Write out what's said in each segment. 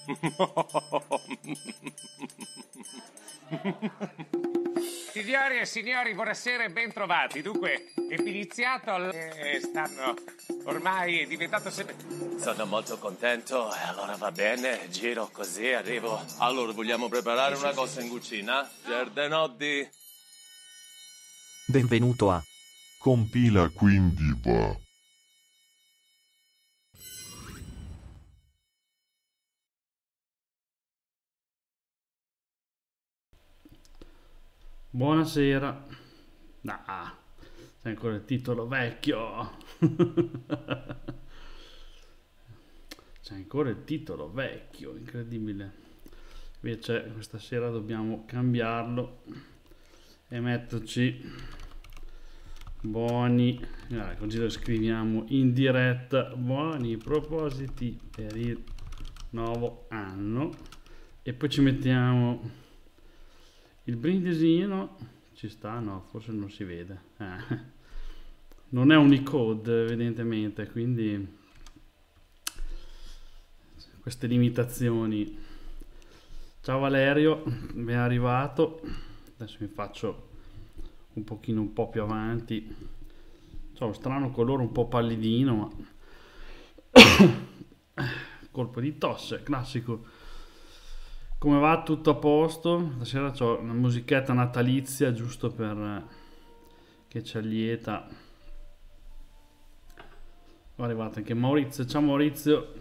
Signori e signori, buonasera e bentrovati. Dunque, è iniziato l- eh, stanno ormai è diventato sempre Sono molto contento, allora va bene, giro così arrivo. Allora, vogliamo preparare una cosa in cucina? Cerdenoddi. Benvenuto a Compila quindi va. Buonasera. Ah, c'è ancora il titolo vecchio. c'è ancora il titolo vecchio, incredibile. Invece questa sera dobbiamo cambiarlo e metterci buoni, allora, così lo scriviamo in diretta, buoni propositi per il nuovo anno e poi ci mettiamo il brindisino ci sta no forse non si vede eh. non è un unicode evidentemente quindi queste limitazioni ciao Valerio ben arrivato adesso mi faccio un pochino un po' più avanti c'è un strano colore un po' pallidino ma colpo di tosse classico come va? Tutto a posto? Stasera ho una musichetta natalizia giusto per eh, che ci allieta. È arrivato anche Maurizio. Ciao Maurizio.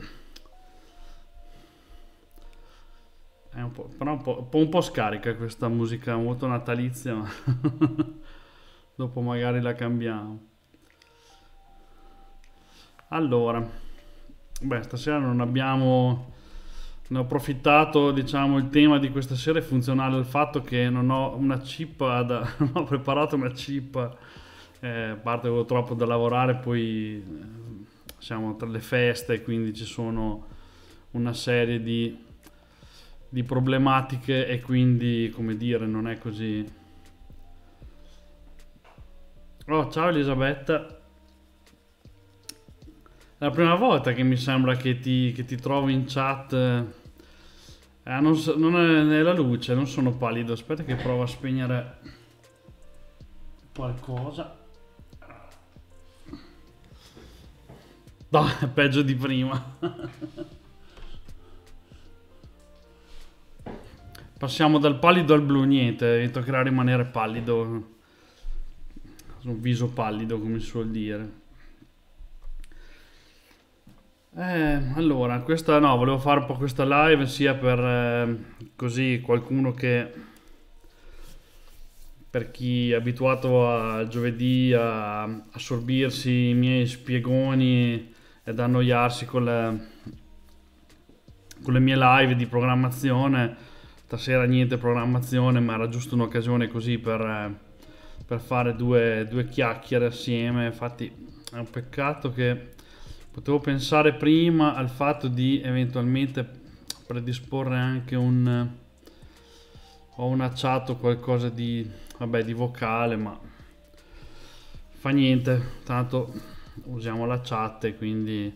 È un po', però un po', un po' scarica questa musica molto natalizia, ma dopo magari la cambiamo. Allora, beh, stasera non abbiamo ne ho approfittato, diciamo, il tema di questa sera è funzionale al fatto che non ho una cippa, da, non ho preparato una cippa, eh, a parte avevo troppo da lavorare, poi eh, siamo tra le feste, quindi ci sono una serie di, di problematiche e quindi, come dire, non è così... Oh, ciao Elisabetta. È la prima volta che mi sembra che ti, che ti trovo in chat eh, eh, non, so, non, è nella luce, non sono pallido. Aspetta che provo a spegnere qualcosa. No, è peggio di prima. Passiamo dal pallido al blu, niente, toccherà rimanere pallido. Un viso pallido, come si suol dire. Eh, allora, questa no, volevo fare un po' questa live sia per eh, così qualcuno che per chi è abituato a giovedì a assorbirsi i miei spiegoni ed annoiarsi con le, con le mie live di programmazione, stasera niente programmazione, ma era giusto un'occasione così per, per fare due, due chiacchiere assieme, infatti è un peccato che Potevo pensare prima al fatto di eventualmente predisporre anche un... Eh, ho un acciato qualcosa di... Vabbè, di vocale, ma... Fa niente, tanto usiamo la chat quindi...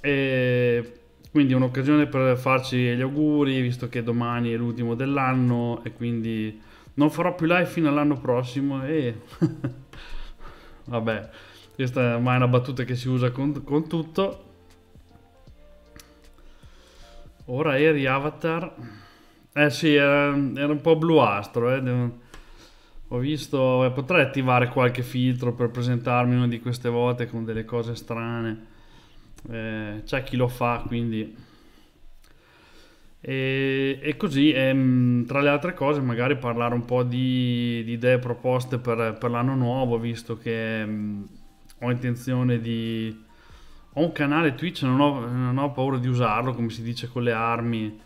e quindi è un'occasione per farci gli auguri visto che domani è l'ultimo dell'anno e quindi non farò più live fino all'anno prossimo e vabbè questa è ormai una battuta che si usa con, con tutto. Ora eri Avatar. Eh sì, era, era un po' bluastro. Eh. Ho visto, eh, potrei attivare qualche filtro per presentarmi una di queste volte con delle cose strane. Eh, c'è chi lo fa, quindi... E, e così, ehm, tra le altre cose, magari parlare un po' di, di idee proposte per, per l'anno nuovo, visto che... Ehm, ho intenzione di... Ho un canale Twitch, non ho, non ho paura di usarlo, come si dice con le armi.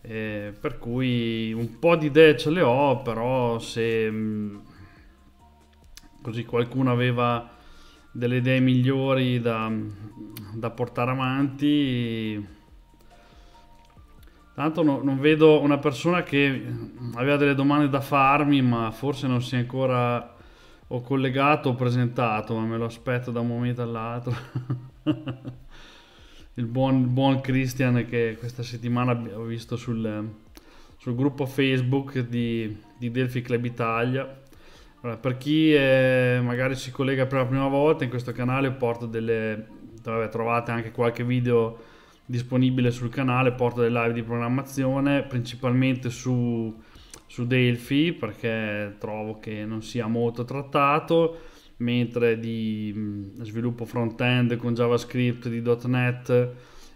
Eh, per cui un po' di idee ce le ho, però se mm, così qualcuno aveva delle idee migliori da, da portare avanti... Tanto no, non vedo una persona che aveva delle domande da farmi, ma forse non si è ancora ho collegato, ho presentato, ma me lo aspetto da un momento all'altro. il, buon, il buon Christian che questa settimana ho visto sul, sul gruppo Facebook di, di, Delphi Club Italia. Allora, per chi è, eh, magari si collega per la prima volta in questo canale porto delle... Vabbè, trovate anche qualche video disponibile sul canale, porto delle live di programmazione, principalmente su su Delphi perché trovo che non sia molto trattato, mentre di mm, sviluppo front-end con JavaScript, di .NET,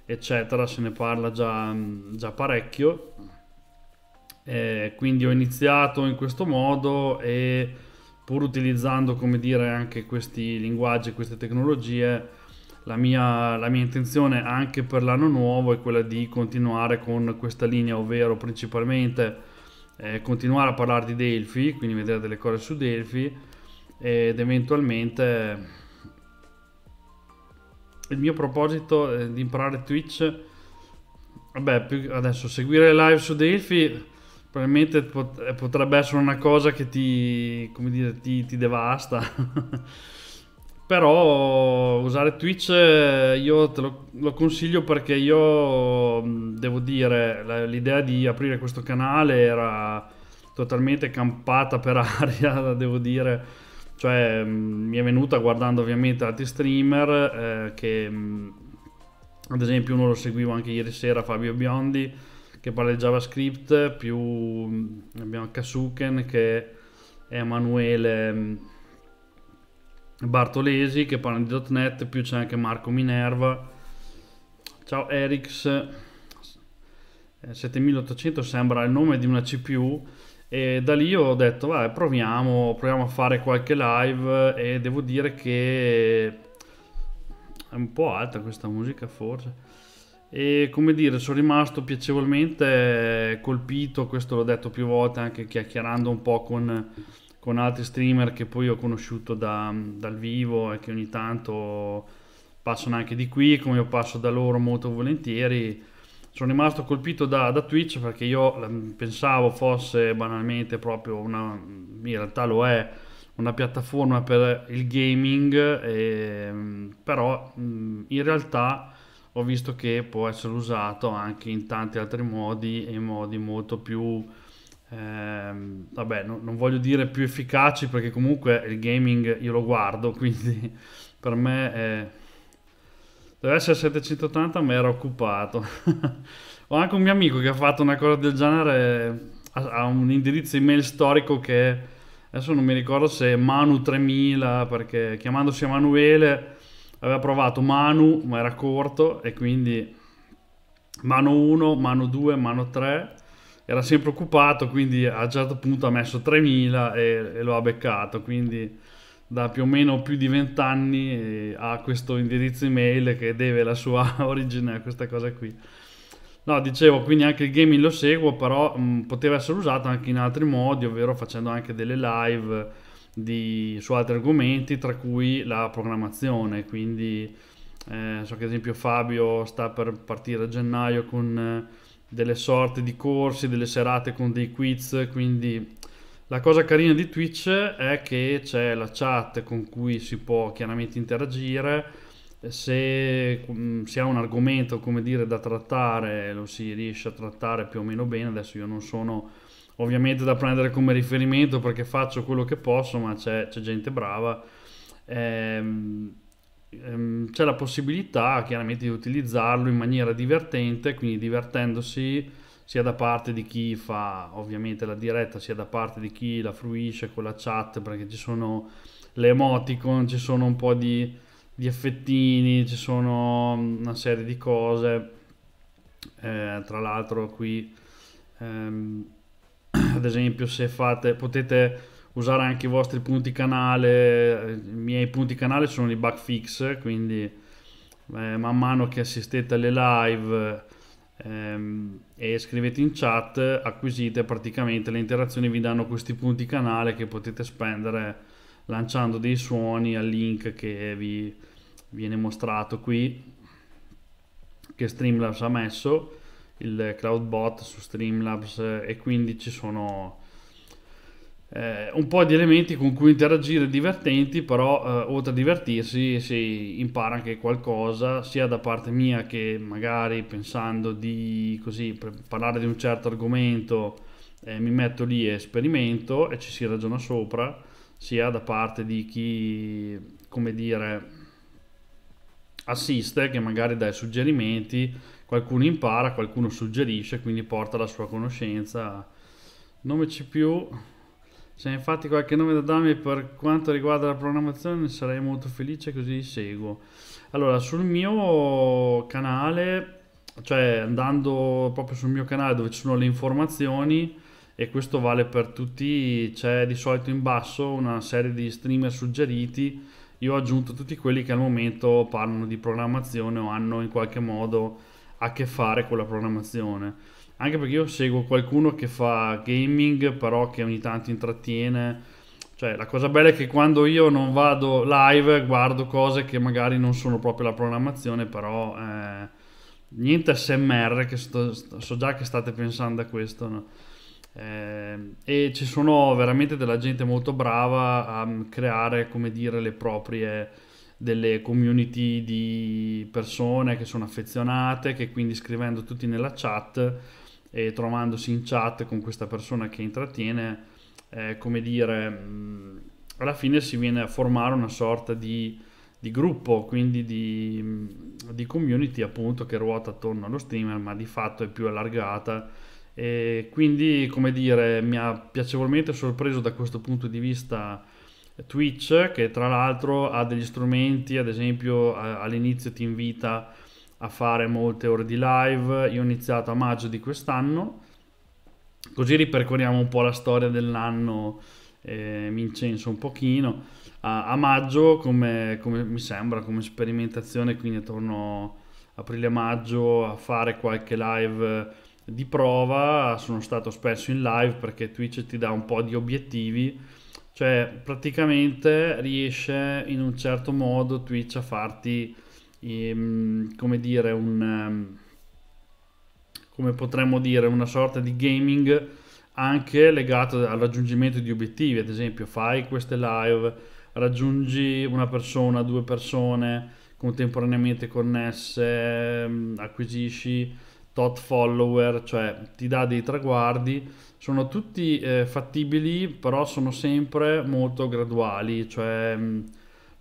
eccetera, se ne parla già, mm, già parecchio. Eh, quindi ho iniziato in questo modo e pur utilizzando come dire anche questi linguaggi, queste tecnologie, la mia, la mia intenzione anche per l'anno nuovo è quella di continuare con questa linea, ovvero principalmente eh, continuare a parlare di Delphi, quindi vedere delle cose su Delphi ed eventualmente eh, il mio proposito è eh, di imparare Twitch, vabbè adesso seguire live su Delphi probabilmente potrebbe essere una cosa che ti, come dire, ti, ti devasta. Però usare Twitch eh, io te lo, lo consiglio perché io mm, devo dire, l'idea di aprire questo canale era totalmente campata per aria, devo dire. Cioè, mm, mi è venuta guardando ovviamente altri streamer eh, che mm, ad esempio uno lo seguivo anche ieri sera Fabio Biondi che parla di JavaScript più abbiamo Kasuken che è Emanuele Bartolesi che parla di.NET, più c'è anche Marco Minerva. Ciao Erix, 7800 eh, sembra il nome di una CPU e da lì ho detto vabbè proviamo, proviamo a fare qualche live e devo dire che è un po' alta questa musica forse e come dire sono rimasto piacevolmente colpito questo l'ho detto più volte anche chiacchierando un po' con con altri streamer che poi ho conosciuto da, dal vivo e che ogni tanto passano anche di qui, come io passo da loro molto volentieri. Sono rimasto colpito da, da Twitch perché io ehm, pensavo fosse banalmente proprio una, in realtà lo è, una piattaforma per il gaming, e, ehm, però mm, in realtà ho visto che può essere usato anche in tanti altri modi e in modi molto più ehm, vabbè, no, non voglio dire più efficaci perché comunque il gaming io lo guardo, quindi per me è... deve essere 780 ma era occupato. Ho anche un mio amico che ha fatto una cosa del genere, ha, un indirizzo email storico che adesso non mi ricordo se è Manu3000 perché chiamandosi Emanuele aveva provato Manu ma era corto e quindi mano 1, mano 2, mano 3 era sempre occupato, quindi a un certo punto ha messo 3.000 e, e lo ha beccato, quindi da più o meno più di vent'anni eh, ha questo indirizzo email che deve la sua origine a questa cosa qui. No, dicevo, quindi anche il gaming lo seguo, però mh, mm, poteva essere usato anche in altri modi, ovvero facendo anche delle live di, su altri argomenti, tra cui la programmazione. Quindi eh, so che ad esempio Fabio sta per partire a gennaio con... Eh, delle sorte di corsi, delle serate con dei quiz, quindi la cosa carina di Twitch è che c'è la chat con cui si può chiaramente interagire, se mm, si ha un argomento come dire da trattare lo si riesce a trattare più o meno bene, adesso io non sono ovviamente da prendere come riferimento perché faccio quello che posso, ma c'è, gente brava. Ehm, ehm, c'è la possibilità chiaramente di utilizzarlo in maniera divertente, quindi divertendosi sia da parte di chi fa ovviamente la diretta, sia da parte di chi la fruisce con la chat, perché ci sono le emoticon, ci sono un po' di, di effettini, ci sono mm, una serie di cose. Eh, tra l'altro qui ehm, ad esempio se fate potete usare anche i vostri punti canale, eh, i miei punti canale sono i bug fix, quindi eh, man mano che assistete alle live ehm, e scrivete in chat acquisite praticamente le interazioni, vi danno questi punti canale che potete spendere lanciando dei suoni al link che vi viene mostrato qui che Streamlabs ha messo il CloudBot su Streamlabs e quindi ci sono eh, un po' di elementi con cui interagire divertenti, però eh, oltre a divertirsi si impara anche qualcosa, sia da parte mia che magari pensando di così, parlare di un certo argomento, eh, mi metto lì e sperimento e ci si ragiona sopra, sia da parte di chi, come dire, assiste, che magari dà i suggerimenti, qualcuno impara, qualcuno suggerisce, quindi porta la sua conoscenza. Nome C più se hai infatti qualche nome da darmi per quanto riguarda la programmazione sarei molto felice così seguo. Allora, sul mio canale, cioè andando proprio sul mio canale dove ci sono le informazioni, e questo vale per tutti, c'è di solito in basso una serie di streamer suggeriti, io ho aggiunto tutti quelli che al momento parlano di programmazione o hanno in qualche modo a che fare con la programmazione anche perché io seguo qualcuno che fa gaming, però che ogni tanto intrattiene. Cioè, la cosa bella è che quando io non vado live guardo cose che magari non sono proprio la programmazione, però eh, niente SMR, che sto, so già che state pensando a questo. No? Eh, e ci sono veramente della gente molto brava a creare, come dire, le proprie delle community di persone che sono affezionate, che quindi scrivendo tutti nella chat e trovandosi in chat con questa persona che intrattiene, eh, come dire, mh, mm, alla fine si viene a formare una sorta di, di gruppo, quindi di, mm, di, community appunto che ruota attorno allo streamer, ma di fatto è più allargata. E quindi, come dire, mi ha piacevolmente sorpreso da questo punto di vista eh, Twitch, che tra l'altro ha degli strumenti, ad esempio all'inizio ti invita a a fare molte ore di live. Io ho iniziato a maggio di quest'anno, così ripercorriamo un po' la storia dell'anno, eh, mi incenso un pochino. A, a maggio, come, come, mi sembra, come sperimentazione, quindi torno aprile-maggio a fare qualche live di prova, sono stato spesso in live perché Twitch ti dà un po' di obiettivi, cioè praticamente riesce in un certo modo Twitch a farti ehm, come dire, un, ehm, come potremmo dire, una sorta di gaming anche legato al raggiungimento di obiettivi, ad esempio fai queste live, raggiungi una persona, due persone contemporaneamente connesse, ehm, acquisisci tot follower, cioè ti dà dei traguardi, sono tutti eh, fattibili, però sono sempre molto graduali, cioè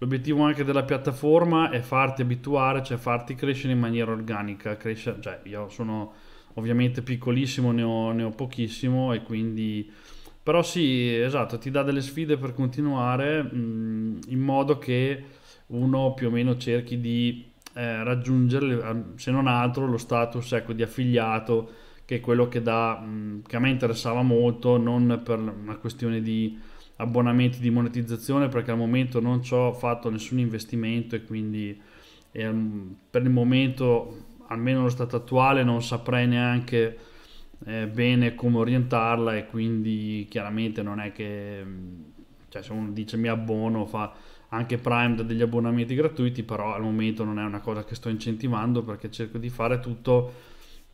L'obiettivo anche della piattaforma è farti abituare, cioè farti crescere in maniera organica. Cresce, cioè io sono ovviamente piccolissimo, ne ho, ne ho pochissimo e quindi... Però sì, esatto, ti dà delle sfide per continuare mh, mm, in modo che uno più o meno cerchi di eh, raggiungere, eh, se non altro, lo status ecco, di affiliato, che è quello che, da, mh, mm, che a me interessava molto, non per una questione di abbonamenti di monetizzazione perché al momento non ci ho fatto nessun investimento e quindi ehm, per il momento almeno lo stato attuale non saprei neanche eh, bene come orientarla e quindi chiaramente non è che mm, cioè, se uno dice mi abbono fa anche Prime da degli abbonamenti gratuiti però al momento non è una cosa che sto incentivando perché cerco di fare tutto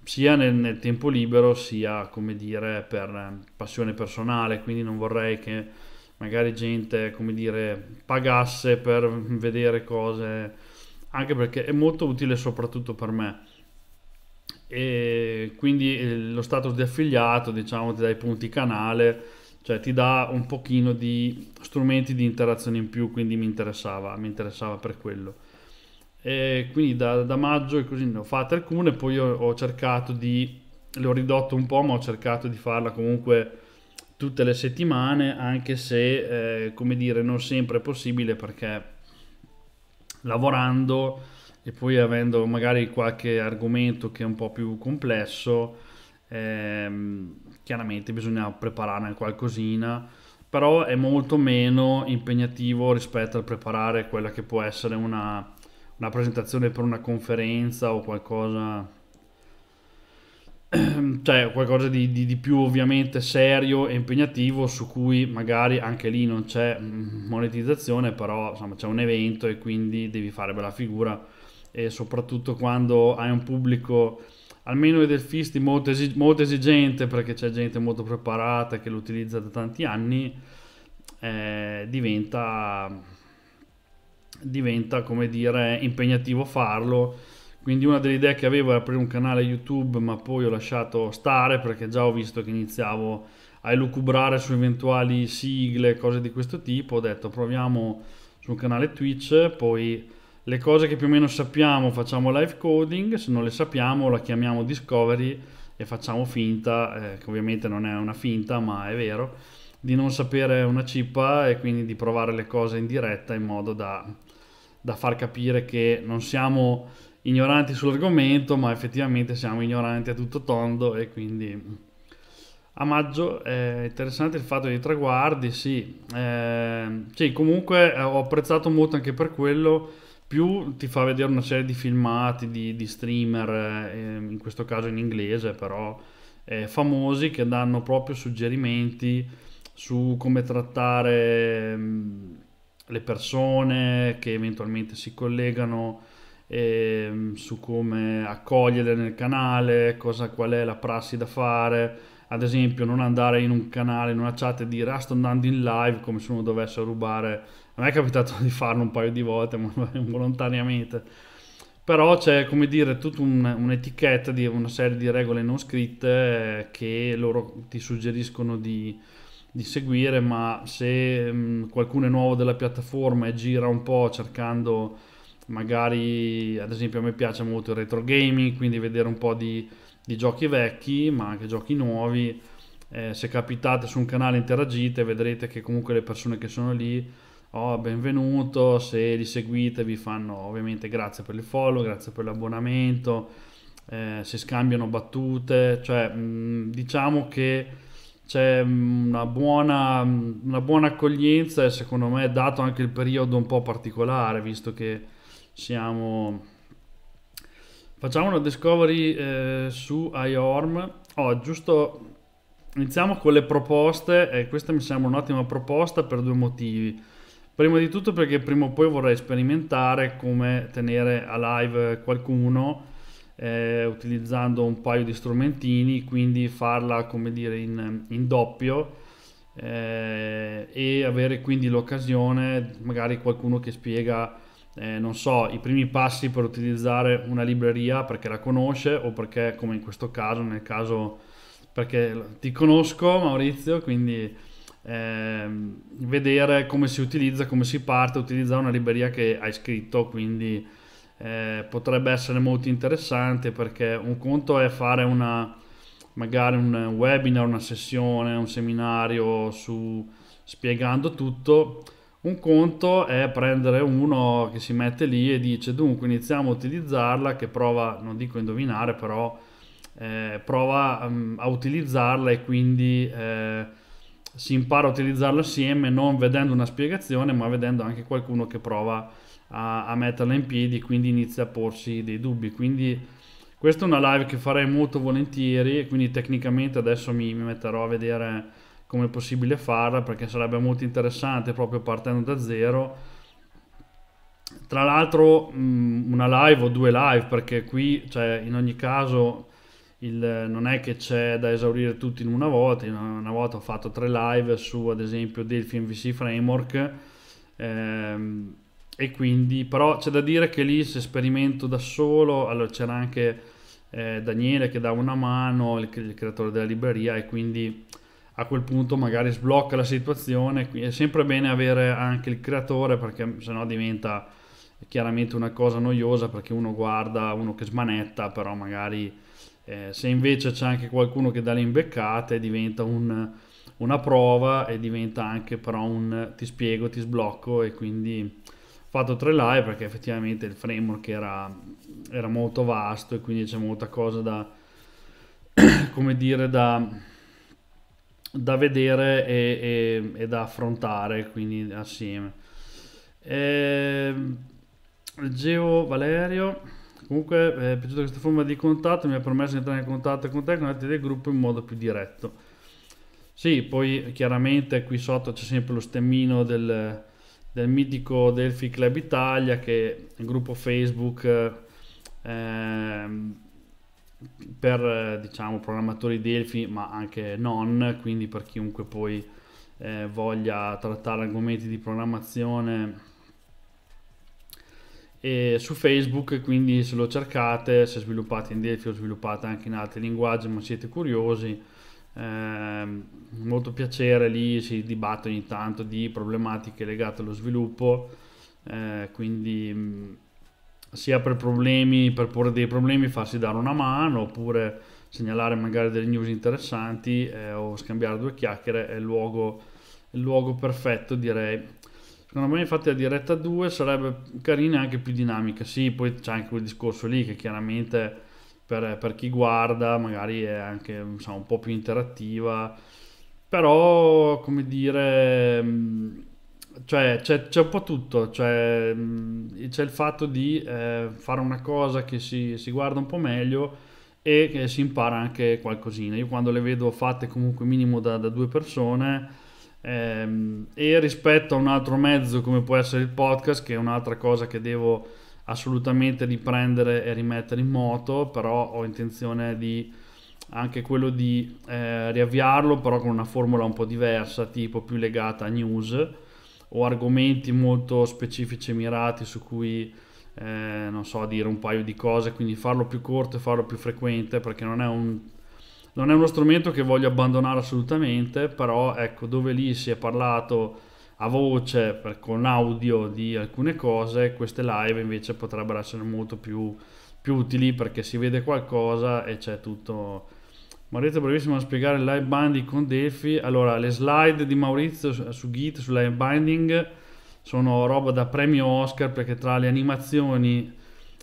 sia nel, nel tempo libero sia come dire per eh, passione personale quindi non vorrei che magari gente, come dire, pagasse per vedere cose, anche perché è molto utile soprattutto per me. E quindi eh, lo status di affiliato, diciamo, ti dai punti canale, cioè ti dà un pochino di strumenti di interazione in più, quindi mi interessava, mi interessava per quello. E quindi da, da maggio e così ne ho fatte alcune, poi ho, ho cercato di, le ho ridotte un po', ma ho cercato di farla comunque tutte le settimane, anche se, eh, come dire, non sempre è possibile perché lavorando e poi avendo magari qualche argomento che è un po' più complesso, ehm, chiaramente bisogna preparare qualcosina, però è molto meno impegnativo rispetto al preparare quella che può essere una, una presentazione per una conferenza o qualcosa cioè qualcosa di, di, di, più ovviamente serio e impegnativo su cui magari anche lì non c'è mm, monetizzazione però insomma c'è un evento e quindi devi fare bella figura e soprattutto quando hai un pubblico almeno dei delfisti molto, esig- molto esigente perché c'è gente molto preparata che lo utilizza da tanti anni eh, diventa diventa come dire impegnativo farlo quindi una delle idee che avevo era aprire un canale YouTube, ma poi ho lasciato stare perché già ho visto che iniziavo a elucubrare su eventuali sigle, cose di questo tipo. Ho detto proviamo su un canale Twitch, poi le cose che più o meno sappiamo facciamo live coding, se non le sappiamo la chiamiamo Discovery e facciamo finta, eh, che ovviamente non è una finta, ma è vero, di non sapere una cippa e quindi di provare le cose in diretta in modo da, da far capire che non siamo ignoranti sull'argomento, ma effettivamente siamo ignoranti a tutto tondo e quindi... A maggio è interessante il fatto dei traguardi, sì. Eh, sì, comunque eh, ho apprezzato molto anche per quello, più ti fa vedere una serie di filmati di, di streamer, eh, ehm, in questo caso in inglese però, eh, famosi che danno proprio suggerimenti su come trattare mm, le persone che eventualmente si collegano eh, su come accoglierle nel canale, cosa, qual è la prassi da fare. Ad esempio, non andare in un canale, in una chat e dire ah, sto andando in live come se uno dovesse rubare. A me è capitato di farlo un paio di volte, ma volontariamente. Però c'è, come dire, tutta un, un'etichetta di una serie di regole non scritte eh, che loro ti suggeriscono di, di seguire, ma se mh, mm, qualcuno è nuovo della piattaforma e gira un po' cercando magari ad esempio a me piace molto il retro gaming, quindi vedere un po' di, di giochi vecchi, ma anche giochi nuovi. Eh, se capitate su un canale interagite, vedrete che comunque le persone che sono lì, oh benvenuto, se li seguite vi fanno ovviamente grazie per il follow, grazie per l'abbonamento, eh, si scambiano battute, cioè mh, mm, diciamo che c'è mm, una buona, una buona accoglienza e secondo me dato anche il periodo un po' particolare, visto che siamo... Facciamo una discovery eh, su IORM. Oh, giusto... Iniziamo con le proposte e questa mi sembra un'ottima proposta per due motivi. Prima di tutto perché prima o poi vorrei sperimentare come tenere a live qualcuno eh, utilizzando un paio di strumentini, quindi farla come dire in, in doppio eh, e avere quindi l'occasione, magari qualcuno che spiega eh, non so, i primi passi per utilizzare una libreria perché la conosce o perché, come in questo caso, nel caso perché ti conosco Maurizio, quindi eh, vedere come si utilizza, come si parte, utilizzare una libreria che hai scritto, quindi eh, potrebbe essere molto interessante perché un conto è fare una, magari un webinar, una sessione, un seminario su, spiegando tutto, un conto è prendere uno che si mette lì e dice dunque iniziamo a utilizzarla, che prova, non dico indovinare, però eh, prova um, a utilizzarla e quindi eh, si impara a utilizzarla assieme non vedendo una spiegazione ma vedendo anche qualcuno che prova a, a metterla in piedi, quindi inizia a porsi dei dubbi. Quindi questa è una live che farei molto volentieri, quindi tecnicamente adesso mi, mi metterò a vedere come è possibile farla perché sarebbe molto interessante proprio partendo da zero tra l'altro mm, una live o due live perché qui cioè, in ogni caso il, non è che c'è da esaurire tutti in una volta una volta ho fatto tre live su ad esempio Delphi MVC Framework ehm, e quindi però c'è da dire che lì se sperimento da solo allora c'era anche eh, Daniele che dava una mano il, il, creatore della libreria e quindi a quel punto magari sblocca la situazione. È sempre bene avere anche il creatore perché sennò diventa chiaramente una cosa noiosa perché uno guarda, uno che smanetta, però magari eh, se invece c'è anche qualcuno che dà le imbeccate diventa un, una prova e diventa anche però un ti spiego, ti sblocco e quindi ho fatto tre live perché effettivamente il framework era, era molto vasto e quindi c'è molta cosa da, come dire, da da vedere e, e, e da affrontare quindi assieme. Ehm, leggevo Valerio. Comunque è piaciuta questa forma di contatto, mi ha permesso di entrare in contatto con te, con altri del gruppo in modo più diretto. Sì, poi chiaramente qui sotto c'è sempre lo stemmino del, del mitico Delphi Club Italia, che è il gruppo Facebook. Eh, per eh, diciamo, programmatori Delphi ma anche non, quindi per chiunque poi eh, voglia trattare argomenti di programmazione e su Facebook, quindi se lo cercate, se sviluppate in Delphi o sviluppate anche in altri linguaggi ma siete curiosi, eh, molto piacere, lì si dibatte ogni tanto di problematiche legate allo sviluppo, eh, quindi mm, sia per problemi, per porre dei problemi, farsi dare una mano oppure segnalare magari delle news interessanti eh, o scambiare due chiacchiere è il luogo, il luogo perfetto direi. Secondo me infatti la diretta 2 sarebbe carina e anche più dinamica, sì, poi c'è anche quel discorso lì che chiaramente per, per chi guarda magari è anche so, un po' più interattiva, però come dire mm, cioè, c'è, c'è, un po' tutto, cioè, c'è il fatto di eh, fare una cosa che si, si, guarda un po' meglio e che si impara anche qualcosina. Io quando le vedo fatte comunque minimo da, da due persone ehm, e rispetto a un altro mezzo come può essere il podcast, che è un'altra cosa che devo assolutamente riprendere e rimettere in moto, però ho intenzione di anche quello di eh, riavviarlo, però con una formula un po' diversa, tipo più legata a news o argomenti molto specifici e mirati su cui eh, non so dire un paio di cose, quindi farlo più corto e farlo più frequente perché non è, un, non è uno strumento che voglio abbandonare assolutamente, però ecco dove lì si è parlato a voce per, con audio di alcune cose, queste live invece potrebbero essere molto più, più utili perché si vede qualcosa e c'è tutto Maurizio è bravissimo a spiegare il live binding con Delphi. Allora, le slide di Maurizio su Git, sul live binding, sono roba da premio Oscar perché tra le animazioni,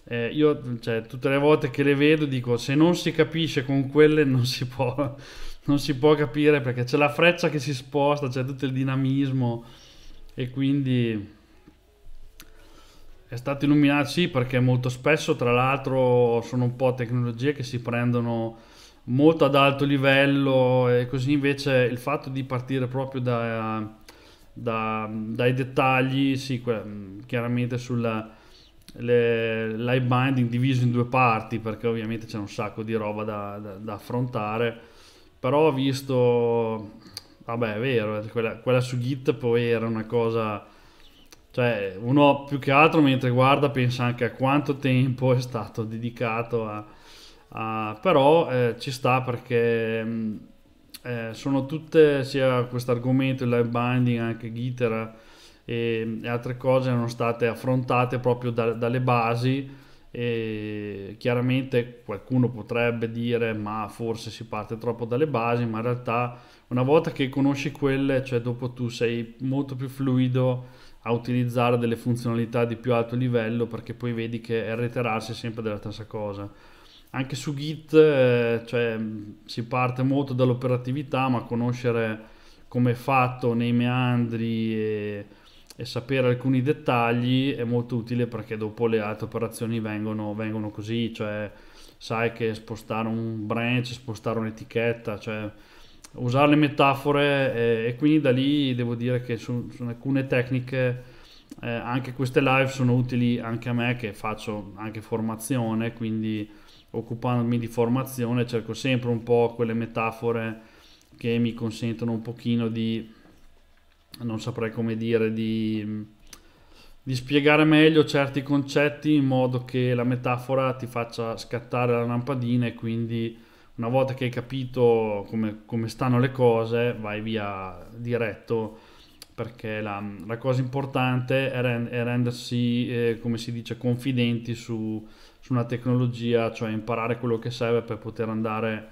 eh, io cioè, tutte le volte che le vedo dico se non si capisce con quelle non si può, non si può capire perché c'è la freccia che si sposta, c'è tutto il dinamismo e quindi è stato illuminato sì perché molto spesso tra l'altro sono un po' tecnologie che si prendono molto ad alto livello e così invece il fatto di partire proprio da, da, dai dettagli, sì, chiaramente sulla live binding diviso in due parti perché ovviamente c'è un sacco di roba da, da, da affrontare però ho visto vabbè è vero eh, quella, quella, su git poi era una cosa cioè uno più che altro mentre guarda pensa anche a quanto tempo è stato dedicato a, Uh, però eh, ci sta perché mh, mm, eh, sono tutte, sia questo argomento, il live binding, anche gitter e, e, altre cose erano state affrontate proprio da, dalle basi e chiaramente qualcuno potrebbe dire ma forse si parte troppo dalle basi ma in realtà una volta che conosci quelle cioè dopo tu sei molto più fluido a utilizzare delle funzionalità di più alto livello perché poi vedi che è reiterarsi sempre della stessa cosa anche su Git eh, cioè, mm, si parte molto dall'operatività, ma conoscere come è fatto nei meandri e, e, sapere alcuni dettagli è molto utile perché dopo le altre operazioni vengono, vengono così, cioè sai che spostare un branch, spostare un'etichetta, cioè usare le metafore eh, e quindi da lì devo dire che su, su alcune tecniche eh, anche queste live sono utili anche a me che faccio anche formazione, quindi occupandomi di formazione cerco sempre un po' quelle metafore che mi consentono un pochino di, non saprei come dire, di, di spiegare meglio certi concetti in modo che la metafora ti faccia scattare la lampadina e quindi una volta che hai capito come, come stanno le cose vai via diretto perché la, la cosa importante è, rend, è rendersi, eh, come si dice, confidenti su su una tecnologia, cioè imparare quello che serve per poter andare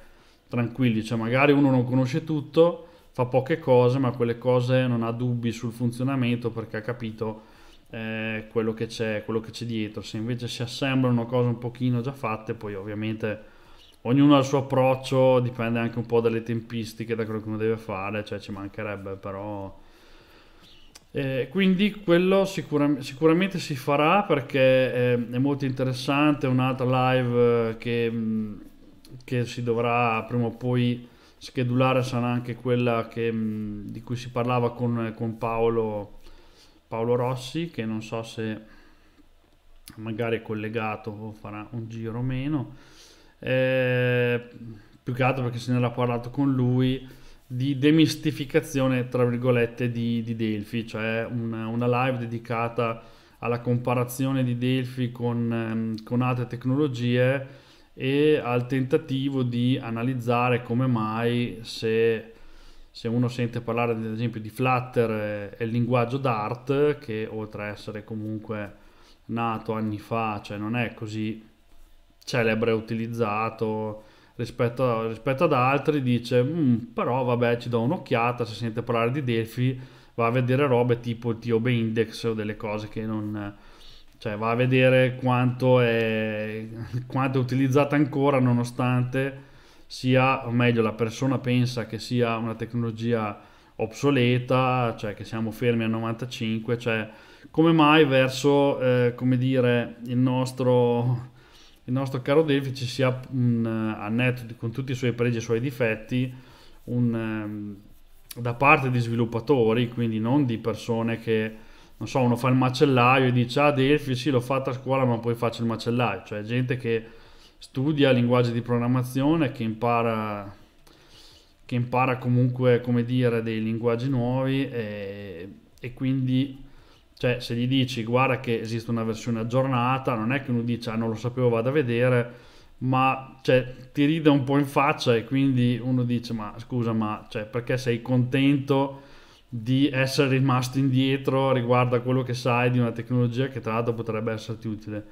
tranquilli, cioè magari uno non conosce tutto, fa poche cose, ma quelle cose non ha dubbi sul funzionamento perché ha capito eh, quello, che c'è, quello che c'è dietro. Se invece si assemblano cose un pochino già fatte, poi ovviamente ognuno ha il suo approccio, dipende anche un po' dalle tempistiche, da quello che uno deve fare, cioè ci mancherebbe, però eh, quindi quello sicura, sicuramente si farà perché è, eh, è molto interessante, un'altra live eh, che, mm, che, si dovrà prima o poi schedulare, sarà anche quella che, mm, di cui si parlava con, con Paolo, Paolo Rossi, che non so se magari è collegato o farà un giro o meno. Eh, più che altro perché se ne era parlato con lui di demistificazione, tra virgolette, di, di Delphi, cioè una, una, live dedicata alla comparazione di Delphi con, ehm, con, altre tecnologie e al tentativo di analizzare come mai se, se uno sente parlare ad esempio di Flutter e il linguaggio Dart, che oltre a essere comunque nato anni fa, cioè non è così celebre utilizzato, rispetto, rispetto ad altri dice mm, però vabbè ci do un'occhiata se sente parlare di Delphi va a vedere robe tipo il TOB index o delle cose che non cioè va a vedere quanto è, quanto è utilizzata ancora nonostante sia o meglio la persona pensa che sia una tecnologia obsoleta cioè che siamo fermi al 95 cioè come mai verso eh, come dire il nostro il nostro caro Delphi ci sia un eh, aneddoto con tutti i suoi pregi e i suoi difetti un, ehm, da parte di sviluppatori, quindi non di persone che, non so, uno fa il macellaio e dice, ah Delphi sì l'ho fatta a scuola ma poi faccio il macellaio, cioè gente che studia linguaggi di programmazione, che impara, che impara comunque, come dire, dei linguaggi nuovi e, e quindi cioè, se gli dici guarda che esiste una versione aggiornata, non è che uno dice ah non lo sapevo, vado a vedere, ma cioè, ti ride un po' in faccia e quindi uno dice ma scusa, ma cioè, perché sei contento di essere rimasto indietro riguardo a quello che sai di una tecnologia che tra l'altro potrebbe esserti utile?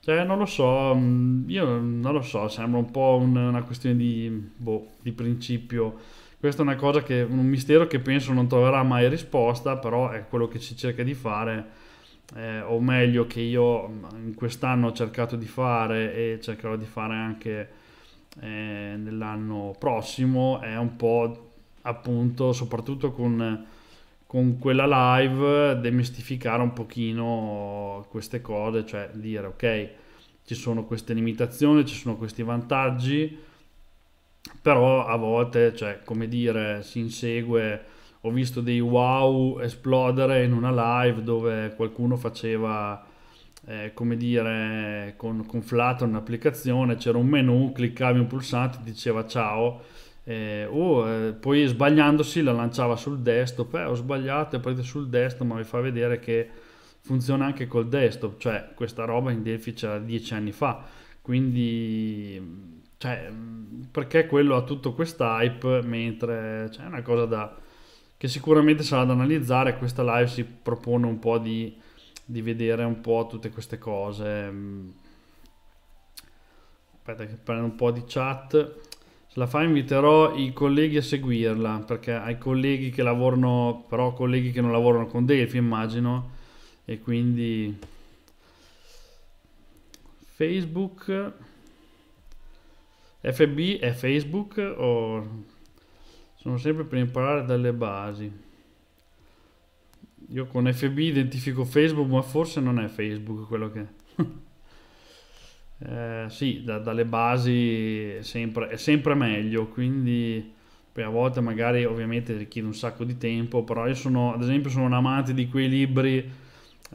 Cioè, non lo so, mm, io non lo so, sembra un po' una questione di, boh, di principio questa è una cosa che, un mistero che penso non troverà mai risposta, però è quello che si cerca di fare, eh, o meglio che io in quest'anno ho cercato di fare e cercherò di fare anche eh, nell'anno prossimo, è un po' appunto, soprattutto con, con quella live, demistificare un pochino queste cose, cioè dire ok, ci sono queste limitazioni, ci sono questi vantaggi però a volte, cioè, come dire, si insegue. Ho visto dei wow esplodere in una live dove qualcuno faceva, eh, come dire, con, con Flutter un'applicazione, c'era un menu, cliccavi un pulsante, diceva ciao, eh, oh, eh, poi sbagliandosi la lanciava sul desktop, eh, ho sbagliato, e poi sul desktop, ma vi fa vedere che funziona anche col desktop, cioè questa roba in Delphi c'era dieci anni fa, quindi cioè, perché quello ha tutto questo hype mentre c'è cioè, una cosa da, che sicuramente sarà da analizzare. Questa live si propone un po' di, di vedere un po' tutte queste cose. Aspetta che prendo un po' di chat. Se la fa inviterò i colleghi a seguirla, perché ai colleghi che lavorano, però colleghi che non lavorano con Delphi immagino, e quindi... Facebook... FB è Facebook o sono sempre per imparare dalle basi. Io con FB identifico Facebook, ma forse non è Facebook quello che... eh, sì, da, dalle basi è sempre, è sempre meglio, quindi a volte magari ovviamente richiede un sacco di tempo, però io sono, ad esempio, sono un amante di quei libri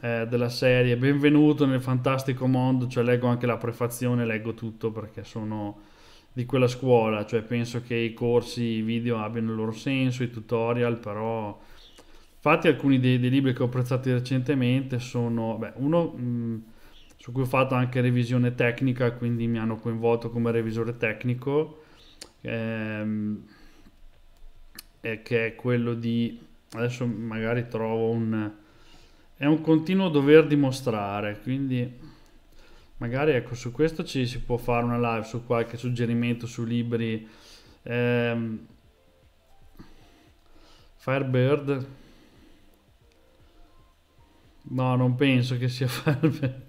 eh, della serie Benvenuto nel fantastico mondo, cioè leggo anche la prefazione, leggo tutto perché sono di quella scuola, cioè penso che i corsi video abbiano il loro senso, i tutorial, però infatti alcuni dei, dei libri che ho apprezzato recentemente sono, beh, uno mh, mm, su cui ho fatto anche revisione tecnica, quindi mi hanno coinvolto come revisore tecnico, ehm, che è quello di, adesso magari trovo un, è un continuo dover dimostrare, quindi magari ecco su questo ci si può fare una live su qualche suggerimento su libri ehm, Firebird no non penso che sia Firebird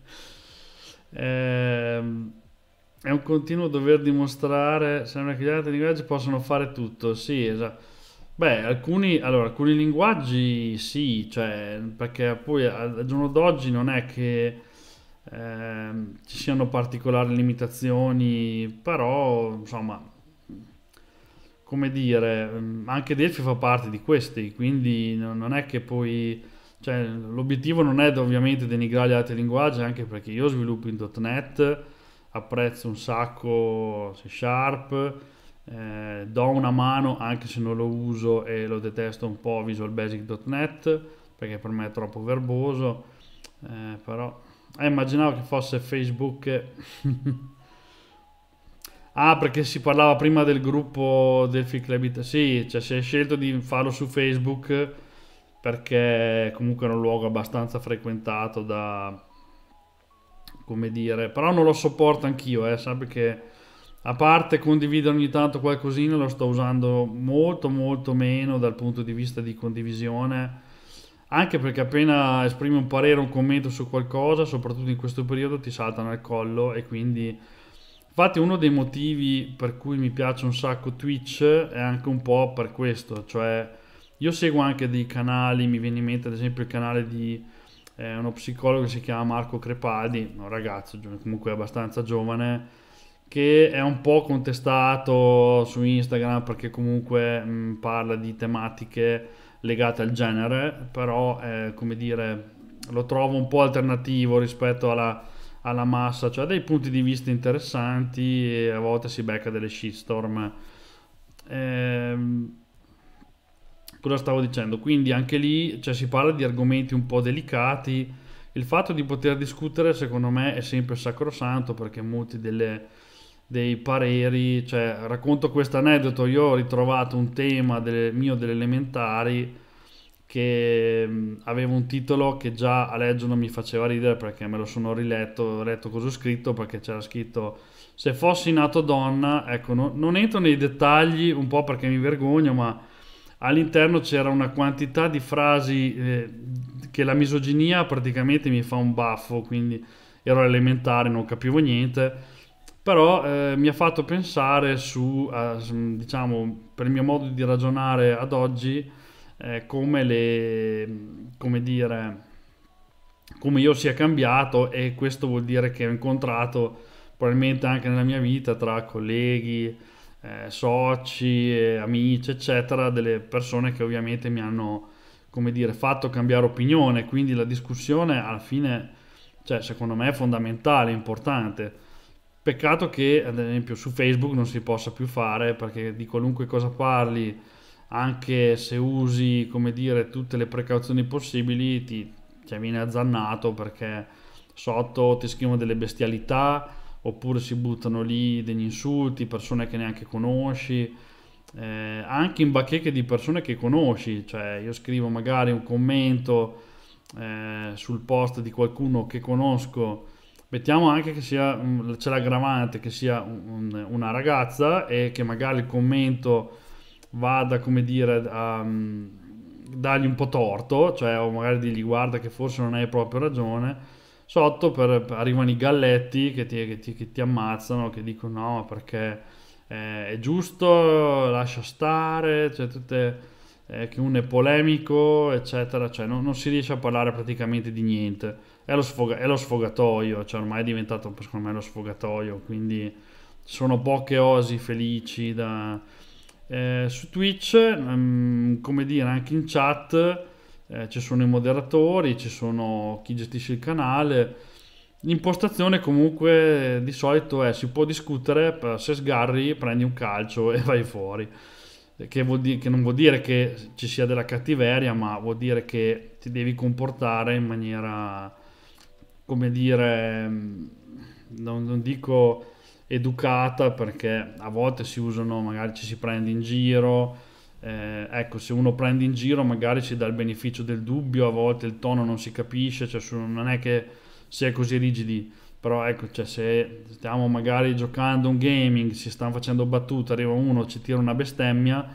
ehm, è un continuo dover dimostrare sembra che gli altri linguaggi possano fare tutto sì esatto Beh, alcuni, allora, alcuni linguaggi sì, cioè, perché poi al giorno d'oggi non è che eh, ci siano particolari limitazioni, però insomma, come dire, mm, anche Delphi fa parte di questi, quindi non è che poi... Cioè, l'obiettivo non è ovviamente denigrare gli altri linguaggi, anche perché io sviluppo in.NET, apprezzo un sacco C Sharp, eh, do una mano anche se non lo uso e lo detesto un po' Visual Basic.NET perché per me è troppo verboso, eh, però eh, immaginavo che fosse Facebook. ah, perché si parlava prima del gruppo del Fit Club Sì, cioè si è scelto di farlo su Facebook perché comunque era un luogo abbastanza frequentato da... come dire... Però non lo sopporto anch'io, eh, sempre che... A parte condividere ogni tanto qualcosina, lo sto usando molto molto meno dal punto di vista di condivisione anche perché appena esprimi un parere, un commento su qualcosa, soprattutto in questo periodo, ti saltano al collo e quindi... Infatti uno dei motivi per cui mi piace un sacco Twitch è anche un po' per questo, cioè io seguo anche dei canali, mi viene in mente ad esempio il canale di eh, uno psicologo che si chiama Marco Crepaldi, un ragazzo comunque abbastanza giovane, che è un po' contestato su Instagram perché comunque mh, parla di tematiche legate al genere, però eh, come dire, lo trovo un po' alternativo rispetto alla, alla massa, cioè dei punti di vista interessanti e a volte si becca delle shitstorm. Eh, cosa stavo dicendo? Quindi anche lì cioè, si parla di argomenti un po' delicati, il fatto di poter discutere secondo me è sempre sacrosanto perché molti delle dei pareri, cioè racconto questo aneddoto, io ho ritrovato un tema delle, mio delle elementari che mh, mm, aveva un titolo che già a leggere non mi faceva ridere perché me lo sono riletto, ho letto cosa ho scritto perché c'era scritto se fossi nato donna, ecco no, non entro nei dettagli un po' perché mi vergogno ma all'interno c'era una quantità di frasi eh, che la misoginia praticamente mi fa un baffo quindi ero elementare, non capivo niente però eh, mi ha fatto pensare su, eh, diciamo, per il mio modo di ragionare ad oggi, eh, come, le, come, dire, come io sia cambiato e questo vuol dire che ho incontrato probabilmente anche nella mia vita tra colleghi, eh, soci, eh, amici, eccetera, delle persone che ovviamente mi hanno, come dire, fatto cambiare opinione, quindi la discussione alla fine, cioè, secondo me è fondamentale, importante Peccato che ad esempio su Facebook non si possa più fare perché di qualunque cosa parli, anche se usi come dire tutte le precauzioni possibili, ti cioè, viene azzannato perché sotto ti scrivono delle bestialità oppure si buttano lì degli insulti, persone che neanche conosci, eh, anche in bacheche di persone che conosci, cioè io scrivo magari un commento eh, sul post di qualcuno che conosco Mettiamo anche che sia, c'è l'aggravante che sia un, una ragazza e che magari il commento vada, come dire, a um, dargli un po' torto, cioè o magari dirgli guarda che forse non hai proprio ragione, sotto per, arrivano i galletti che ti, che, ti, che ti, ammazzano, che dicono no perché eh, è giusto, lascia stare, cioè tutte, eh, che uno è polemico, eccetera, cioè non, non si riesce a parlare praticamente di niente è lo, sfoga- è lo sfogatoio, cioè ormai è diventato secondo me lo sfogatoio, quindi sono poche osi felici da... Eh, su Twitch, um, come dire, anche in chat eh, ci sono i moderatori, ci sono chi gestisce il canale. L'impostazione comunque di solito è si può discutere se sgarri, prendi un calcio e vai fuori. Che, vuol di- che non vuol dire che ci sia della cattiveria, ma vuol dire che ti devi comportare in maniera come dire, mm, non, non dico educata perché a volte si usano, magari ci si prende in giro. Eh, ecco, se uno prende in giro magari ci dà il beneficio del dubbio, a volte il tono non si capisce, cioè non è che si è così rigidi, però ecco, cioè, se stiamo magari giocando un gaming, si stanno facendo battute, arriva uno, ci tira una bestemmia,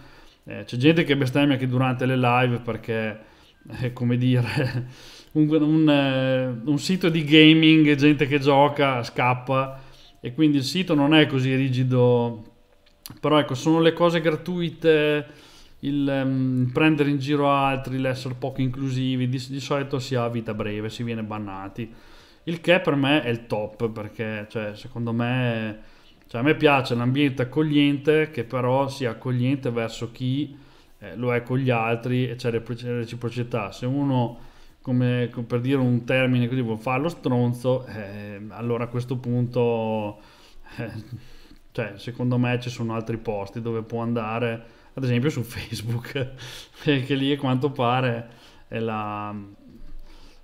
eh, c'è gente che bestemmia anche durante le live perché, eh, come dire un, un, eh, un sito di gaming, gente che gioca, scappa e quindi il sito non è così rigido, però ecco, sono le cose gratuite, il um, prendere in giro altri, l'essere poco inclusivi, di, di, solito si ha vita breve, si viene bannati, il che per me è il top, perché cioè, secondo me, cioè, a me piace l'ambiente accogliente, che però sia accogliente verso chi eh, lo è con gli altri e c'è reciprocità. Se uno come per dire un termine così, vuol fare lo stronzo, eh, allora a questo punto, eh, cioè, secondo me ci sono altri posti dove può andare, ad esempio su Facebook, perché lì a quanto pare è la...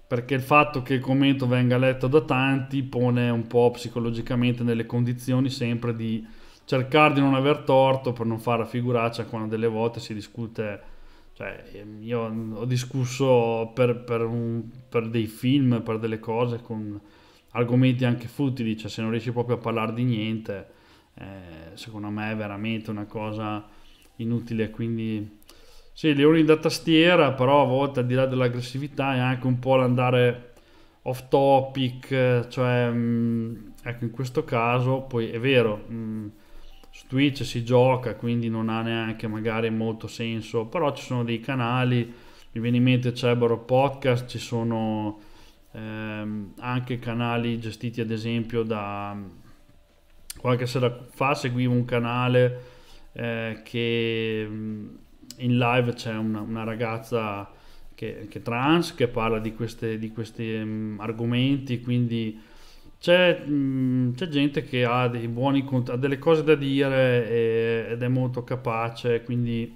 perché il fatto che il commento venga letto da tanti pone un po' psicologicamente nelle condizioni sempre di cercare di non aver torto per non fare la figuraccia quando delle volte si discute cioè, ehm, io ho discusso per, per, un, per, dei film, per delle cose, con argomenti anche futili, cioè se non riesci proprio a parlare di niente, eh, secondo me è veramente una cosa inutile. Quindi, sì, leoni da tastiera, però a volte al di là dell'aggressività è anche un po' l'andare off topic, cioè, mh, mm, ecco, in questo caso, poi è vero. Mh, mm, su Twitch si gioca, quindi non ha neanche magari molto senso, però ci sono dei canali, mi viene in mente Cebero Podcast, ci sono ehm, anche canali gestiti ad esempio da qualche sera fa seguivo un canale eh, che mm, in live c'è una, una ragazza che, che, trans che parla di questi mm, argomenti, quindi c'è, mh, mm, c'è, gente che ha, buoni, ha, delle cose da dire e, ed è molto capace, quindi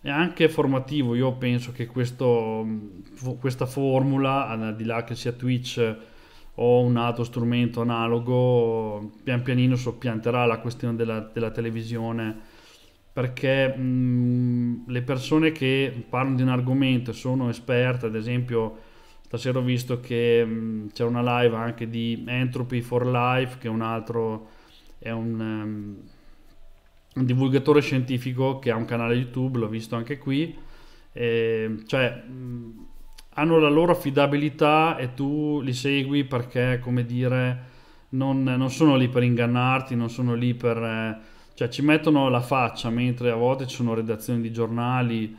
è anche formativo. Io penso che questo, mm, questa formula, al di là che sia Twitch o un altro strumento analogo, pian pianino soppianterà la questione della, della televisione, perché mh, mm, le persone che parlano di un argomento e sono esperte, ad esempio Stasera ho visto che mm, c'è una live anche di Entropy for Life, che è un altro, è un, um, un divulgatore scientifico che ha un canale YouTube, l'ho visto anche qui. E, cioè, mm, hanno la loro affidabilità e tu li segui perché, come dire, non, non sono lì per ingannarti, non sono lì per... Eh, cioè, ci mettono la faccia, mentre a volte ci sono redazioni di giornali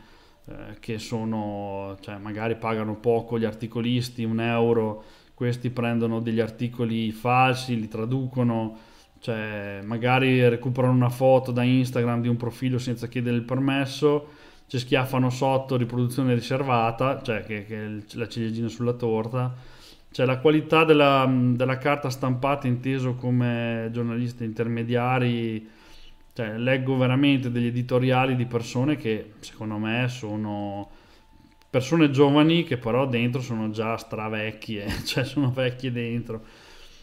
eh, che sono, cioè magari pagano poco gli articolisti, un euro, questi prendono degli articoli falsi, li traducono, cioè magari recuperano una foto da Instagram di un profilo senza chiedere il permesso, ci schiaffano sotto riproduzione riservata, cioè che, che la ciliegina sulla torta, cioè la qualità della, della carta stampata inteso come giornalisti intermediari cioè, leggo veramente degli editoriali di persone che secondo me sono persone giovani che però dentro sono già stravecchie, cioè sono vecchie dentro.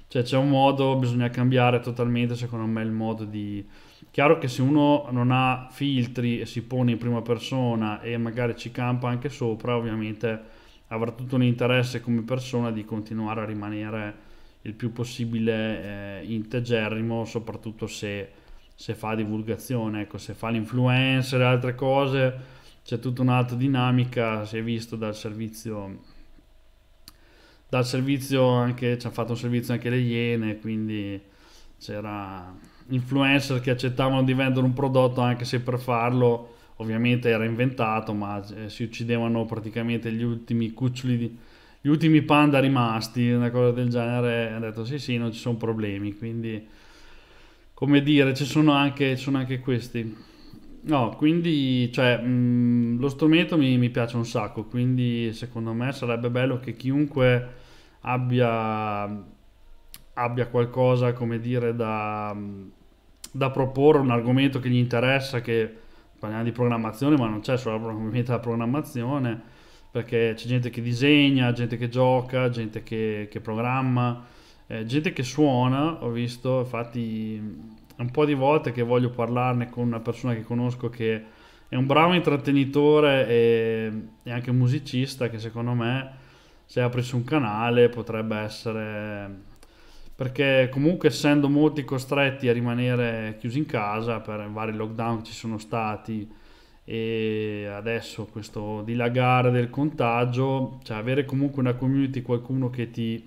Cioè c'è un modo, bisogna cambiare totalmente secondo me il modo di... Chiaro che se uno non ha filtri e si pone in prima persona e magari ci campa anche sopra, ovviamente avrà tutto un interesse come persona di continuare a rimanere il più possibile eh, integerrimo, soprattutto se se fa divulgazione, ecco, se fa l'influencer e altre cose, c'è tutta un'altra dinamica, si è visto dal servizio, dal servizio anche, ci hanno fatto un servizio anche le Iene, quindi c'era influencer che accettavano di vendere un prodotto anche se per farlo ovviamente era inventato, ma eh, si uccidevano praticamente gli ultimi cuccioli di, gli ultimi panda rimasti, una cosa del genere, ha detto sì sì, non ci sono problemi, quindi come dire, ci sono anche, sono anche questi. No, quindi cioè, mh, mm, lo strumento mi, mi, piace un sacco, quindi secondo me sarebbe bello che chiunque abbia, abbia qualcosa, come dire, da, da, proporre, un argomento che gli interessa, che parliamo di programmazione, ma non c'è solamente la programmazione, perché c'è gente che disegna, gente che gioca, gente che, che programma eh, gente che suona, ho visto, infatti un po' di volte che voglio parlarne con una persona che conosco che è un bravo intrattenitore e, e anche musicista che secondo me se aprisse un canale potrebbe essere perché comunque essendo molti costretti a rimanere chiusi in casa per vari lockdown che ci sono stati e adesso questo dilagare del contagio, cioè avere comunque una community, qualcuno che ti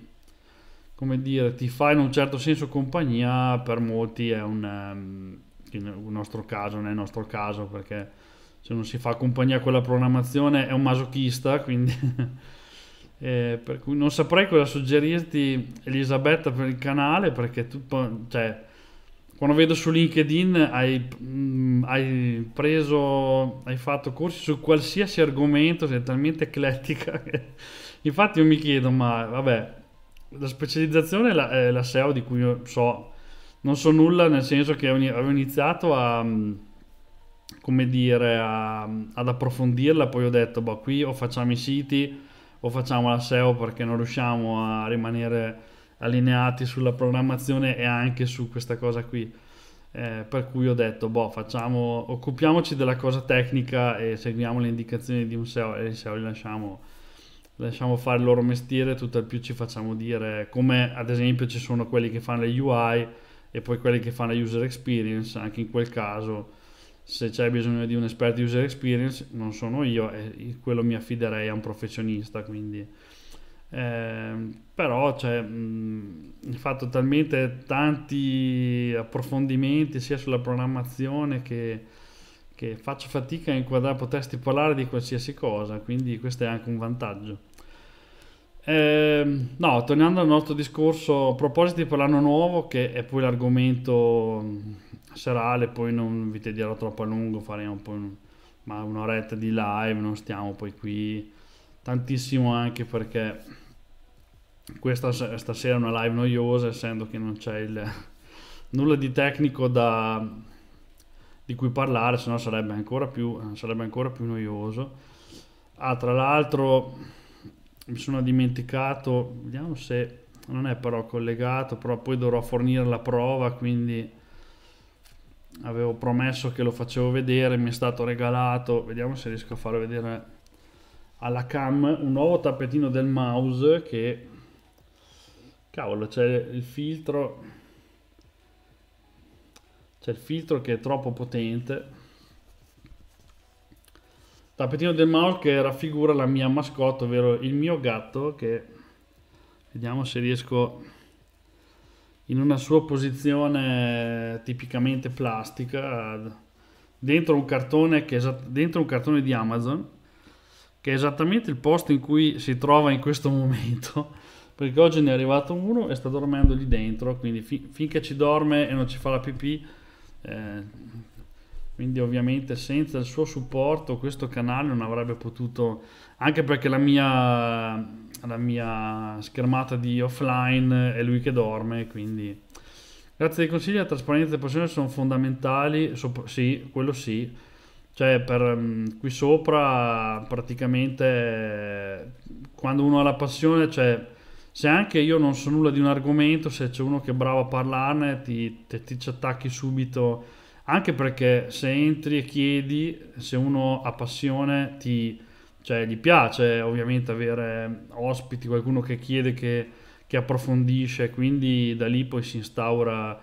come dire, ti fa in un certo senso compagnia, per molti è un, ehm, nel nostro caso, non è il nostro caso perché se non si fa compagnia con la programmazione è un masochista, quindi eh, per cui non saprei cosa suggerirti Elisabetta per il canale perché tu, cioè, quando vedo su LinkedIn hai, mh, mm, hai, preso, hai fatto corsi su qualsiasi argomento, sei talmente eclettica che infatti io mi chiedo ma vabbè la specializzazione è la, è la SEO di cui io so, non so nulla, nel senso che avevo iniziato a, mm, come dire, a, mm, ad approfondirla, poi ho detto, boh, qui o facciamo i siti o facciamo la SEO perché non riusciamo a rimanere allineati sulla programmazione e anche su questa cosa qui. Eh, per cui ho detto, boh, facciamo, occupiamoci della cosa tecnica e seguiamo le indicazioni di un SEO e il SEO li lasciamo lasciamo fare il loro mestiere, tutto al più ci facciamo dire, come ad esempio ci sono quelli che fanno le UI e poi quelli che fanno la user experience, anche in quel caso se c'è bisogno di un esperto di user experience non sono io e quello mi affiderei a un professionista, quindi... Eh, però cioè, ho fatto talmente tanti approfondimenti sia sulla programmazione che, che faccio fatica a inquadrare, potresti parlare di qualsiasi cosa, quindi questo è anche un vantaggio. Eh, no, tornando al nostro discorso, a proposito per l'anno nuovo, che è poi l'argomento mm, serale, poi non vi tedierò troppo a lungo, faremo poi un, ma un'oretta di live, non stiamo poi qui tantissimo anche perché questa stasera è una live noiosa, essendo che non c'è il, nulla di tecnico da, di cui parlare, se no sarebbe ancora più noioso. Ah, tra l'altro mi sono dimenticato, vediamo se non è però collegato, però poi dovrò fornire la prova, quindi avevo promesso che lo facevo vedere, mi è stato regalato, vediamo se riesco a farlo vedere alla cam, un nuovo tappetino del mouse che, cavolo, c'è il filtro, c'è il filtro che è troppo potente, Tappetino del Maul che raffigura la mia mascotte, ovvero il mio gatto che vediamo se riesco in una sua posizione tipicamente plastica dentro un cartone, che, dentro un cartone di Amazon che è esattamente il posto in cui si trova in questo momento perché oggi ne è arrivato uno e sta dormendo lì dentro quindi fin finché ci dorme e non ci fa la pipì eh, quindi ovviamente senza il suo supporto questo canale non avrebbe potuto anche perché la mia, la mia schermata di offline è lui che dorme quindi grazie ai consigli la trasparenza e passione sono fondamentali sopra, sì quello sì cioè per, mm, qui sopra praticamente quando uno ha la passione cioè se anche io non so nulla di un argomento se c'è uno che è bravo a parlarne ti, ti, ti ci attacchi subito anche perché se entri e chiedi, se uno ha passione, ti, cioè, gli piace ovviamente avere ospiti, qualcuno che chiede, che, che approfondisce, quindi da lì poi si instaura.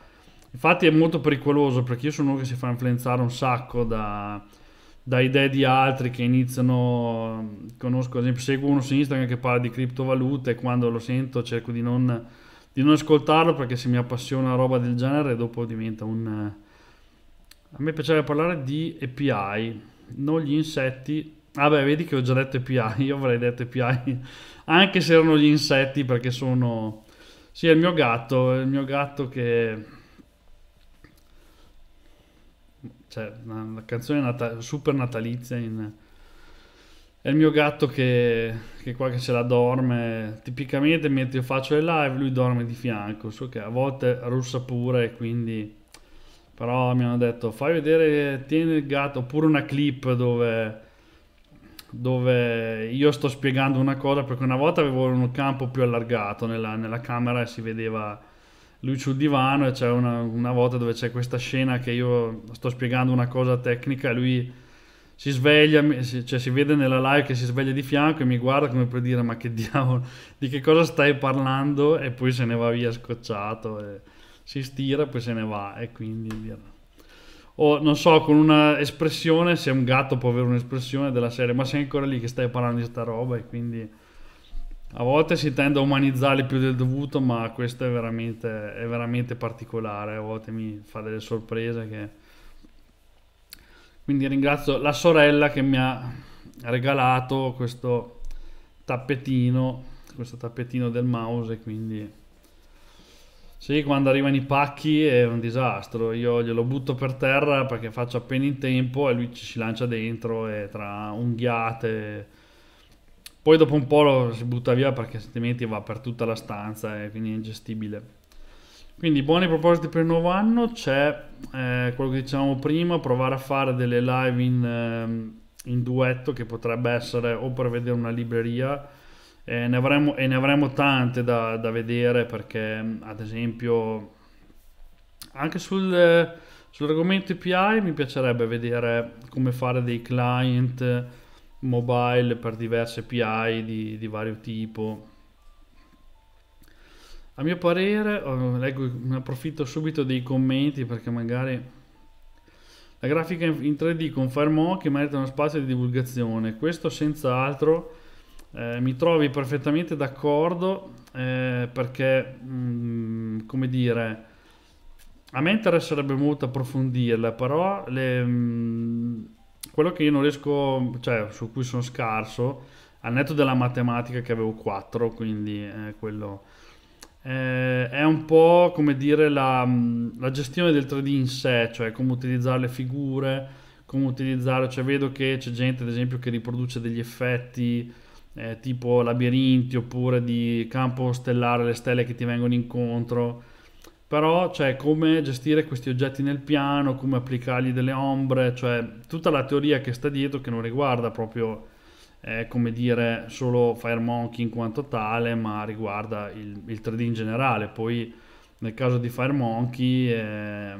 Infatti è molto pericoloso perché io sono uno che si fa influenzare un sacco da, da idee di altri che iniziano, conosco ad esempio, seguo uno su Instagram che parla di criptovalute e quando lo sento cerco di non, di non ascoltarlo perché se mi appassiona roba del genere dopo diventa un a me piacerebbe parlare di API, non gli insetti. Vabbè, ah vedi che ho già detto API, io avrei detto API, anche se erano gli insetti perché sono... Sì, è il mio gatto, è il mio gatto che... Cioè, la canzone nata... super natalizia in... È il mio gatto che, che qua che ce la dorme, tipicamente mentre io faccio le live lui dorme di fianco, so che a volte russa pure, quindi però mi hanno detto fai vedere, tieni il gatto, oppure una clip dove, dove io sto spiegando una cosa, perché una volta avevo un campo più allargato nella, nella camera e si vedeva lui sul divano e c'è una, una, volta dove c'è questa scena che io sto spiegando una cosa tecnica e lui si sveglia, cioè si vede nella live che si sveglia di fianco e mi guarda come per dire ma che diavolo, di che cosa stai parlando e poi se ne va via scocciato. E si stira e poi se ne va e quindi o non so con un'espressione se un gatto può avere un'espressione della serie ma sei ancora lì che stai parlando di sta roba e quindi a volte si tende a umanizzarli più del dovuto ma questo è veramente, è veramente particolare a volte mi fa delle sorprese che... quindi ringrazio la sorella che mi ha regalato questo tappetino questo tappetino del mouse quindi sì, quando arrivano i pacchi è un disastro. Io glielo butto per terra perché faccio appena in tempo e lui ci si lancia dentro e tra unghiate. Poi dopo un po' lo si butta via perché altrimenti va per tutta la stanza e quindi è ingestibile. Quindi buoni propositi per il nuovo anno, c'è eh, quello che dicevamo prima, provare a fare delle live in, ehm, in duetto che potrebbe essere o per vedere una libreria eh, ne avremo, e ne avremo tante da, da, vedere perché, ad esempio, anche sul, sull'argomento API mi piacerebbe vedere come fare dei client mobile per diverse API di, di vario tipo. A mio parere, oh, leggo, ne approfitto subito dei commenti perché magari la grafica in 3D confermò che merita uno spazio di divulgazione, questo senz'altro eh, mi trovi perfettamente d'accordo eh, perché, mh, mm, come dire, a me interesserebbe molto approfondirla, però le, mh, mm, quello che io non riesco, cioè su cui sono scarso, al netto della matematica che avevo 4, quindi eh, quello... Eh, è un po' come dire la, mm, la, gestione del 3D in sé, cioè come utilizzare le figure, come utilizzare, cioè vedo che c'è gente ad esempio che riproduce degli effetti eh, tipo labirinti oppure di campo stellare, le stelle che ti vengono incontro, però cioè, come gestire questi oggetti nel piano, come applicargli delle ombre, cioè tutta la teoria che sta dietro che non riguarda proprio eh, come dire solo FireMonkey in quanto tale, ma riguarda il, il 3D in generale. Poi nel caso di FireMonkey... Eh,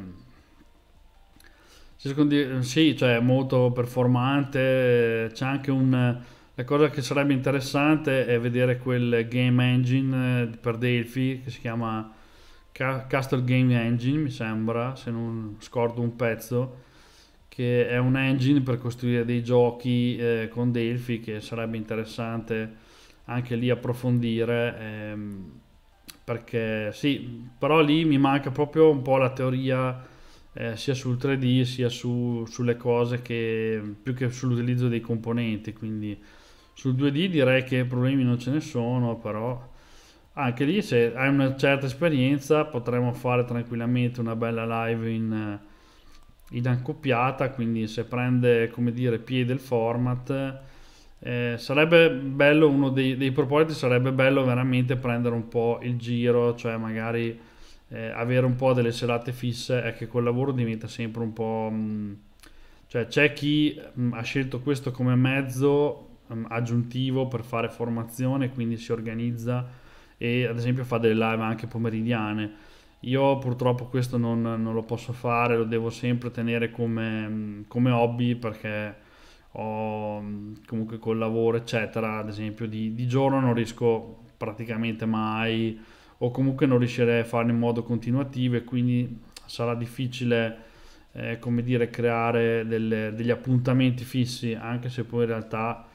sì, cioè molto performante, eh, c'è anche un, la cosa che sarebbe interessante è vedere quel game engine eh, per Delphi che si chiama Castle Game Engine, mi sembra, se non scordo un pezzo, che è un engine per costruire dei giochi eh, con Delphi che sarebbe interessante anche lì approfondire. Ehm, perché sì, però lì mi manca proprio un po' la teoria eh, sia sul 3D sia su, sulle cose che più che sull'utilizzo dei componenti, quindi sul 2D direi che problemi non ce ne sono, però anche lì se hai una certa esperienza potremmo fare tranquillamente una bella live in, eh, in accoppiata, quindi se prende come dire piede il format eh, sarebbe bello, uno dei, dei, propositi sarebbe bello veramente prendere un po' il giro, cioè magari eh, avere un po' delle serate fisse, è che col lavoro diventa sempre un po'... Mh, mm, cioè c'è chi mh, mm, ha scelto questo come mezzo um, aggiuntivo per fare formazione, quindi si organizza e ad esempio fa delle live anche pomeridiane. Io purtroppo questo non, non lo posso fare, lo devo sempre tenere come, come hobby perché ho comunque col lavoro eccetera, ad esempio di, di giorno non riesco praticamente mai o comunque non riuscirei a farlo in modo continuativo e quindi sarà difficile eh, come dire creare delle, degli appuntamenti fissi anche se poi in realtà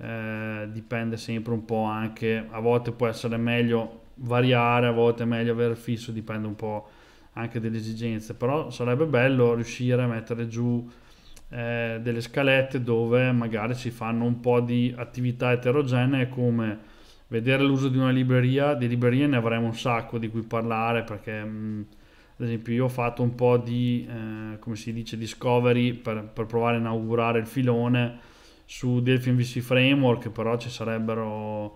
eh, dipende sempre un po' anche, a volte può essere meglio variare, a volte è meglio avere fisso, dipende un po' anche delle esigenze, però sarebbe bello riuscire a mettere giù eh, delle scalette dove magari si fanno un po' di attività eterogenee come vedere l'uso di una libreria, di librerie ne avremo un sacco di cui parlare perché... Mh, mm, ad esempio io ho fatto un po' di, eh, come si dice, discovery per, per provare a inaugurare il filone su Delphi MVC Framework, però ci sarebbero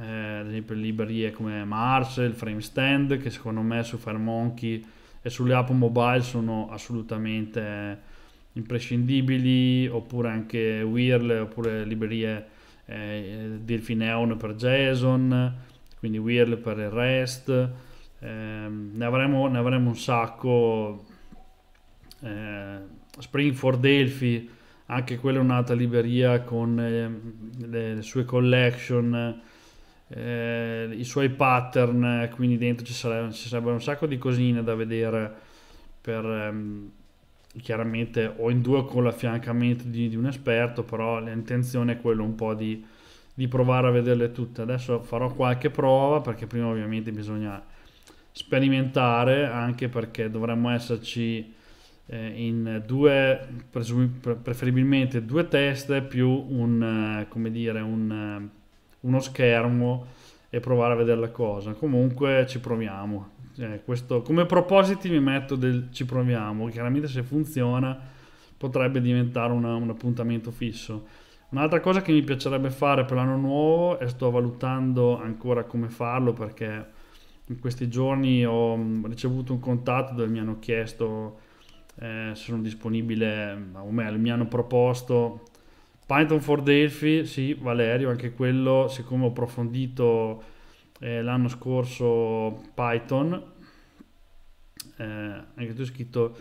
eh, ad esempio librerie come Mars, il FrameStand, che secondo me su FireMonkey e sulle app mobile sono assolutamente imprescindibili, oppure anche Whirl, oppure librerie eh, Delphi Neon per JSON, quindi Whirl per il REST, eh, ne, avremo, ne, avremo, un sacco, eh, Spring for Delphi, anche quella è un'altra libreria con ehm, le, le, sue collection, eh, i suoi pattern, quindi dentro ci, sare, ci, sarebbero un sacco di cosine da vedere per ehm, chiaramente o in due con l'affiancamento di, di, un esperto, però l'intenzione è quella un po' di, di provare a vederle tutte. Adesso farò qualche prova perché prima ovviamente bisogna sperimentare anche perché dovremmo esserci eh, in due, preferibilmente due teste più un, eh, come dire, un, eh, uno schermo e provare a vedere la cosa. Comunque ci proviamo. Eh, questo, come propositi mi metto del ci proviamo, chiaramente se funziona potrebbe diventare una, un appuntamento fisso. Un'altra cosa che mi piacerebbe fare per l'anno nuovo e sto valutando ancora come farlo perché in questi giorni ho mm, ricevuto un contatto dove mi hanno chiesto eh, sono disponibile, mi hanno proposto Python for Delphi, sì Valerio, anche quello siccome ho approfondito eh, l'anno scorso Python, eh, anche tu hai scritto,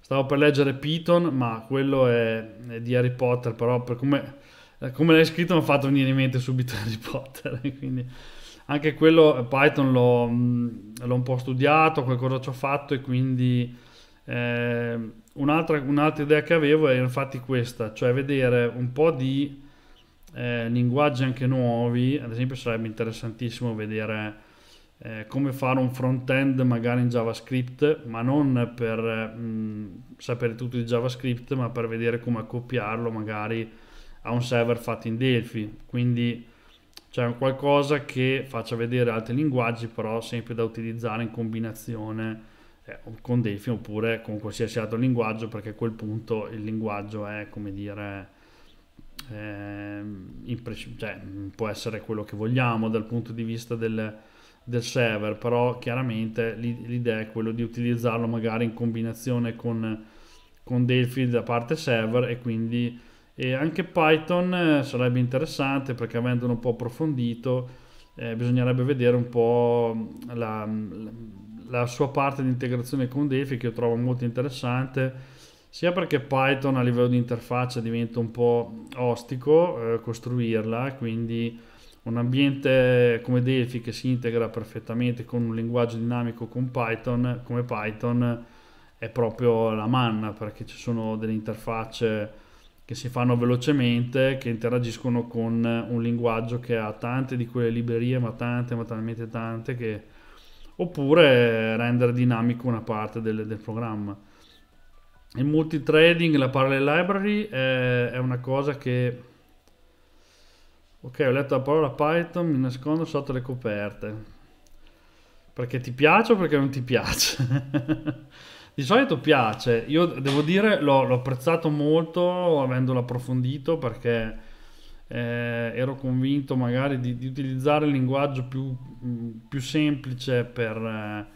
stavo per leggere Python, ma quello è, è di Harry Potter, però per come, eh, come l'hai scritto mi ha fatto venire in mente subito Harry Potter, quindi anche quello Python mm, l'ho un po' studiato, qualcosa ci ho fatto e quindi eh, un'altra, un'altra, idea che avevo era infatti questa, cioè vedere un po' di eh, linguaggi anche nuovi, ad esempio sarebbe interessantissimo vedere eh, come fare un front-end magari in JavaScript, ma non per mh, mm, sapere tutto di JavaScript, ma per vedere come accoppiarlo magari a un server fatto in Delphi, quindi c'è cioè, qualcosa che faccia vedere altri linguaggi, però sempre da utilizzare in combinazione eh, con Delphi oppure con qualsiasi altro linguaggio perché a quel punto il linguaggio è come dire eh, cioè, mm, può essere quello che vogliamo dal punto di vista del, del server però chiaramente l'idea è quella di utilizzarlo magari in combinazione con, con Delphi da parte server e quindi e anche Python eh, sarebbe interessante perché avendolo un po' approfondito eh, bisognerebbe vedere un po' la, la la sua parte di integrazione con Defi che io trovo molto interessante sia perché Python a livello di interfaccia diventa un po' ostico eh, costruirla quindi un ambiente come Delphi che si integra perfettamente con un linguaggio dinamico con Python, come Python è proprio la manna perché ci sono delle interfacce che si fanno velocemente, che interagiscono con un linguaggio che ha tante di quelle librerie, ma tante, ma talmente tante che oppure rendere dinamico una parte del, del programma. Il multitrading, la parallel library è, è una cosa che... Ok, ho letto la parola Python, mi nascondo sotto le coperte. Perché ti piace o perché non ti piace? Di solito piace, io devo dire l'ho, l'ho apprezzato molto avendolo approfondito perché eh, ero convinto magari di, di, utilizzare il linguaggio più, mm, più semplice per, eh,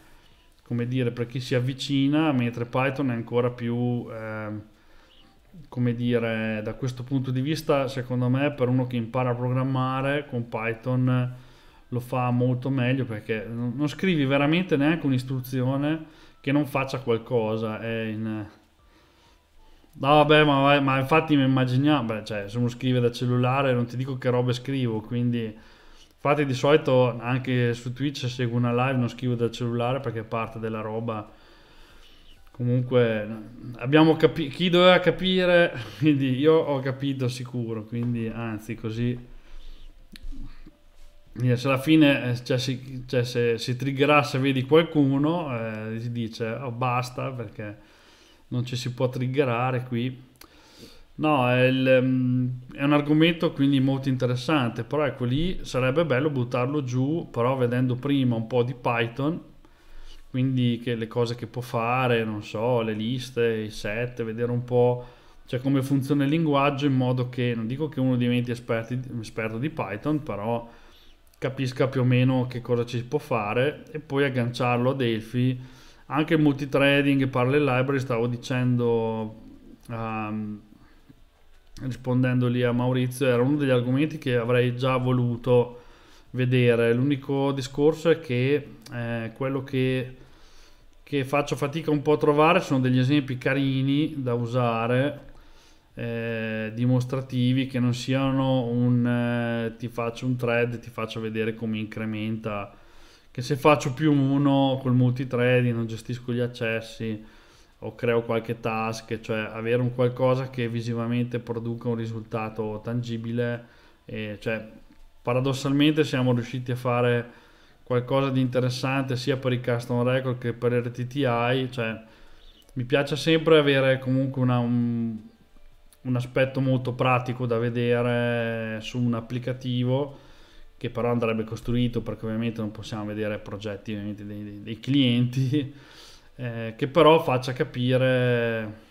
come dire, per chi si avvicina, mentre Python è ancora più, eh, come dire, da questo punto di vista, secondo me, per uno che impara a programmare con Python lo fa molto meglio perché non, non scrivi veramente neanche un'istruzione che non faccia qualcosa, è in No, vabbè, ma, ma infatti mi immaginiamo, beh, cioè, se uno scrive da cellulare non ti dico che robe scrivo, quindi infatti di solito anche su Twitch se seguo una live non scrivo da cellulare perché parte della roba. Comunque abbiamo capito chi doveva capire, quindi io ho capito sicuro, quindi anzi così se alla fine eh, cioè, si, cioè, se si triggerasse vedi qualcuno eh, si dice oh, basta perché non ci si può triggerare qui. No, è, il, ehm, è, un argomento quindi molto interessante, però ecco lì sarebbe bello buttarlo giù, però vedendo prima un po' di Python, quindi che le cose che può fare, non so, le liste, i set, vedere un po' cioè come funziona il linguaggio in modo che, non dico che uno diventi esperti, esperto di Python, però capisca più o meno che cosa ci può fare e poi agganciarlo a Delphi anche il multitrading e parallel library stavo dicendo um, rispondendo lì a Maurizio era uno degli argomenti che avrei già voluto vedere l'unico discorso è che eh, quello che, che, faccio fatica un po' a trovare sono degli esempi carini da usare eh, dimostrativi che non siano un eh, ti faccio un thread ti faccio vedere come incrementa che se faccio più uno col multitrading, non gestisco gli accessi o creo qualche task, cioè avere un qualcosa che visivamente produca un risultato tangibile. E, cioè, paradossalmente siamo riusciti a fare qualcosa di interessante sia per i custom record che per il RTTI, cioè, mi piace sempre avere comunque una, un, un aspetto molto pratico da vedere su un applicativo che però andrebbe costruito perché ovviamente non possiamo vedere progetti dei, dei, dei, clienti, eh, che però faccia capire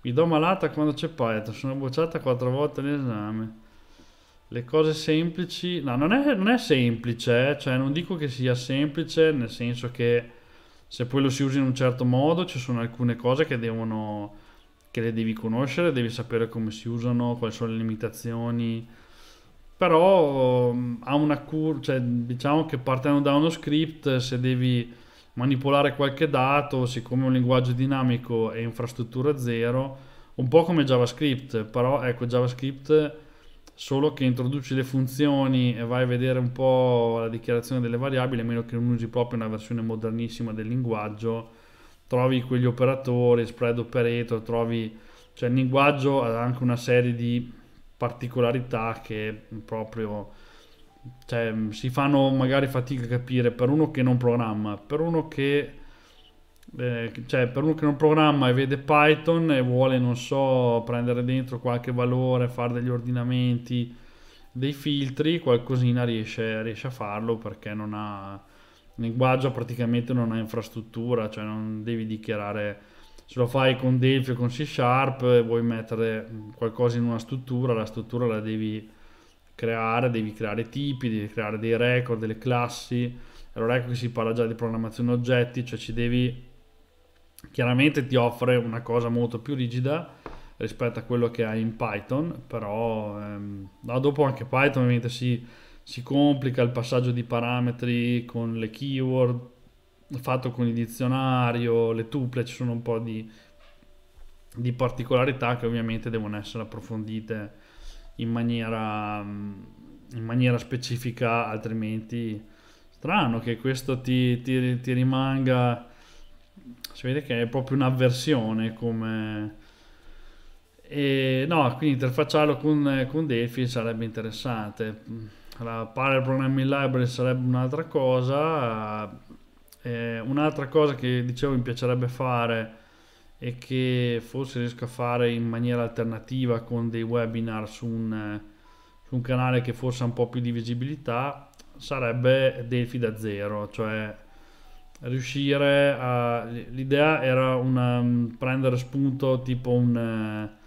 mi do malata quando c'è Python, sono bocciata quattro volte all'esame. Le cose semplici, no, non è, non è semplice, eh, cioè non dico che sia semplice, nel senso che se poi lo si usa in un certo modo ci sono alcune cose che devono, che le devi conoscere, devi sapere come si usano, quali sono le limitazioni, però mm, ha una curva, cioè, diciamo che partendo da uno script, se devi manipolare qualche dato, siccome è un linguaggio dinamico e infrastruttura zero, un po' come JavaScript, però ecco JavaScript solo che introduci le funzioni e vai a vedere un po' la dichiarazione delle variabili, a meno che non usi proprio una versione modernissima del linguaggio, trovi quegli operatori, spread operator, trovi, cioè il linguaggio ha anche una serie di particolarità che proprio cioè, si fanno magari fatica a capire per uno che non programma, per uno che, eh, cioè, per uno che non programma e vede Python e vuole, non so, prendere dentro qualche valore, fare degli ordinamenti, dei filtri, qualcosina riesce, riesce a farlo perché non ha linguaggio praticamente non ha infrastruttura, cioè non devi dichiarare se lo fai con Delphi o con C Sharp vuoi mettere qualcosa in una struttura, la struttura la devi creare, devi creare tipi, devi creare dei record, delle classi, allora ecco che si parla già di programmazione oggetti, cioè ci devi, chiaramente ti offre una cosa molto più rigida rispetto a quello che hai in Python, però ehm, no, dopo anche Python ovviamente si, si complica il passaggio di parametri con le keyword, fatto con il dizionario, le tuple, ci sono un po' di, di particolarità che ovviamente devono essere approfondite in maniera, in maniera specifica, altrimenti strano che questo ti, ti, ti rimanga, si vede che è proprio un'avversione come... E, no, quindi interfacciarlo con, con Delphi sarebbe interessante. La Parallel Programming Library sarebbe un'altra cosa eh, un'altra cosa che dicevo mi piacerebbe fare e che forse riesco a fare in maniera alternativa con dei webinar su un, su un canale che forse ha un po' più di visibilità sarebbe Delphi da zero, cioè riuscire a... l'idea era una, mm, prendere spunto tipo un, eh,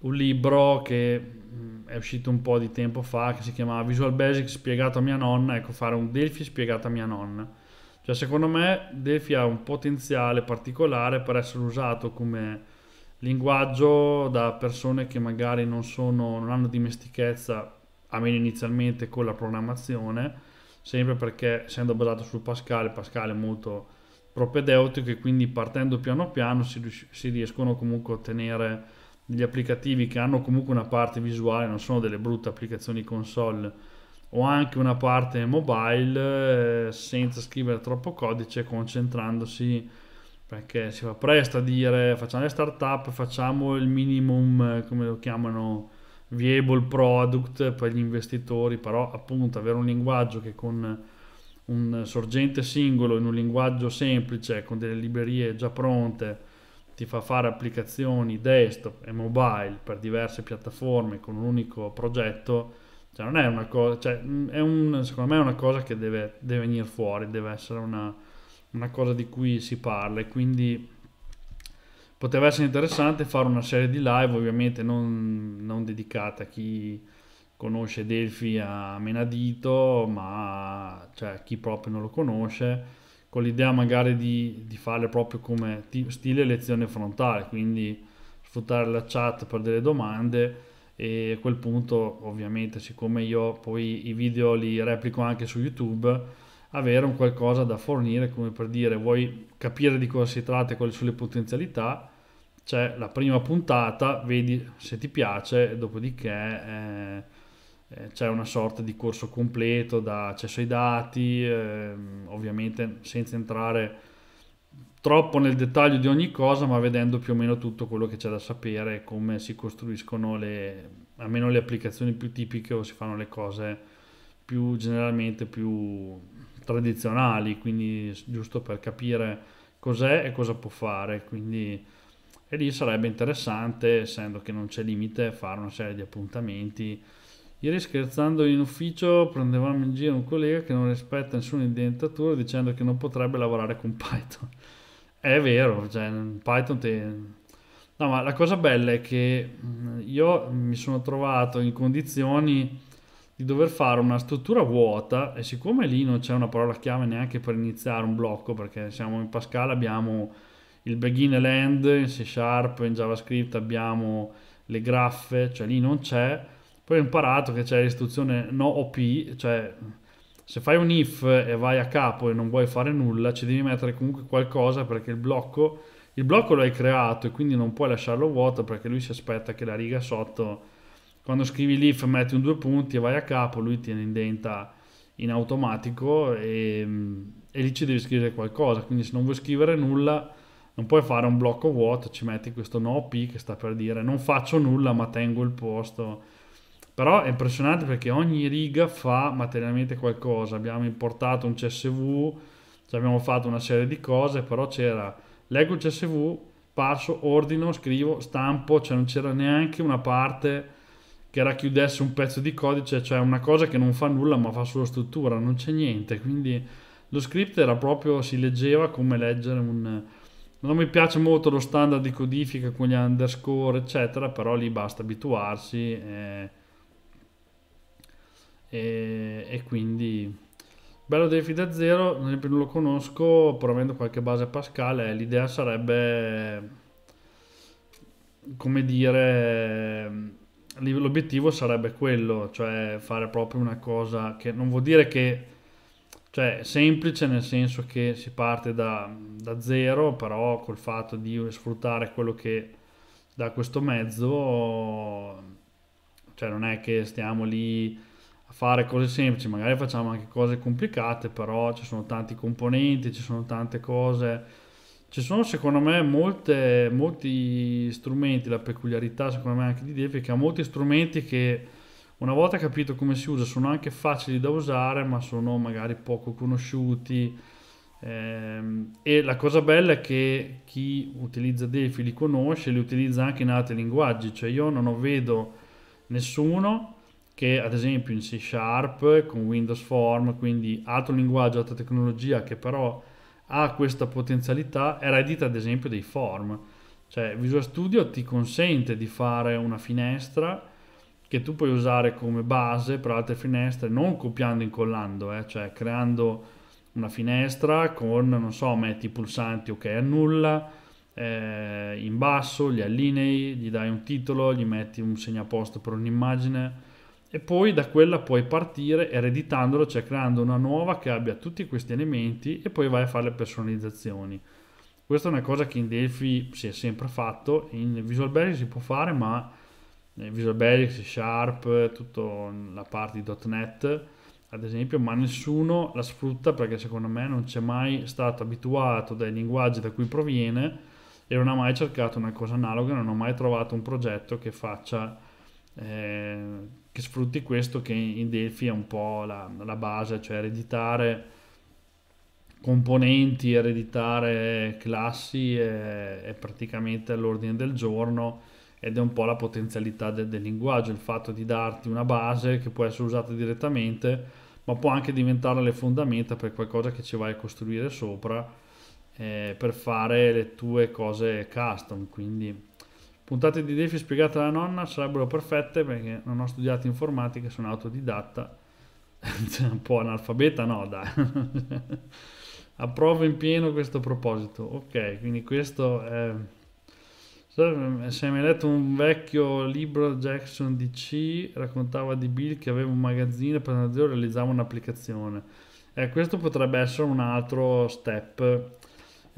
un libro che mm, è uscito un po' di tempo fa che si chiamava Visual Basic spiegato a mia nonna, ecco fare un Delphi spiegato a mia nonna cioè, secondo me Delphi ha un potenziale particolare per essere usato come linguaggio da persone che magari non, sono, non hanno dimestichezza, almeno inizialmente, con la programmazione, sempre perché essendo basato su Pascal, Pascal è molto propedeutico e quindi partendo piano piano si, si riescono comunque a ottenere degli applicativi che hanno comunque una parte visuale, non sono delle brutte applicazioni console o anche una parte mobile eh, senza scrivere troppo codice, concentrandosi perché si fa presto a dire facciamo le startup, facciamo il minimum, eh, come lo chiamano, viable product per gli investitori, però appunto avere un linguaggio che con un sorgente singolo in un linguaggio semplice, con delle librerie già pronte, ti fa fare applicazioni desktop e mobile per diverse piattaforme con un unico progetto cioè, non è una cosa, cioè, mm, è un, secondo me è una cosa che deve, deve venire fuori, deve essere una, una cosa di cui si parla e quindi poteva essere interessante fare una serie di live ovviamente non, non dedicata a chi conosce Delphi a menadito ma cioè, a chi proprio non lo conosce con l'idea magari di, di farle proprio come stile lezione frontale quindi sfruttare la chat per delle domande e a quel punto ovviamente siccome io poi i video li replico anche su YouTube avere un qualcosa da fornire come per dire vuoi capire di cosa si tratta e quali sono le potenzialità c'è la prima puntata vedi se ti piace dopodiché eh, eh c'è una sorta di corso completo da accesso ai dati eh, ovviamente senza entrare troppo nel dettaglio di ogni cosa, ma vedendo più o meno tutto quello che c'è da sapere come si costruiscono le, almeno le applicazioni più tipiche o si fanno le cose più generalmente più tradizionali, quindi giusto per capire cos'è e cosa può fare. Quindi, e lì sarebbe interessante, essendo che non c'è limite, fare una serie di appuntamenti. Ieri scherzando in ufficio prendevamo in giro un collega che non rispetta nessuna indentatura dicendo che non potrebbe lavorare con Python. È vero, cioè, Python te... No, ma la cosa bella è che mm, io mi sono trovato in condizioni di dover fare una struttura vuota e siccome lì non c'è una parola chiave neanche per iniziare un blocco, perché siamo in Pascal, abbiamo il begin e l'end, in C Sharp, in JavaScript abbiamo le graffe, cioè lì non c'è. Poi ho imparato che c'è l'istruzione no OP, cioè se fai un if e vai a capo e non vuoi fare nulla, ci devi mettere comunque qualcosa perché il blocco, il blocco lo hai creato e quindi non puoi lasciarlo vuoto perché lui si aspetta che la riga sotto, quando scrivi l'if metti un due punti e vai a capo, lui ti indenta in automatico e, e lì ci devi scrivere qualcosa, quindi se non vuoi scrivere nulla non puoi fare un blocco vuoto, ci metti questo no p che sta per dire non faccio nulla ma tengo il posto però è impressionante perché ogni riga fa materialmente qualcosa. Abbiamo importato un CSV, abbiamo fatto una serie di cose, però c'era leggo il CSV, passo, ordino, scrivo, stampo, cioè non c'era neanche una parte che racchiudesse un pezzo di codice, cioè una cosa che non fa nulla ma fa solo struttura, non c'è niente. Quindi lo script era proprio, si leggeva come leggere un... Non mi piace molto lo standard di codifica con gli underscore, eccetera, però lì basta abituarsi. Eh e, e quindi bello DeFi da zero, non lo conosco, però avendo qualche base pascale l'idea sarebbe, come dire, l'obiettivo sarebbe quello, cioè fare proprio una cosa che non vuol dire che, cioè semplice nel senso che si parte da, da zero, però col fatto di sfruttare quello che da questo mezzo, cioè non è che stiamo lì a fare cose semplici, magari facciamo anche cose complicate, però ci sono tanti componenti, ci sono tante cose, ci sono secondo me molte, molti strumenti, la peculiarità secondo me anche di Delphi, che ha molti strumenti che una volta capito come si usa sono anche facili da usare, ma sono magari poco conosciuti. Ehm, e la cosa bella è che chi utilizza Delphi li conosce, li utilizza anche in altri linguaggi, cioè io non vedo nessuno che ad esempio in C Sharp con Windows Form, quindi altro linguaggio, altra tecnologia che però ha questa potenzialità, eredita ad esempio dei form. Cioè Visual Studio ti consente di fare una finestra che tu puoi usare come base per altre finestre, non copiando e incollando, eh, cioè creando una finestra con, non so, metti i pulsanti ok annulla, eh, in basso li allinei, gli dai un titolo, gli metti un segnaposto per un'immagine, e poi da quella puoi partire ereditandolo, cioè creando una nuova che abbia tutti questi elementi e poi vai a fare le personalizzazioni. Questa è una cosa che in Delphi si è sempre fatto, in Visual Basic si può fare, ma in eh, Visual Basic, C Sharp, tutta la parte di .NET, ad esempio, ma nessuno la sfrutta perché secondo me non c'è mai stato abituato dai linguaggi da cui proviene e non ha mai cercato una cosa analoga, non ho mai trovato un progetto che faccia... Eh, che sfrutti questo che in Delphi è un po' la, la base, cioè ereditare componenti, ereditare classi è, è praticamente all'ordine del giorno ed è un po' la potenzialità de, del linguaggio, il fatto di darti una base che può essere usata direttamente ma può anche diventare le fondamenta per qualcosa che ci vai a costruire sopra eh, per fare le tue cose custom, quindi Puntate di Delphi spiegate alla nonna sarebbero perfette perché non ho studiato informatica, sono autodidatta. un po' analfabeta, no, dai. Approvo in pieno questo proposito. Ok, quindi questo è... Se mi hai letto un vecchio libro Jackson DC, raccontava di Bill che aveva un magazzino per un realizzava un'applicazione. Eh, questo potrebbe essere un altro step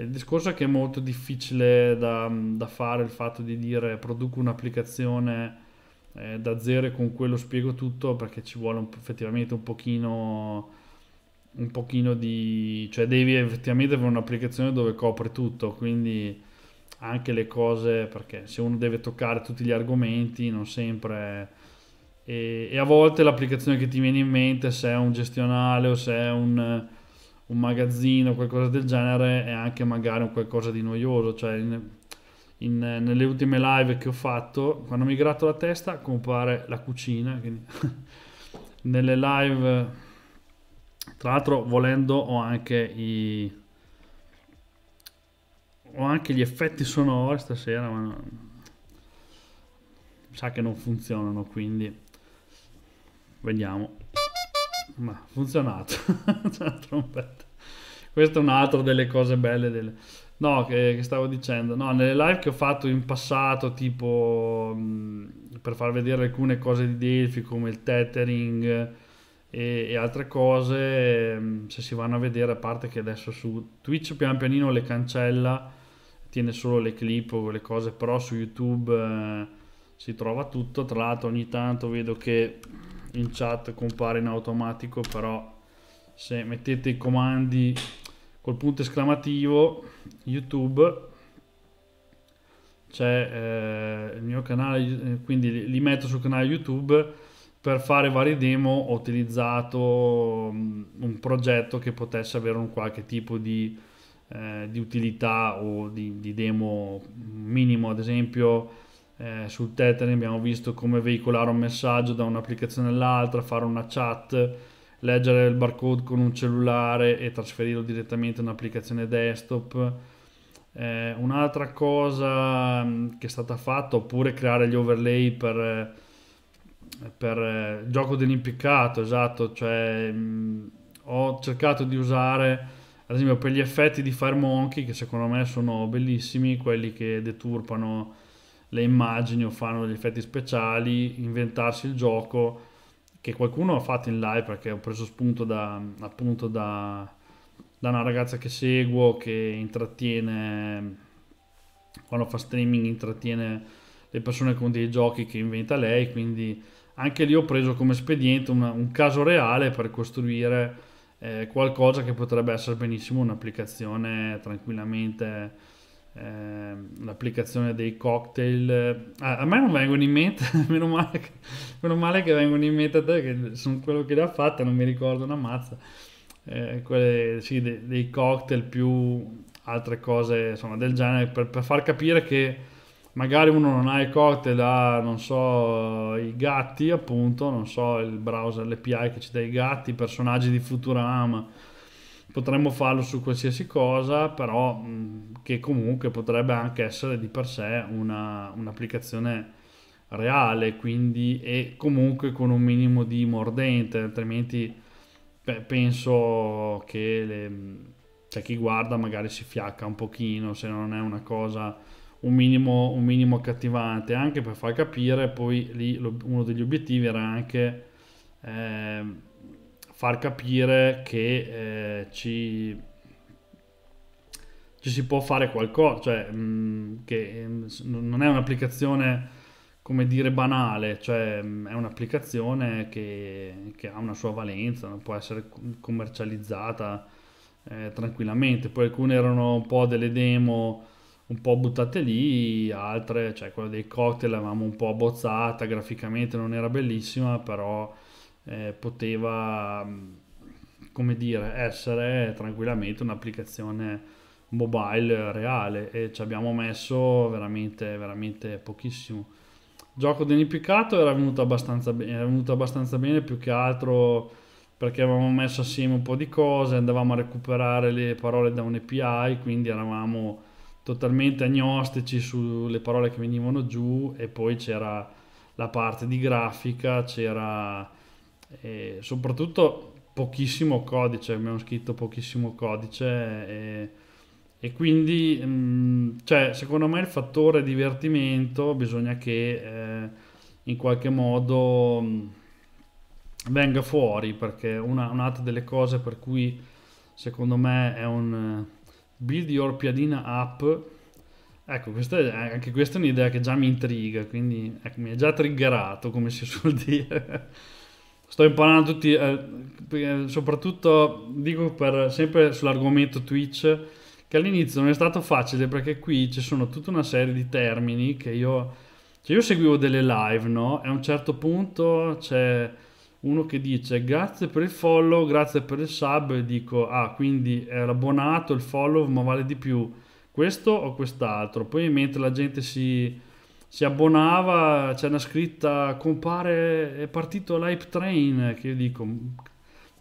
il discorso è che è molto difficile da, da fare il fatto di dire produco un'applicazione eh, da zero e con quello spiego tutto perché ci vuole un, effettivamente un pochino, un pochino di... cioè devi effettivamente avere un'applicazione dove copre tutto, quindi anche le cose perché se uno deve toccare tutti gli argomenti non sempre e, a volte l'applicazione che ti viene in mente se è un gestionale o se è un un magazzino, qualcosa del genere, è anche magari un qualcosa di noioso. Cioè, in, in, nelle ultime live che ho fatto, quando mi gratto la testa, compare la cucina. Quindi nelle live, tra l'altro, volendo, ho anche i. Ho anche gli effetti sonori stasera, ma no, sa che non funzionano, quindi vediamo. Ma ha funzionato. La trompetta. Questa è un'altra delle cose belle del... No, che, che, stavo dicendo, no, nelle live che ho fatto in passato, tipo mh, per far vedere alcune cose di Delphi come il tethering e, e altre cose, mh, se si vanno a vedere, a parte che adesso su Twitch pian pianino le cancella, tiene solo le clip o le cose, però su YouTube eh, si trova tutto, tra l'altro ogni tanto vedo che in chat compare in automatico, però se mettete i comandi col punto esclamativo YouTube c'è eh, il mio canale, eh, quindi li metto sul canale YouTube per fare varie demo ho utilizzato mm, un progetto che potesse avere un qualche tipo di, eh, di utilità o di, di, demo minimo, ad esempio eh, sul Tether abbiamo visto come veicolare un messaggio da un'applicazione all'altra, fare una chat, leggere il barcode con un cellulare e trasferirlo direttamente in un'applicazione desktop. Eh, un'altra cosa mm, che è stata fatta, oppure creare gli overlay per, eh, per eh, gioco dell'impiccato, esatto, cioè mh, mm, ho cercato di usare ad esempio per gli effetti di Fire Monkey che secondo me sono bellissimi, quelli che deturpano le immagini o fanno degli effetti speciali, inventarsi il gioco che qualcuno ha fatto in live perché ho preso spunto da, appunto da, da una ragazza che seguo che intrattiene quando fa streaming intrattiene le persone con dei giochi che inventa lei quindi anche lì ho preso come spediente una, un caso reale per costruire eh, qualcosa che potrebbe essere benissimo un'applicazione tranquillamente Ehm, l'applicazione dei cocktail ah, a me non vengono in mente meno male, che, meno male che vengono in mente a te che sono quello che l'ha fatta non mi ricordo una mazza eh, quelle, sì, dei, dei, cocktail più altre cose insomma del genere per, per, far capire che magari uno non ha i cocktail ha non so i gatti appunto non so il browser l'API che ci dà i gatti personaggi di Futurama potremmo farlo su qualsiasi cosa, però mh, che comunque potrebbe anche essere di per sé una, un'applicazione reale, quindi e comunque con un minimo di mordente, altrimenti beh, penso che le, cioè, chi guarda magari si fiacca un pochino se non è una cosa un minimo, un minimo accattivante, anche per far capire poi lì lo, uno degli obiettivi era anche... Eh, far capire che eh, ci, ci, si può fare qualcosa, cioè mh, mm, che mh, mm, non è un'applicazione come dire banale, cioè mh, mm, è un'applicazione che, che, ha una sua valenza, può essere commercializzata eh, tranquillamente, poi alcune erano un po' delle demo un po' buttate lì, altre, cioè quella dei cocktail l'avevamo un po' abbozzata, graficamente non era bellissima, però eh, poteva, mm, come dire, essere tranquillamente un'applicazione mobile reale e ci abbiamo messo veramente, veramente pochissimo. Il gioco dell'impiccato era venuto abbastanza bene, era venuto abbastanza bene più che altro perché avevamo messo assieme un po' di cose, andavamo a recuperare le parole da un API, quindi eravamo totalmente agnostici sulle parole che venivano giù e poi c'era la parte di grafica, c'era e soprattutto pochissimo codice, abbiamo scritto pochissimo codice e, e quindi mh, mm, cioè, secondo me il fattore divertimento bisogna che eh, in qualche modo mh, mm, venga fuori perché una, un'altra delle cose per cui secondo me è un eh, build your piadina app ecco questa è, anche questa è un'idea che già mi intriga quindi ecco, mi ha già triggerato come si suol dire sto imparando tutti, eh, soprattutto dico per, sempre sull'argomento Twitch, che all'inizio non è stato facile perché qui ci sono tutta una serie di termini che io, cioè io seguivo delle live, no? E a un certo punto c'è uno che dice grazie per il follow, grazie per il sub e dico ah quindi è l'abbonato, il follow ma vale di più questo o quest'altro poi mentre la gente si si abbonava, c'è una scritta compare, è partito l'hype train, che io dico, mm,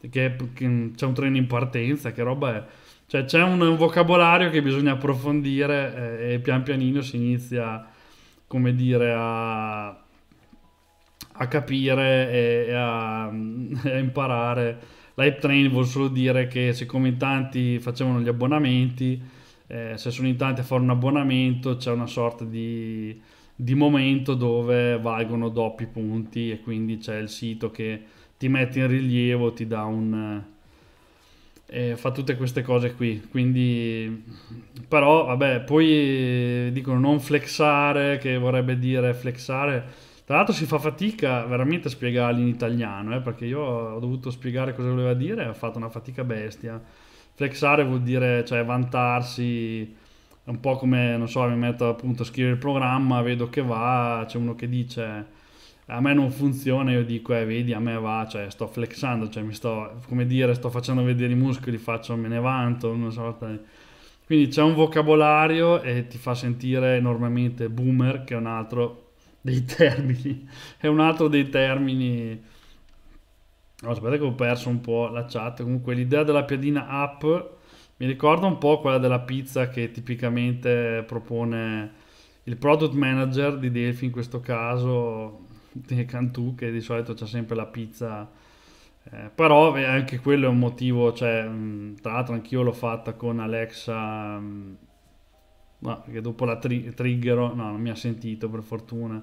che, che c'è un treno in partenza, che roba è? Cioè c'è un, un vocabolario che bisogna approfondire eh, e pian pianino si inizia, come dire, a, a capire e, e a, a imparare. L'hype train vuol solo dire che siccome in tanti facevano gli abbonamenti, eh, se sono in tanti a fare un abbonamento c'è una sorta di di momento dove valgono doppi punti e quindi c'è il sito che ti mette in rilievo, ti dà un... Eh, eh fa tutte queste cose qui quindi però vabbè poi eh, dicono non flexare che vorrebbe dire flexare tra l'altro si fa fatica veramente a spiegarli in italiano eh, perché io ho dovuto spiegare cosa voleva dire e ho fatto una fatica bestia flexare vuol dire cioè vantarsi è un po' come, non so, mi metto appunto a scrivere il programma, vedo che va, c'è uno che dice a me non funziona, io dico, eh, vedi, a me va, cioè sto flexando, cioè mi sto, come dire, sto facendo vedere i muscoli, faccio, me ne vanto, una sorta di... Quindi c'è un vocabolario e ti fa sentire enormemente boomer, che è un altro dei termini, è un altro dei termini... Oh, aspetta che ho perso un po' la chat, comunque l'idea della piadina app mi ricorda un po' quella della pizza che tipicamente propone il product manager di Delphi, in questo caso Cantù, che di solito c'è sempre la pizza. Eh, però anche quello è un motivo, cioè, tra l'altro anch'io l'ho fatta con Alexa, no, che dopo la tri- triggero, no, non mi ha sentito per fortuna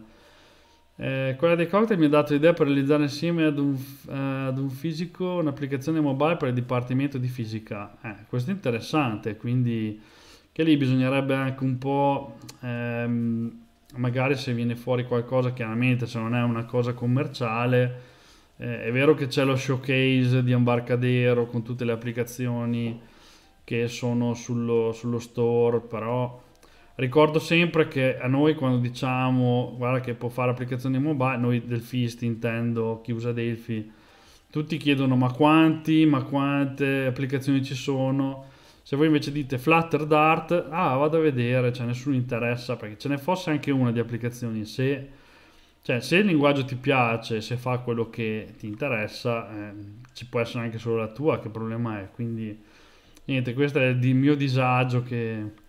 eh, quella dei cocktail mi ha dato l'idea per realizzare insieme ad un, eh, ad un fisico un'applicazione mobile per il dipartimento di fisica. Eh, questo è interessante, quindi che lì bisognerebbe anche un po', ehm, magari se viene fuori qualcosa, chiaramente se non è una cosa commerciale, eh, è vero che c'è lo showcase di Ambarcadero con tutte le applicazioni che sono sullo, sullo store, però Ricordo sempre che a noi quando diciamo guarda che può fare applicazioni mobile, noi delfisti intendo chi usa Delphi, tutti chiedono ma quanti, ma quante applicazioni ci sono. Se voi invece dite Flutter Dart, ah vado a vedere, cioè nessuno interessa perché ce ne fosse anche una di applicazioni, se, cioè, se il linguaggio ti piace, se fa quello che ti interessa, eh, ci può essere anche solo la tua, che problema è? Quindi niente, questo è il mio disagio che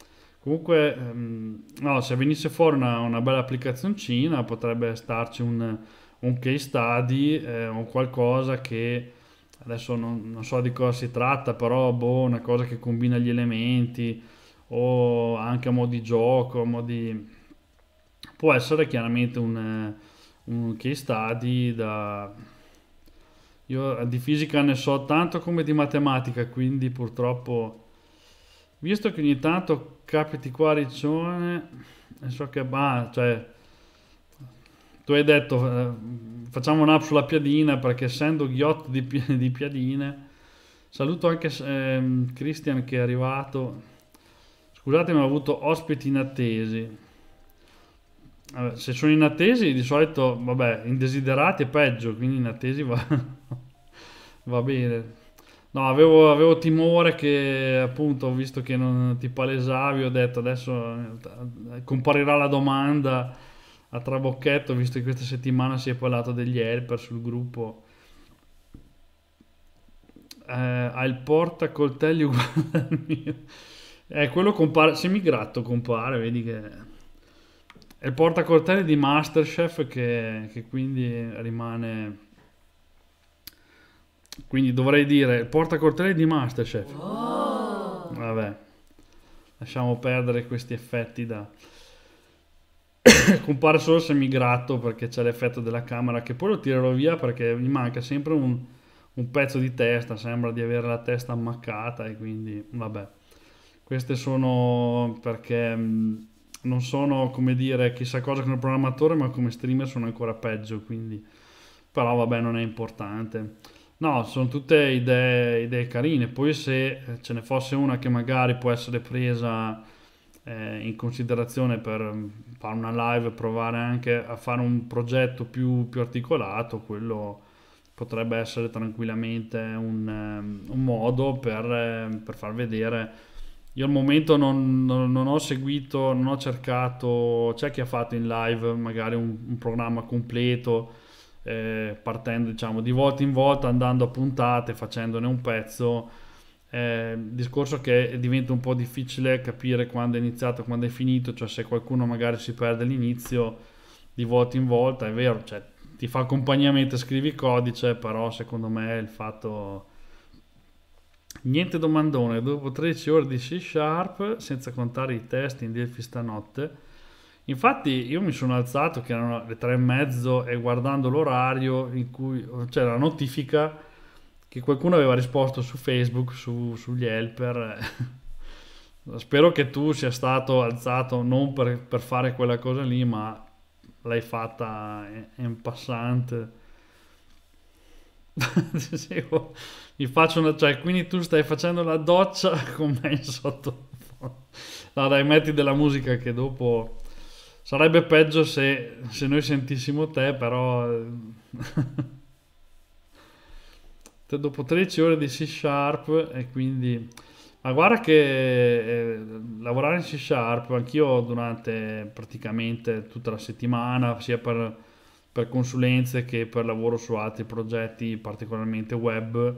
Comunque, ehm, no, se venisse fuori una, una, bella applicazioncina potrebbe starci un, un case study eh, o qualcosa che adesso non, non, so di cosa si tratta, però boh, una cosa che combina gli elementi o anche a di gioco, a modi... può essere chiaramente un, un case study da... Io di fisica ne so tanto come di matematica, quindi purtroppo, visto che ogni tanto capiti qua Riccione e so che bah, cioè, tu hai detto eh, facciamo un'app sulla piadina perché essendo ghiotto di, di piadine saluto anche eh, Christian che è arrivato scusatemi ho avuto ospiti inattesi se sono inattesi di solito vabbè indesiderati è peggio quindi inattesi va, va bene No, avevo, avevo, timore che appunto, ho visto che non ti palesavi, ho detto adesso eh, comparirà la domanda a trabocchetto, visto che questa settimana si è parlato degli helper sul gruppo. Eh, ha il porta coltelli uguale al mio. Eh, quello compare, semigratto compare, vedi che... È il porta coltelli di Masterchef che, che quindi rimane quindi dovrei dire il portacortei di Masterchef. Oh. Vabbè, lasciamo perdere questi effetti da... Compare solo se mi gratto perché c'è l'effetto della camera che poi lo tirerò via perché mi manca sempre un, un pezzo di testa, sembra di avere la testa ammaccata e quindi vabbè. Queste sono perché mm, non sono come dire chissà cosa come programmatore ma come streamer sono ancora peggio quindi però vabbè non è importante. No, sono tutte idee, idee carine. Poi se eh, ce ne fosse una che magari può essere presa eh, in considerazione per mm, fare una live, provare anche a fare un progetto più, più articolato, quello potrebbe essere tranquillamente un, ehm, un modo per, ehm, per, far vedere. Io al momento non, non, non, ho seguito, non ho cercato, c'è chi ha fatto in live magari un, un programma completo eh, partendo diciamo di volta in volta, andando a puntate, facendone un pezzo. Eh, discorso che diventa un po' difficile capire quando è iniziato, quando è finito, cioè se qualcuno magari si perde l'inizio di volta in volta, è vero, cioè, ti fa compagnia mentre scrivi codice, però secondo me il fatto... Niente domandone, dopo 13 ore di C Sharp, senza contare i test in Delphi stanotte, Infatti io mi sono alzato che erano le tre e mezzo e guardando l'orario in cui c'era la notifica che qualcuno aveva risposto su Facebook, su, sugli helper. Spero che tu sia stato alzato non per, per fare quella cosa lì, ma l'hai fatta in passante. Oh, mi faccio una, cioè, quindi tu stai facendo la doccia con me in sottofondo. No, dai, metti della musica che dopo Sarebbe peggio se, se noi sentissimo te, però... Eh. dopo 13 ore di C Sharp e quindi... Ma guarda che eh, lavorare in C Sharp, anch'io durante praticamente tutta la settimana, sia per, per, consulenze che per lavoro su altri progetti, particolarmente web,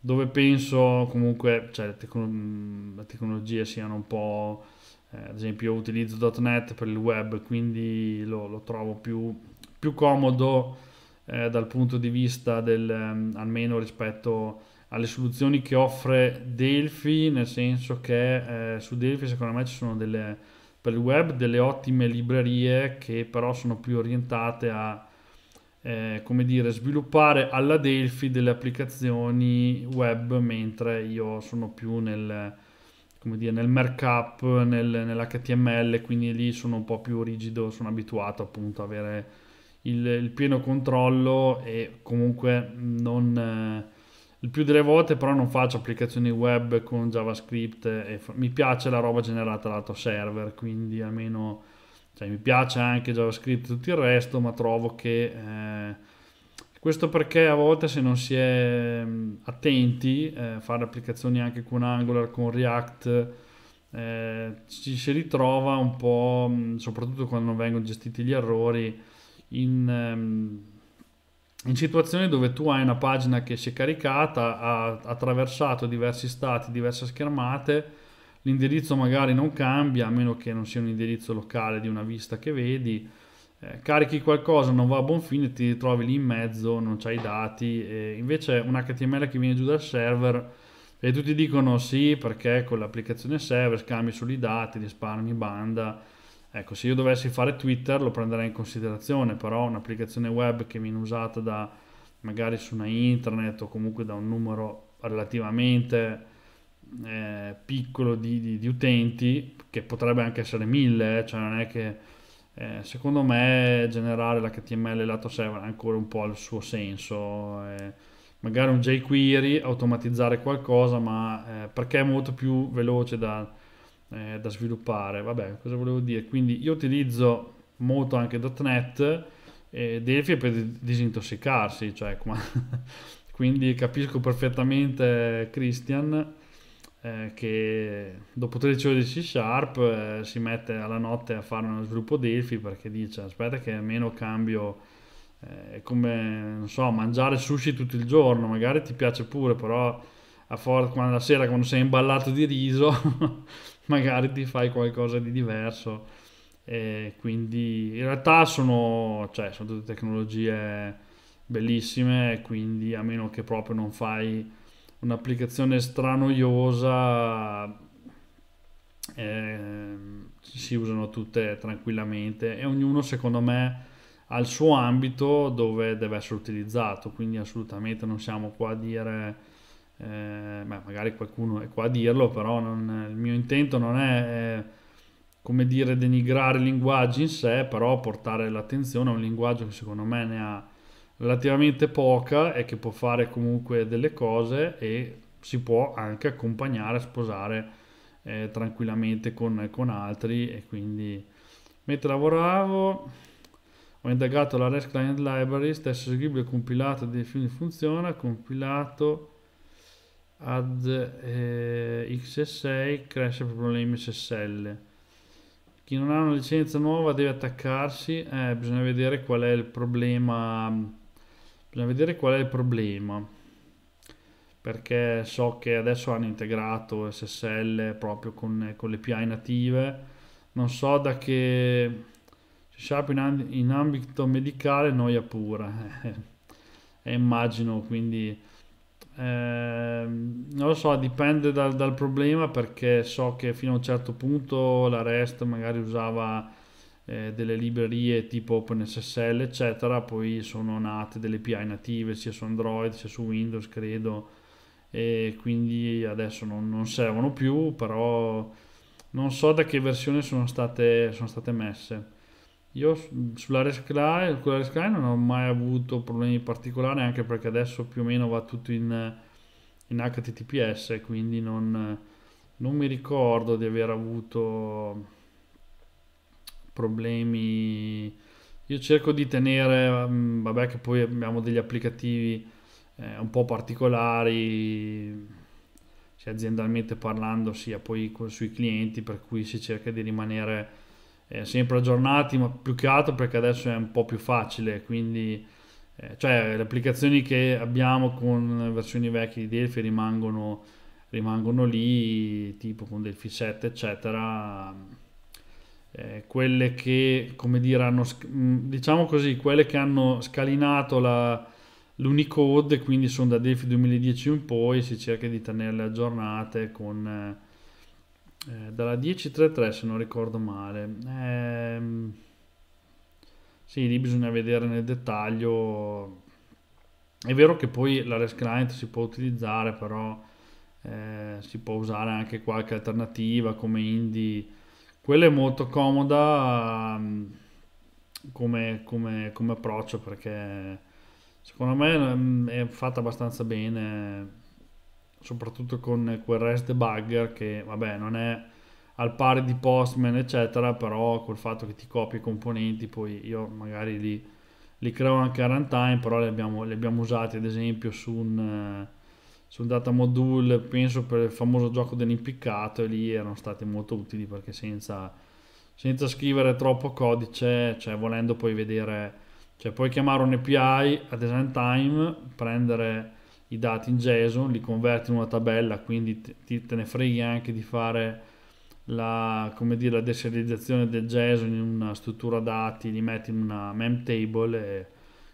dove penso comunque cioè, le, tecno- le tecnologie siano un po' eh, ad esempio io utilizzo.NET per il web, quindi lo, lo trovo più, più comodo eh, dal punto di vista del, um, almeno rispetto alle soluzioni che offre Delphi, nel senso che eh, su Delphi secondo me ci sono delle, per il web delle ottime librerie che però sono più orientate a eh, come dire, sviluppare alla Delphi delle applicazioni web, mentre io sono più nel, come dire, nel markup, nel, nell'HTML, quindi lì sono un po' più rigido, sono abituato appunto a avere il, il pieno controllo e comunque non... Eh, il più delle volte però non faccio applicazioni web con JavaScript, e f- mi piace la roba generata lato server, quindi almeno cioè, mi piace anche JavaScript e tutto il resto, ma trovo che... Eh, questo perché a volte se non si è mm, attenti, eh, fare applicazioni anche con Angular, con React, eh, ci si ritrova un po', mm, soprattutto quando non vengono gestiti gli errori, in, ehm, in situazioni dove tu hai una pagina che si è caricata, ha attraversato diversi stati, diverse schermate, l'indirizzo magari non cambia, a meno che non sia un indirizzo locale di una vista che vedi, eh, carichi qualcosa, non va a buon fine, ti trovi lì in mezzo, non c'hai i dati. E invece un HTML che viene giù dal server e tutti dicono sì perché con l'applicazione server scambi solo dati, risparmi banda. Ecco, se io dovessi fare Twitter lo prenderei in considerazione, però un'applicazione web che viene usata da magari su una internet o comunque da un numero relativamente eh, piccolo di, di, di, utenti, che potrebbe anche essere mille, eh, cioè non è che eh, secondo me generare l'HTML lato server ha ancora un po' il suo senso. Eh, magari un jQuery, automatizzare qualcosa, ma eh, perché è molto più veloce da, eh, da, sviluppare. Vabbè, cosa volevo dire? Quindi io utilizzo molto anche .NET e Delphi per disintossicarsi, cioè, quindi capisco perfettamente Christian eh, che dopo 13 ore di C Sharp eh, si mette alla notte a fare uno sviluppo Delphi perché dice aspetta che almeno cambio eh, è come non so mangiare sushi tutto il giorno magari ti piace pure però a for- quando la sera quando sei imballato di riso magari ti fai qualcosa di diverso e quindi in realtà sono, cioè, sono tutte tecnologie bellissime quindi a meno che proprio non fai un'applicazione stranoiosa, eh, si usano tutte tranquillamente e ognuno secondo me ha il suo ambito dove deve essere utilizzato, quindi assolutamente non siamo qua a dire, eh, beh, magari qualcuno è qua a dirlo, però non, il mio intento non è... Eh, come dire denigrare i linguaggi in sé, però portare l'attenzione a un linguaggio che secondo me ne ha relativamente poca e che può fare comunque delle cose e si può anche accompagnare, sposare eh, tranquillamente con, con, altri e quindi mentre lavoravo ho indagato la REST Client Library, stesso eseguibile compilato dei film di compilato ad eh, x6 crash per problemi SSL chi non ha una licenza nuova deve attaccarsi eh, bisogna vedere qual è il problema Bisogna vedere qual è il problema. Perché so che adesso hanno integrato SSL proprio con, con le PI native. Non so da che... C Sharp in, in ambito medicale noia pura. e eh, immagino, quindi... Eh, non lo so, dipende dal, dal, problema perché so che fino a un certo punto la REST magari usava eh, delle librerie tipo OpenSSL, eccetera, poi sono nate delle API native sia su Android sia su Windows, credo, e quindi adesso non, non servono più, però non so da che versione sono state, sono state messe. Io sulla Rescly, con non ho mai avuto problemi particolari, anche perché adesso più o meno va tutto in, in HTTPS, quindi non, non mi ricordo di aver avuto problemi. Io cerco di tenere, mm, vabbè che poi abbiamo degli applicativi eh, un po' particolari, cioè aziendalmente parlando sia poi sui clienti, per cui si cerca di rimanere eh, sempre aggiornati, ma più che altro perché adesso è un po' più facile, quindi eh, cioè, le applicazioni che abbiamo con versioni vecchie di Delphi rimangono, rimangono lì, tipo con Delphi 7 eccetera eh, quelle che, come dire, hanno, mm, diciamo così, quelle che hanno scalinato la, l'Unicode, quindi sono da Delphi 2010 in poi, si cerca di tenerle aggiornate con... Eh, eh dalla 10.3.3 se non ricordo male. Eh, sì, lì bisogna vedere nel dettaglio. È vero che poi la REST client si può utilizzare, però eh, si può usare anche qualche alternativa come Indie quella è molto comoda ehm, come, come, come, approccio perché secondo me ehm, è fatta abbastanza bene soprattutto con quel rest debugger che vabbè non è al pari di postman eccetera però col fatto che ti copi i componenti poi io magari li, li creo anche a runtime però li abbiamo, li abbiamo usati ad esempio su un eh, sul data module penso per il famoso gioco dell'impiccato e lì erano stati molto utili perché senza, senza scrivere troppo codice cioè volendo poi vedere cioè puoi chiamare un API a design time prendere i dati in JSON li converti in una tabella quindi ti, te ne freghi anche di fare la, come dire, la deserializzazione del JSON in una struttura dati li metti in una memtable e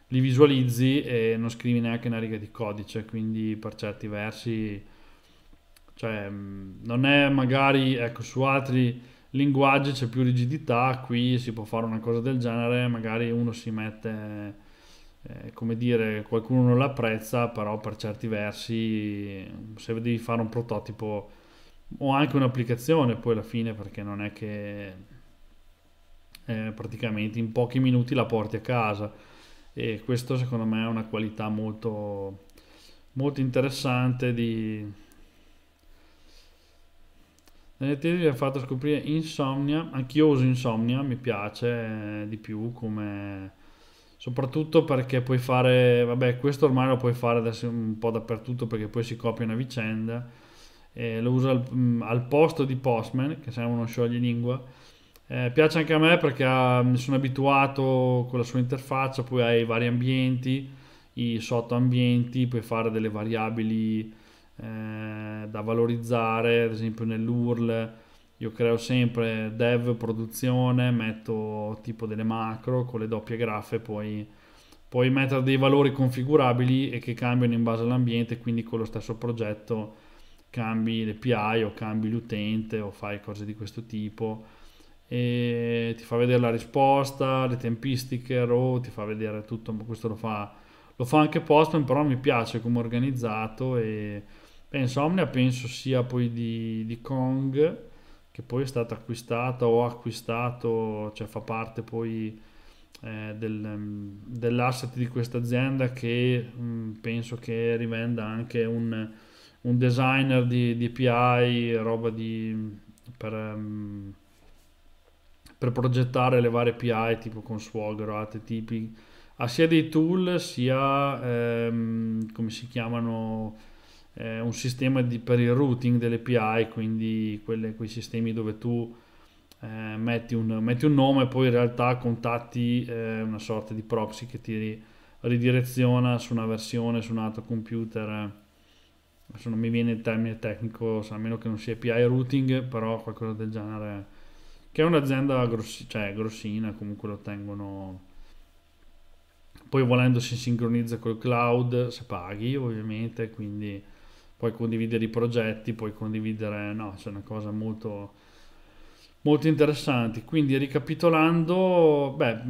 li visualizzi e non scrivi neanche una riga di codice, quindi per certi versi, cioè, mm, non è magari, ecco, su altri linguaggi c'è più rigidità, qui si può fare una cosa del genere, magari uno si mette, eh, come dire, qualcuno non l'apprezza, però per certi versi, se devi fare un prototipo o anche un'applicazione, poi alla fine, perché non è che... Eh, praticamente in pochi minuti la porti a casa e questo secondo me è una qualità molto, molto interessante di... Nelle tesi vi ha fatto scoprire Insomnia, anch'io uso Insomnia, mi piace eh, di più come... soprattutto perché puoi fare, vabbè questo ormai lo puoi fare adesso un po' dappertutto perché poi si copia una vicenda, lo uso al, mm, al, posto di Postman che sembra uno scioglilingua lingua eh, piace anche a me perché ah, mi sono abituato con la sua interfaccia, poi hai i vari ambienti, i sottoambienti, puoi fare delle variabili eh, da valorizzare, ad esempio nell'URL io creo sempre dev produzione, metto tipo delle macro con le doppie graffe, poi puoi mettere dei valori configurabili e che cambiano in base all'ambiente, quindi con lo stesso progetto cambi l'API o cambi l'utente o fai cose di questo tipo e ti fa vedere la risposta, le tempistiche, RAW, ti fa vedere tutto, questo lo fa, lo fa anche Postman, però mi piace come organizzato e penso Omnia penso sia poi di, di Kong che poi è stata acquistata o acquistato, cioè fa parte poi eh, del, dell'asset di questa azienda che mh, mm, penso che rivenda anche un, un designer di, di API, roba di, per... Mh, mm, per progettare le varie API tipo con Swagger, tipi, ha sia dei tool sia ehm, come si chiamano eh, un sistema di, per il routing delle API, quindi quelle, quei sistemi dove tu eh, metti, un, metti, un, nome e poi in realtà contatti eh, una sorta di proxy che ti ridireziona su una versione, su un altro computer adesso non mi viene il termine tecnico, a meno che non sia API routing, però qualcosa del genere che è un'azienda grossi, cioè, grossina, comunque lo tengono... Poi volendo si sincronizza col cloud, se paghi ovviamente, quindi puoi condividere i progetti, puoi condividere... No, c'è una cosa molto molto interessante. Quindi ricapitolando, beh,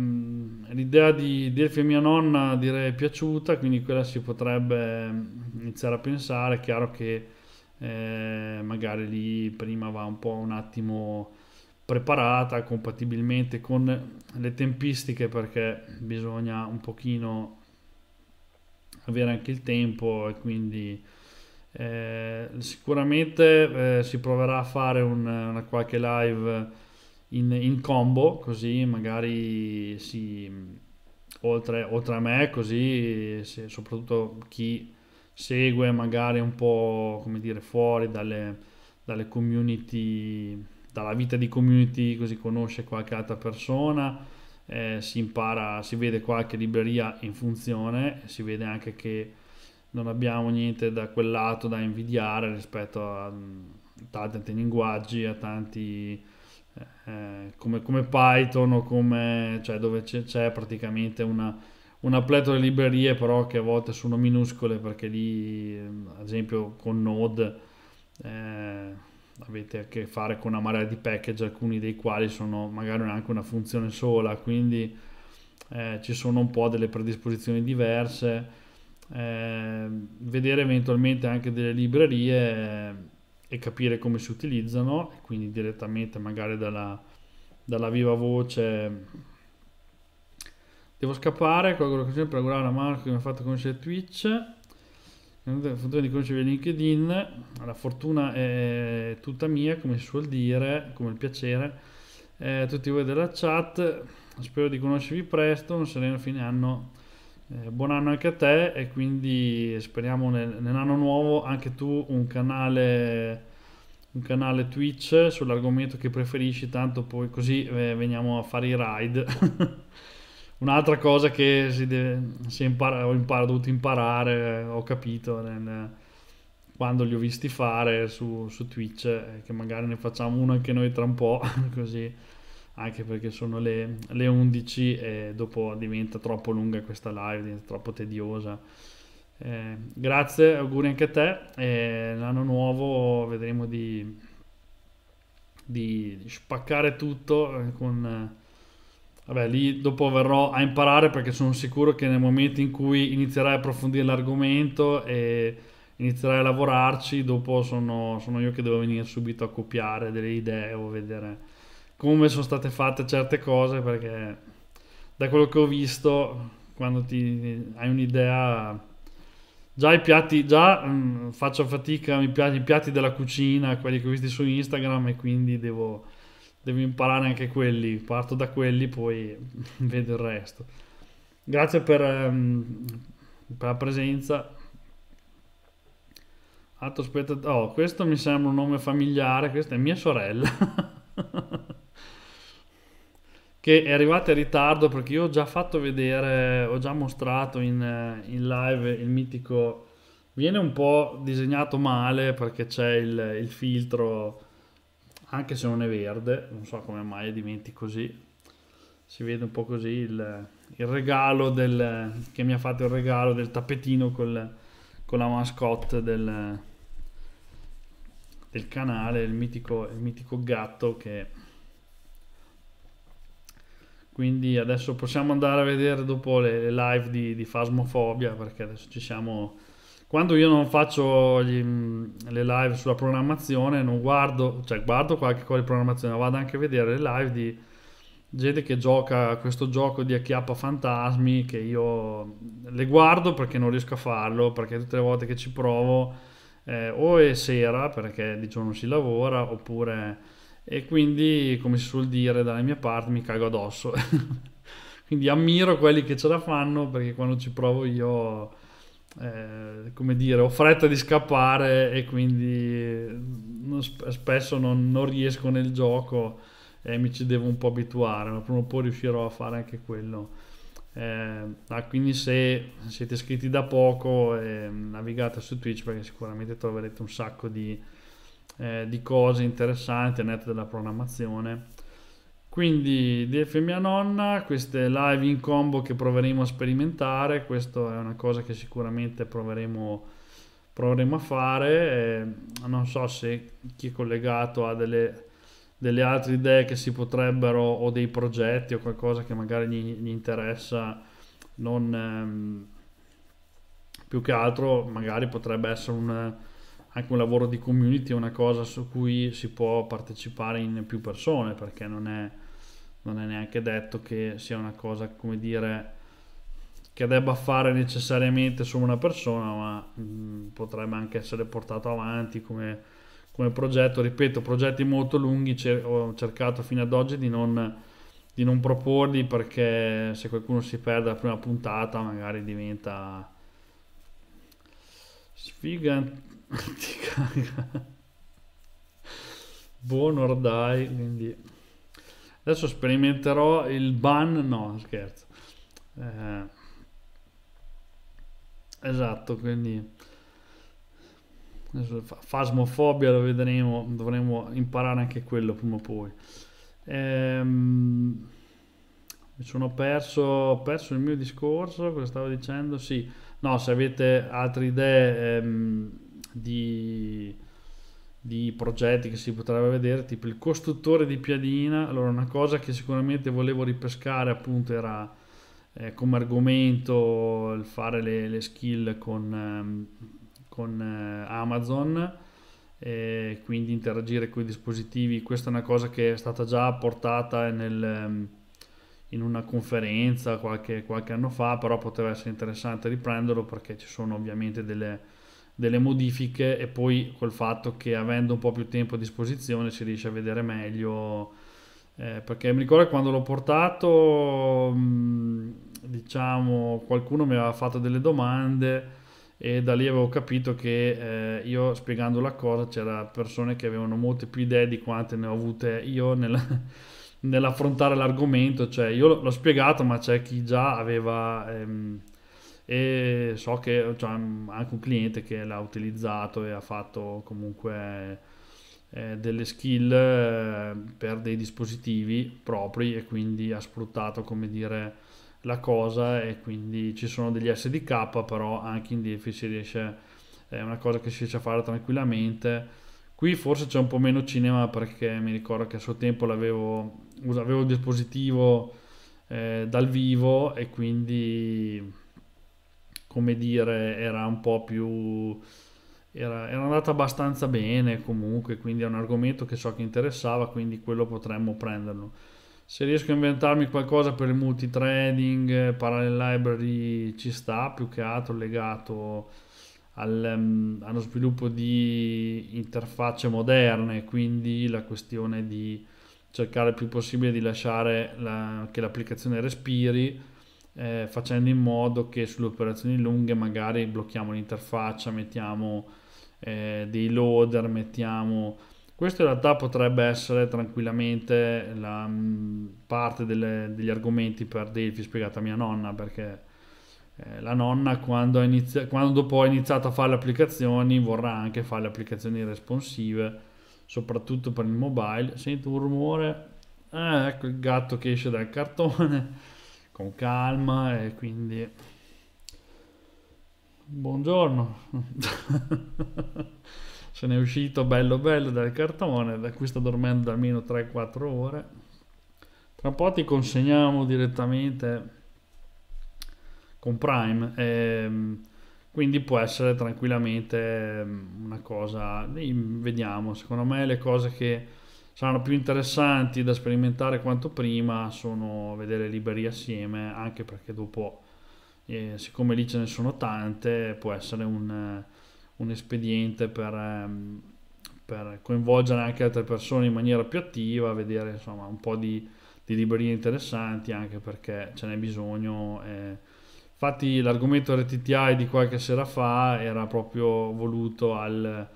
l'idea di Delphi a mia nonna direi è piaciuta, quindi quella si potrebbe iniziare a pensare. È chiaro che eh, magari lì prima va un po' un attimo preparata compatibilmente con le tempistiche perché bisogna un pochino avere anche il tempo e quindi eh, sicuramente eh, si proverà a fare un, una qualche live in, in, combo così magari si oltre, oltre a me così se, soprattutto chi segue magari un po' come dire fuori dalle, dalle community dalla vita di community così conosce qualche altra persona, eh, si impara, si vede qualche libreria in funzione, si vede anche che non abbiamo niente da quel lato da invidiare rispetto a mm, tanti linguaggi, a tanti eh, come, come, Python o come, cioè dove c'è, c'è praticamente una, una pletora di librerie però che a volte sono minuscole perché lì mm, ad esempio con Node eh, avete a che fare con una marea di package, alcuni dei quali sono magari anche una funzione sola, quindi eh, ci sono un po' delle predisposizioni diverse. Eh, vedere eventualmente anche delle librerie eh, e capire come si utilizzano, quindi direttamente magari dalla, dalla viva voce. Devo scappare, colgo l'occasione per augurare a Marco che mi ha fatto conoscere Twitch la fortuna di conoscere LinkedIn, la fortuna è tutta mia, come si suol dire, come il piacere. Eh, tutti voi della chat, spero di conoscervi presto, un sereno fine anno, eh, buon anno anche a te e quindi speriamo nel, nell'anno nuovo anche tu un canale, un canale Twitch sull'argomento che preferisci, tanto poi così eh, veniamo a fare i ride. Un'altra cosa che si deve, si impara, ho, impar- dovuto imparare, ho capito nel, quando li ho visti fare su, su Twitch, che magari ne facciamo uno anche noi tra un po', così anche perché sono le, le, 11 e dopo diventa troppo lunga questa live, diventa troppo tediosa. Eh, grazie, auguri anche a te. Eh, l'anno nuovo vedremo di, di spaccare tutto eh, con Vabbè, lì dopo verrò a imparare perché sono sicuro che nel momento in cui inizierai a approfondire l'argomento e inizierai a lavorarci, dopo sono, sono io che devo venire subito a copiare delle idee o vedere come sono state fatte certe cose perché da quello che ho visto quando ti, hai un'idea già i piatti già mh, mm, faccio fatica i piatti, i piatti della cucina quelli che ho visto su Instagram e quindi devo devi imparare anche quelli, parto da quelli, poi vedo il resto. Grazie per, ehm, per la presenza. Altro spettatore, oh, questo mi sembra un nome familiare, questa è mia sorella. che è arrivata in ritardo perché io ho già fatto vedere, ho già mostrato in, eh, in live il mitico. Viene un po' disegnato male perché c'è il, il filtro anche se non è verde, non so come mai diventi così, si vede un po' così il, il regalo del, che mi ha fatto il regalo del tappetino col, con la mascotte del, del canale, il mitico, il mitico gatto che... Quindi adesso possiamo andare a vedere dopo le live di, di Fasmofobia perché adesso ci siamo quando io non faccio gli, le live sulla programmazione, non guardo, cioè guardo qualche cosa di programmazione, ma vado anche a vedere le live di gente che gioca a questo gioco di acchiappa fantasmi che io le guardo perché non riesco a farlo, perché tutte le volte che ci provo eh, o è sera perché di giorno si lavora oppure e quindi come si suol dire dalla mia parte mi cago addosso. quindi ammiro quelli che ce la fanno perché quando ci provo io eh, come dire, ho fretta di scappare e quindi eh, non, spesso non, non, riesco nel gioco e mi ci devo un po' abituare, ma prima o poi riuscirò a fare anche quello. Eh, ah, quindi se siete iscritti da poco eh, navigate su Twitch perché sicuramente troverete un sacco di, eh, di cose interessanti, al netto della programmazione quindi DF mia nonna, queste live in combo che proveremo a sperimentare, questa è una cosa che sicuramente proveremo, proveremo a fare. E non so se chi è collegato ha delle, delle, altre idee che si potrebbero o dei progetti o qualcosa che magari gli, gli interessa, non, ehm, più che altro magari potrebbe essere un anche un lavoro di community una cosa su cui si può partecipare in più persone perché non è non è neanche detto che sia una cosa, come dire, che debba fare necessariamente solo una persona, ma mh, mm, potrebbe anche essere portato avanti come, come progetto. Ripeto, progetti molto lunghi, cer- ho cercato fino ad oggi di non, di non proporli perché se qualcuno si perde la prima puntata magari diventa sfiga ti caga buon ordai quindi Adesso sperimenterò il ban, no, scherzo. Eh, esatto, quindi fasmofobia lo vedremo, dovremo imparare anche quello prima o poi. Ehm, mi sono perso, perso il mio discorso, cosa stavo dicendo? Sì, no, se avete altre idee ehm, di di progetti che si potrebbe vedere, tipo il costruttore di piadina, allora una cosa che sicuramente volevo ripescare appunto era eh, come argomento il fare le, le skill con, ehm, con eh, Amazon e quindi interagire con i dispositivi, questa è una cosa che è stata già portata nel, ehm, in una conferenza qualche, qualche anno fa, però poteva essere interessante riprenderlo perché ci sono ovviamente delle delle modifiche e poi col fatto che avendo un po' più tempo a disposizione si riesce a vedere meglio eh, perché mi ricordo quando l'ho portato mm, diciamo qualcuno mi aveva fatto delle domande e da lì avevo capito che eh, io spiegando la cosa c'era persone che avevano molte più idee di quante ne ho avute io nel, nell'affrontare l'argomento cioè io l'ho spiegato ma c'è chi già aveva ehm, e so che cioè, anche un cliente che l'ha utilizzato e ha fatto comunque eh, delle skill eh, per dei dispositivi propri e quindi ha sfruttato come dire la cosa e quindi ci sono degli SDK però anche in DeFi si riesce è una cosa che si riesce a fare tranquillamente Qui forse c'è un po' meno cinema perché mi ricordo che a suo tempo l'avevo, avevo il dispositivo eh, dal vivo e quindi come dire, era un po' più... Era, era, andata abbastanza bene comunque, quindi è un argomento che so che interessava, quindi quello potremmo prenderlo. Se riesco a inventarmi qualcosa per il multitrading, eh, parallel library ci sta, più che altro legato al, um, allo sviluppo di interfacce moderne, quindi la questione di cercare il più possibile di lasciare la, che l'applicazione respiri, eh, facendo in modo che sulle operazioni lunghe magari blocchiamo l'interfaccia, mettiamo eh, dei loader, mettiamo... Questo in realtà potrebbe essere tranquillamente la mm, parte delle, degli argomenti per Delphi spiegata a mia nonna, perché eh, la nonna quando, inizia... quando dopo ha iniziato a fare le applicazioni vorrà anche fare le applicazioni responsive, soprattutto per il mobile. Sento un rumore, ah, ecco il gatto che esce dal cartone con calma e quindi buongiorno se ne è uscito bello bello dal cartone da cui sta dormendo da almeno 3-4 ore tra un po' ti consegniamo direttamente con Prime e, mm, quindi può essere tranquillamente mm, una cosa vediamo secondo me le cose che saranno più interessanti da sperimentare quanto prima sono vedere librerie assieme anche perché dopo eh, siccome lì ce ne sono tante può essere un, eh, un espediente per, ehm, per, coinvolgere anche altre persone in maniera più attiva vedere insomma un po' di, di librerie interessanti anche perché ce n'è bisogno eh. infatti l'argomento RTTI di qualche sera fa era proprio voluto al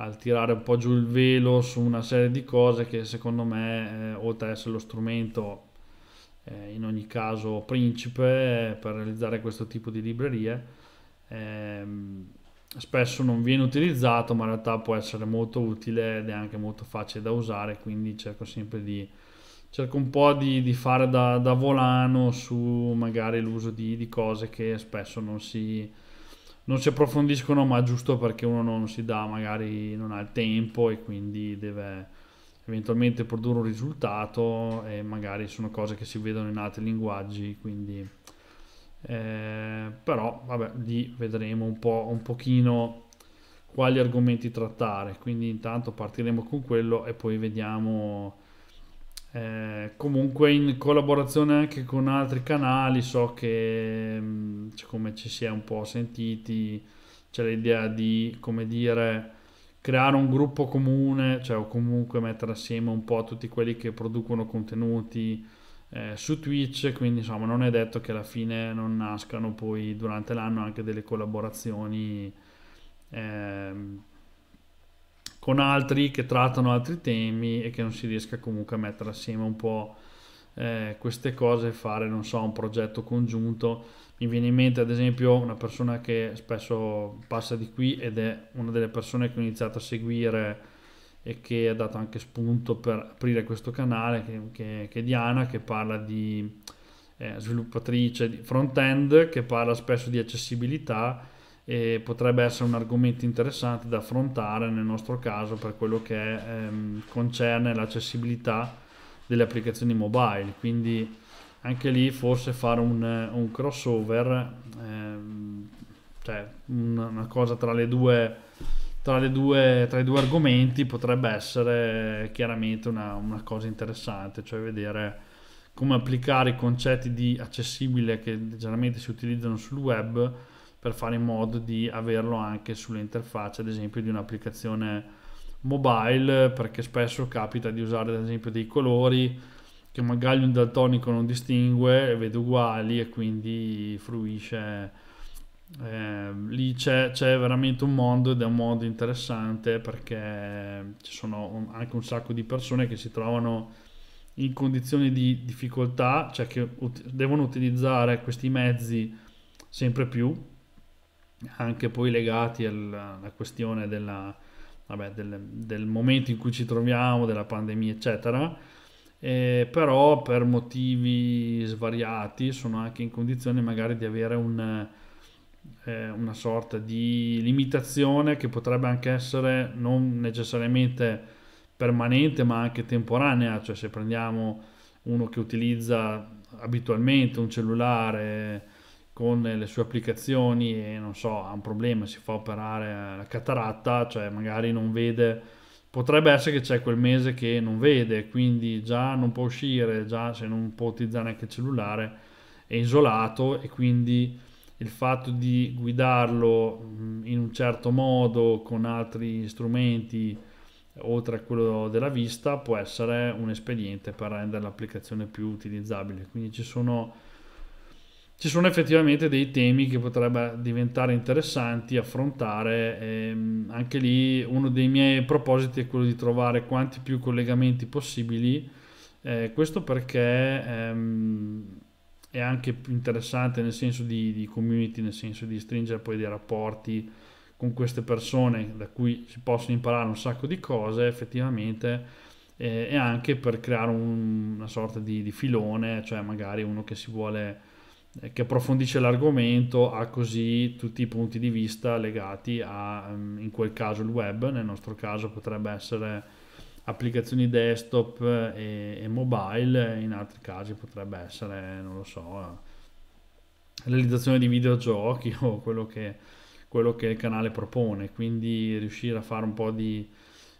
al tirare un po' giù il velo su una serie di cose che secondo me, eh, oltre ad essere lo strumento eh, in ogni caso principe eh, per realizzare questo tipo di librerie, ehm, spesso non viene utilizzato ma in realtà può essere molto utile ed è anche molto facile da usare, quindi cerco sempre di cerco un po' di, di fare da, da, volano su magari l'uso di, di cose che spesso non si non si approfondiscono, ma giusto perché uno non si dà, magari non ha il tempo e quindi deve eventualmente produrre un risultato e magari sono cose che si vedono in altri linguaggi, quindi eh, però vabbè, lì vedremo un po' un pochino quali argomenti trattare, quindi intanto partiremo con quello e poi vediamo eh, comunque in collaborazione anche con altri canali so che siccome mm, ci si è un po' sentiti c'è l'idea di come dire creare un gruppo comune cioè o comunque mettere assieme un po' tutti quelli che producono contenuti eh, su Twitch quindi insomma non è detto che alla fine non nascano poi durante l'anno anche delle collaborazioni eh, con altri che trattano altri temi e che non si riesca comunque a mettere assieme un po' eh, queste cose e fare, non so, un progetto congiunto. Mi viene in mente ad esempio una persona che spesso passa di qui ed è una delle persone che ho iniziato a seguire e che ha dato anche spunto per aprire questo canale, che, che, che è Diana, che parla di eh, sviluppatrice di front-end, che parla spesso di accessibilità e potrebbe essere un argomento interessante da affrontare nel nostro caso per quello che ehm, concerne l'accessibilità delle applicazioni mobile. Quindi anche lì forse fare un, un crossover, ehm, cioè una cosa tra le due. Tra, due, tra, i due argomenti potrebbe essere chiaramente una, una, cosa interessante, cioè vedere come applicare i concetti di accessibile che generalmente si utilizzano sul web per fare in modo di averlo anche sull'interfaccia, ad esempio, di un'applicazione mobile, perché spesso capita di usare ad esempio dei colori che magari un daltonico non distingue e vede uguali e quindi fruisce. Eh, lì c'è, c'è, veramente un mondo ed è un mondo interessante perché ci sono un, anche un sacco di persone che si trovano in condizioni di difficoltà, cioè che ut- devono utilizzare questi mezzi sempre più anche poi legati alla questione della, vabbè, del, del, momento in cui ci troviamo, della pandemia, eccetera. Eh, però per motivi svariati sono anche in condizione magari di avere un, eh, una sorta di limitazione che potrebbe anche essere non necessariamente permanente ma anche temporanea, cioè se prendiamo uno che utilizza abitualmente un cellulare con le sue applicazioni e non so, ha un problema, si fa operare la cataratta, cioè magari non vede, potrebbe essere che c'è quel mese che non vede, quindi già non può uscire, già se non può utilizzare neanche il cellulare è isolato e quindi il fatto di guidarlo mm, in un certo modo con altri strumenti oltre a quello della vista può essere un espediente per rendere l'applicazione più utilizzabile. Quindi ci sono ci sono effettivamente dei temi che potrebbero diventare interessanti affrontare. Ehm, anche lì uno dei miei propositi è quello di trovare quanti più collegamenti possibili. Eh, questo perché ehm, è anche più interessante nel senso di, di, community, nel senso di stringere poi dei rapporti con queste persone da cui si possono imparare un sacco di cose effettivamente eh, e anche per creare un, una sorta di, di filone, cioè magari uno che si vuole eh, che approfondisce l'argomento ha così tutti i punti di vista legati a, mm, in quel caso, il web, nel nostro caso potrebbe essere applicazioni desktop eh, e, e mobile, in altri casi potrebbe essere, non lo so, realizzazione di videogiochi o quello che, quello che il canale propone, quindi riuscire a fare un po' di,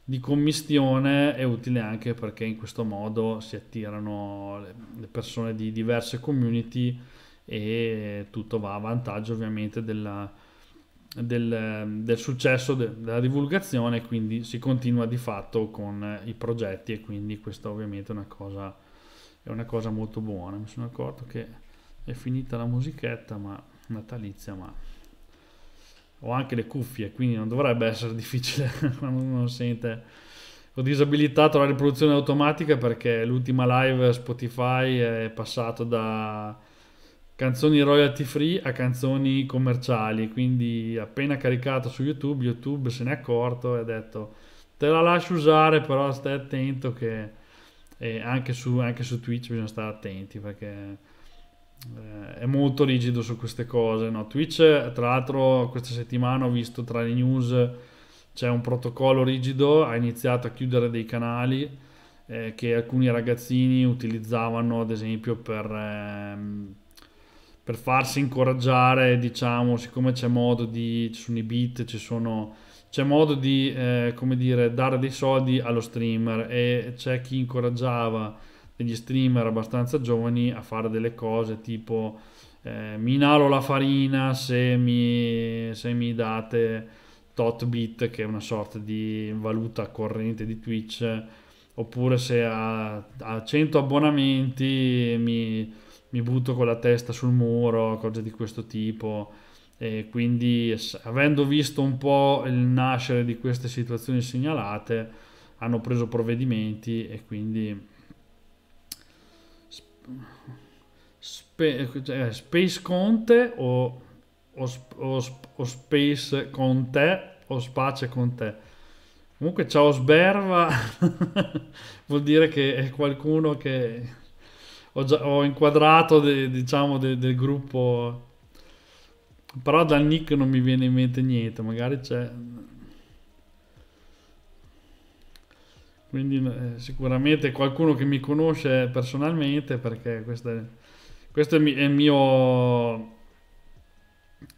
di commistione è utile anche perché in questo modo si attirano le persone di diverse community e tutto va a vantaggio ovviamente della, del, del, successo de, della divulgazione, quindi si continua di fatto con i progetti e quindi questa ovviamente è una cosa, è una cosa molto buona. Mi sono accorto che è finita la musichetta ma natalizia, ma ho anche le cuffie, quindi non dovrebbe essere difficile quando uno sente. Ho disabilitato la riproduzione automatica perché l'ultima live Spotify è passato da canzoni royalty free a canzoni commerciali, quindi appena caricato su YouTube, YouTube se n'è accorto e ha detto te la lascio usare, però stai attento che anche su, anche, su, Twitch bisogna stare attenti perché eh, è molto rigido su queste cose. No? Twitch, tra l'altro, questa settimana ho visto tra le news c'è un protocollo rigido, ha iniziato a chiudere dei canali eh, che alcuni ragazzini utilizzavano ad esempio per... Eh, per farsi incoraggiare, diciamo, siccome c'è modo di, ci sono i beat, ci sono, c'è modo di, eh, come dire, dare dei soldi allo streamer e c'è chi incoraggiava degli streamer abbastanza giovani a fare delle cose tipo eh, inalo la farina se mi, se mi date tot bit che è una sorta di valuta corrente di Twitch oppure se a, a 100 abbonamenti mi mi butto con la testa sul muro, cose di questo tipo. E quindi, avendo visto un po' il nascere di queste situazioni segnalate, hanno preso provvedimenti e quindi. Spe cioè, space Conte o, o, o, o Space con te o Space con te. Comunque, ciao Sberva vuol dire che è qualcuno che ho, già, ho inquadrato de, diciamo de, del gruppo però dal nick non mi viene in mente niente magari c'è quindi eh, sicuramente qualcuno che mi conosce personalmente perché questo è, questo è, è il mio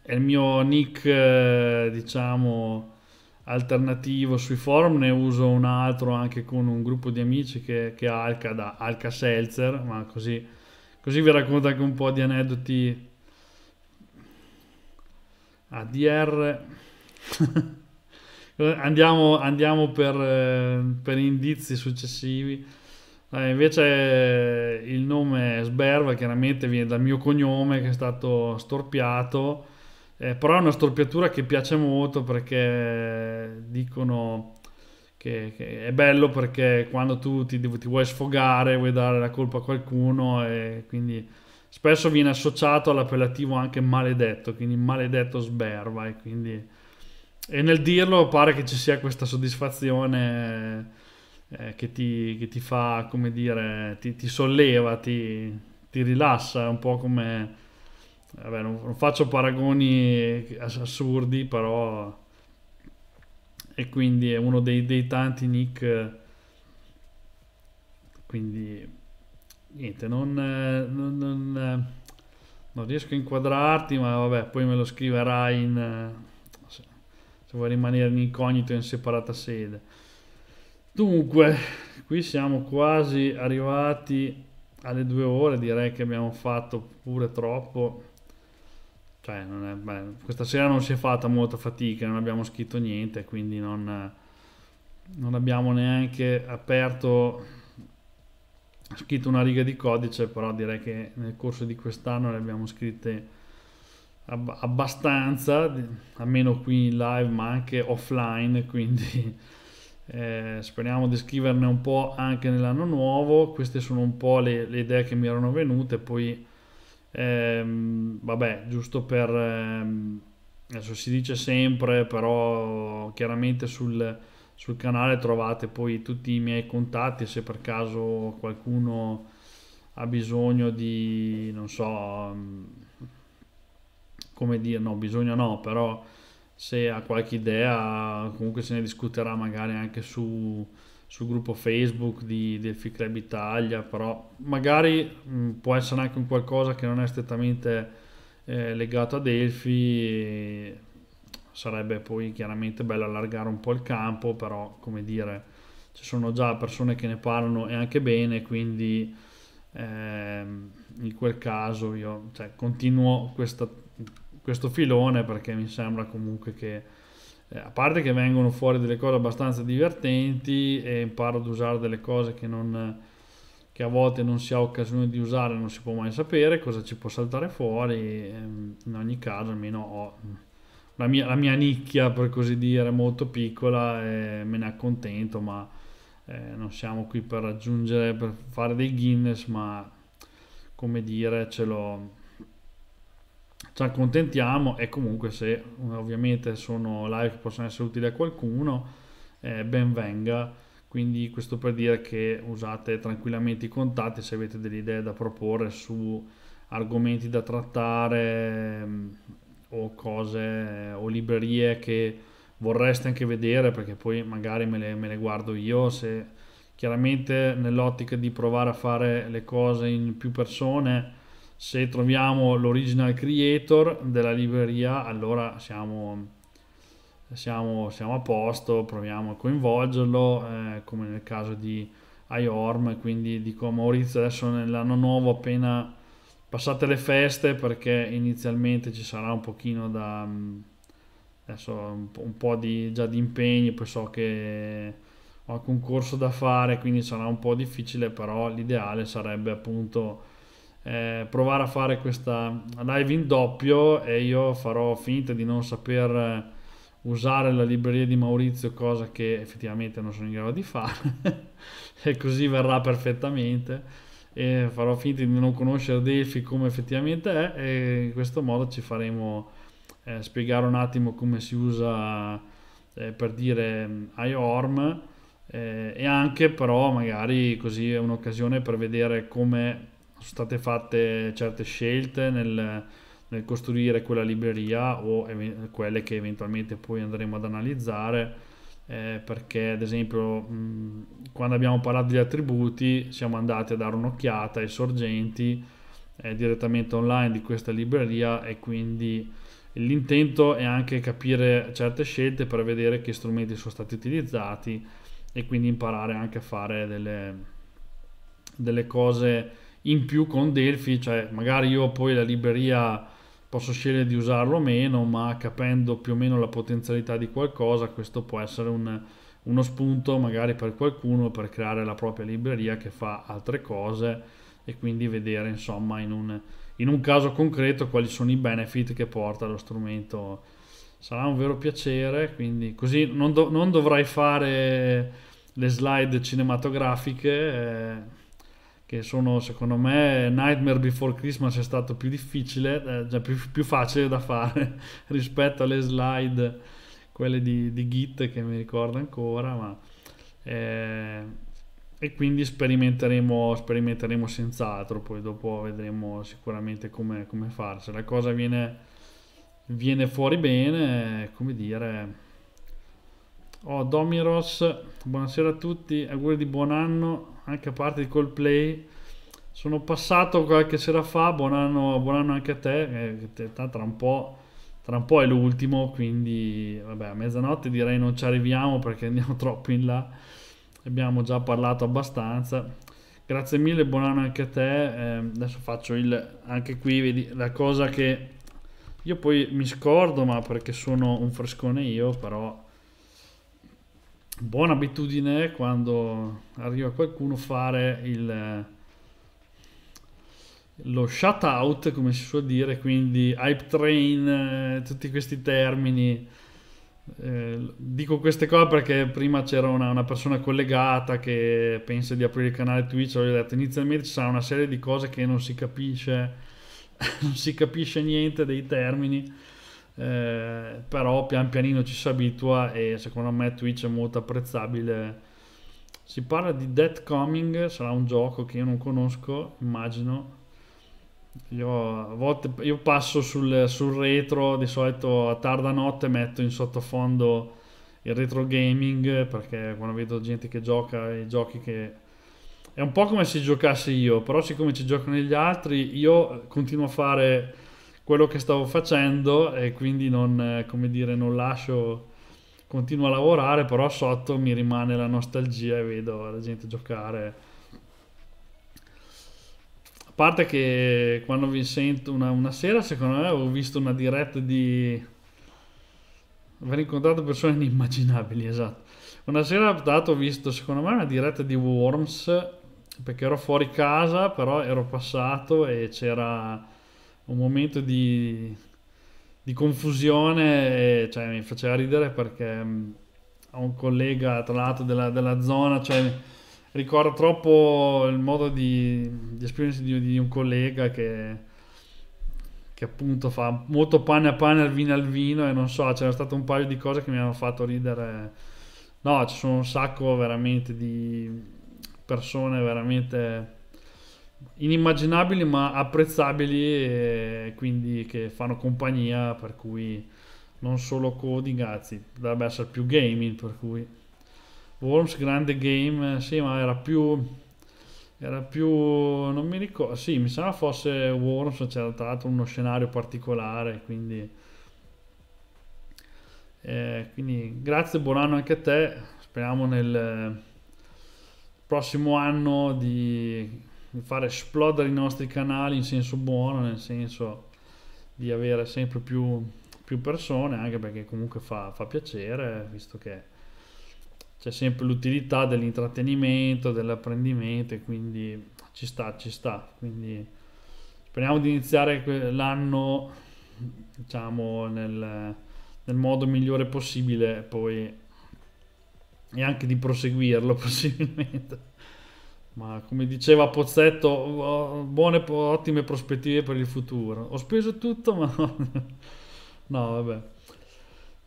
è il mio nick eh, diciamo alternativo sui forum, ne uso un altro anche con un gruppo di amici che, che ha Alka da Alka Seltzer, ma così, così vi racconto anche un po' di aneddoti ADR. andiamo, andiamo per, eh, per, indizi successivi. Eh, invece il nome Sberva chiaramente viene dal mio cognome che è stato storpiato eh, però è una storpiatura che piace molto perché dicono che, che è bello perché quando tu ti, ti, vuoi sfogare, vuoi dare la colpa a qualcuno e quindi spesso viene associato all'appellativo anche maledetto, quindi maledetto sberba e quindi... E nel dirlo pare che ci sia questa soddisfazione eh, che, ti, che, ti, fa, come dire, ti, ti solleva, ti, ti rilassa, un po' come Vabbè, non, non, faccio paragoni assurdi, però... E quindi è uno dei, dei tanti nick. Quindi... Niente, non, non, non, non riesco a inquadrarti, ma vabbè, poi me lo scriverai in se vuoi rimanere in incognito in separata sede. Dunque, qui siamo quasi arrivati alle due ore, direi che abbiamo fatto pure troppo. Cioè, è, beh, questa sera non si è fatta molta fatica, non abbiamo scritto niente, quindi non, non abbiamo neanche aperto, scritto una riga di codice, però direi che nel corso di quest'anno le abbiamo scritte ab- abbastanza, almeno qui in live, ma anche offline, quindi eh, speriamo di scriverne un po' anche nell'anno nuovo. Queste sono un po' le, le idee che mi erano venute, poi Ehm, vabbè, giusto per... Ehm, adesso si dice sempre, però chiaramente sul, sul canale trovate poi tutti i miei contatti se per caso qualcuno ha bisogno di, non so, mm, come dire, no, bisogno no, però se ha qualche idea comunque se ne discuterà magari anche su sul gruppo Facebook di, del Fic Italia, però magari mh, mm, può essere anche un qualcosa che non è strettamente eh, legato a Delphi, sarebbe poi chiaramente bello allargare un po' il campo, però come dire, ci sono già persone che ne parlano e anche bene, quindi eh, in quel caso io cioè, continuo questa, questo filone perché mi sembra comunque che eh, a parte che vengono fuori delle cose abbastanza divertenti e imparo ad usare delle cose che, non, che a volte non si ha occasione di usare, non si può mai sapere cosa ci può saltare fuori, ehm, in ogni caso almeno ho mm, la mia, la mia nicchia per così dire molto piccola e me ne accontento, ma eh, non siamo qui per raggiungere, per fare dei Guinness, ma come dire ce l'ho ci accontentiamo e comunque se eh, ovviamente sono live che possono essere utili a qualcuno, eh, ben venga. Quindi questo per dire che usate tranquillamente i contatti se avete delle idee da proporre su argomenti da trattare mm, o cose o librerie che vorreste anche vedere perché poi magari me le, me le guardo io se chiaramente nell'ottica di provare a fare le cose in più persone se troviamo l'original creator della libreria allora siamo, siamo, siamo a posto, proviamo a coinvolgerlo eh, come nel caso di IORM, quindi dico a Maurizio adesso nell'anno nuovo appena passate le feste perché inizialmente ci sarà un pochino da mm, adesso un po' di, già di impegni, poi so che ho anche un corso da fare quindi sarà un po' difficile però l'ideale sarebbe appunto eh, provare a fare questa live in doppio e io farò finta di non saper eh, usare la libreria di Maurizio, cosa che effettivamente non sono in grado di fare, e così verrà perfettamente. E farò finta di non conoscere Delphi come effettivamente è, e in questo modo ci faremo eh, spiegare un attimo come si usa eh, per dire IORM. Mm, eh, e anche però magari così è un'occasione per vedere come state fatte certe scelte nel, nel costruire quella libreria o ev- quelle che eventualmente poi andremo ad analizzare. Eh, perché ad esempio mh, quando abbiamo parlato di attributi siamo andati a dare un'occhiata ai sorgenti eh, direttamente online di questa libreria e quindi l'intento è anche capire certe scelte per vedere che strumenti sono stati utilizzati e quindi imparare anche a fare delle, delle cose in più con Delphi, cioè magari io poi la libreria posso scegliere di usarlo o meno, ma capendo più o meno la potenzialità di qualcosa, questo può essere un, uno spunto magari per qualcuno per creare la propria libreria che fa altre cose e quindi vedere insomma in un, in un caso concreto quali sono i benefit che porta lo strumento. Sarà un vero piacere, quindi così non, do, non dovrai fare le slide cinematografiche. Eh che sono secondo me Nightmare Before Christmas è stato più difficile, cioè più, più facile da fare rispetto alle slide, quelle di, di Git che mi ricordo ancora, ma, eh, e quindi sperimenteremo, sperimenteremo senz'altro, poi dopo vedremo sicuramente come, come farci. La cosa viene, viene fuori bene, come dire... Oh, Domiros, buonasera a tutti, auguri di buon anno, anche a parte di Coldplay sono passato qualche sera fa buon anno, buon anno anche a te, eh, tra, un po', tra un po' è l'ultimo quindi vabbè a mezzanotte direi non ci arriviamo perché andiamo troppo in là abbiamo già parlato abbastanza grazie mille buon anno anche a te eh, adesso faccio il anche qui vedi la cosa che io poi mi scordo ma perché sono un frescone io però buona abitudine quando arriva qualcuno fare il, lo shout out come si suol dire quindi hype train eh, tutti questi termini eh, dico queste cose perché prima c'era una, una, persona collegata che pensa di aprire il canale Twitch ho detto inizialmente ci sarà una serie di cose che non si capisce non si capisce niente dei termini eh, però pian pianino ci si abitua e secondo me Twitch è molto apprezzabile. Si parla di Death Coming, sarà un gioco che io non conosco, immagino. Io, a volte, io passo sul, sul retro, di solito a tarda notte metto in sottofondo il retro gaming perché quando vedo gente che gioca i giochi che è un po' come se giocassi io, però siccome ci giocano gli altri, io continuo a fare quello che stavo facendo e quindi non, eh, come dire, non lascio, continuo a lavorare, però sotto mi rimane la nostalgia e vedo la gente giocare. A parte che quando vi sento una, una sera, secondo me ho visto una diretta di... aver incontrato persone inimmaginabili, esatto. Una sera dato ho visto, secondo me, una diretta di Worms, perché ero fuori casa, però ero passato e c'era un momento di, di confusione, e, cioè, mi faceva ridere perché mm, ho un collega, tra l'altro, della, della zona, cioè, ricorda troppo il modo di, di esprimersi di, di, un collega che, che, appunto fa molto pane a pane, al vino al vino, e non so, c'erano state un paio di cose che mi hanno fatto ridere. No, ci sono un sacco veramente di persone veramente inimmaginabili ma apprezzabili quindi che fanno compagnia per cui non solo coding anzi dovrebbe essere più gaming per cui Worms grande game eh, sì ma era più era più non mi ricordo sì mi sa fosse Worms c'era tra l'altro uno scenario particolare quindi eh, quindi grazie buon anno anche a te speriamo nel prossimo anno di di far esplodere i nostri canali in senso buono, nel senso di avere sempre più, più persone, anche perché comunque fa, fa piacere, visto che c'è sempre l'utilità dell'intrattenimento, dell'apprendimento e quindi ci sta, ci sta. Quindi speriamo di iniziare l'anno, diciamo, nel, nel modo migliore possibile, poi e anche di proseguirlo possibilmente. Ma come diceva Pozzetto, oh, buone, ottime prospettive per il futuro. Ho speso tutto, ma no, vabbè.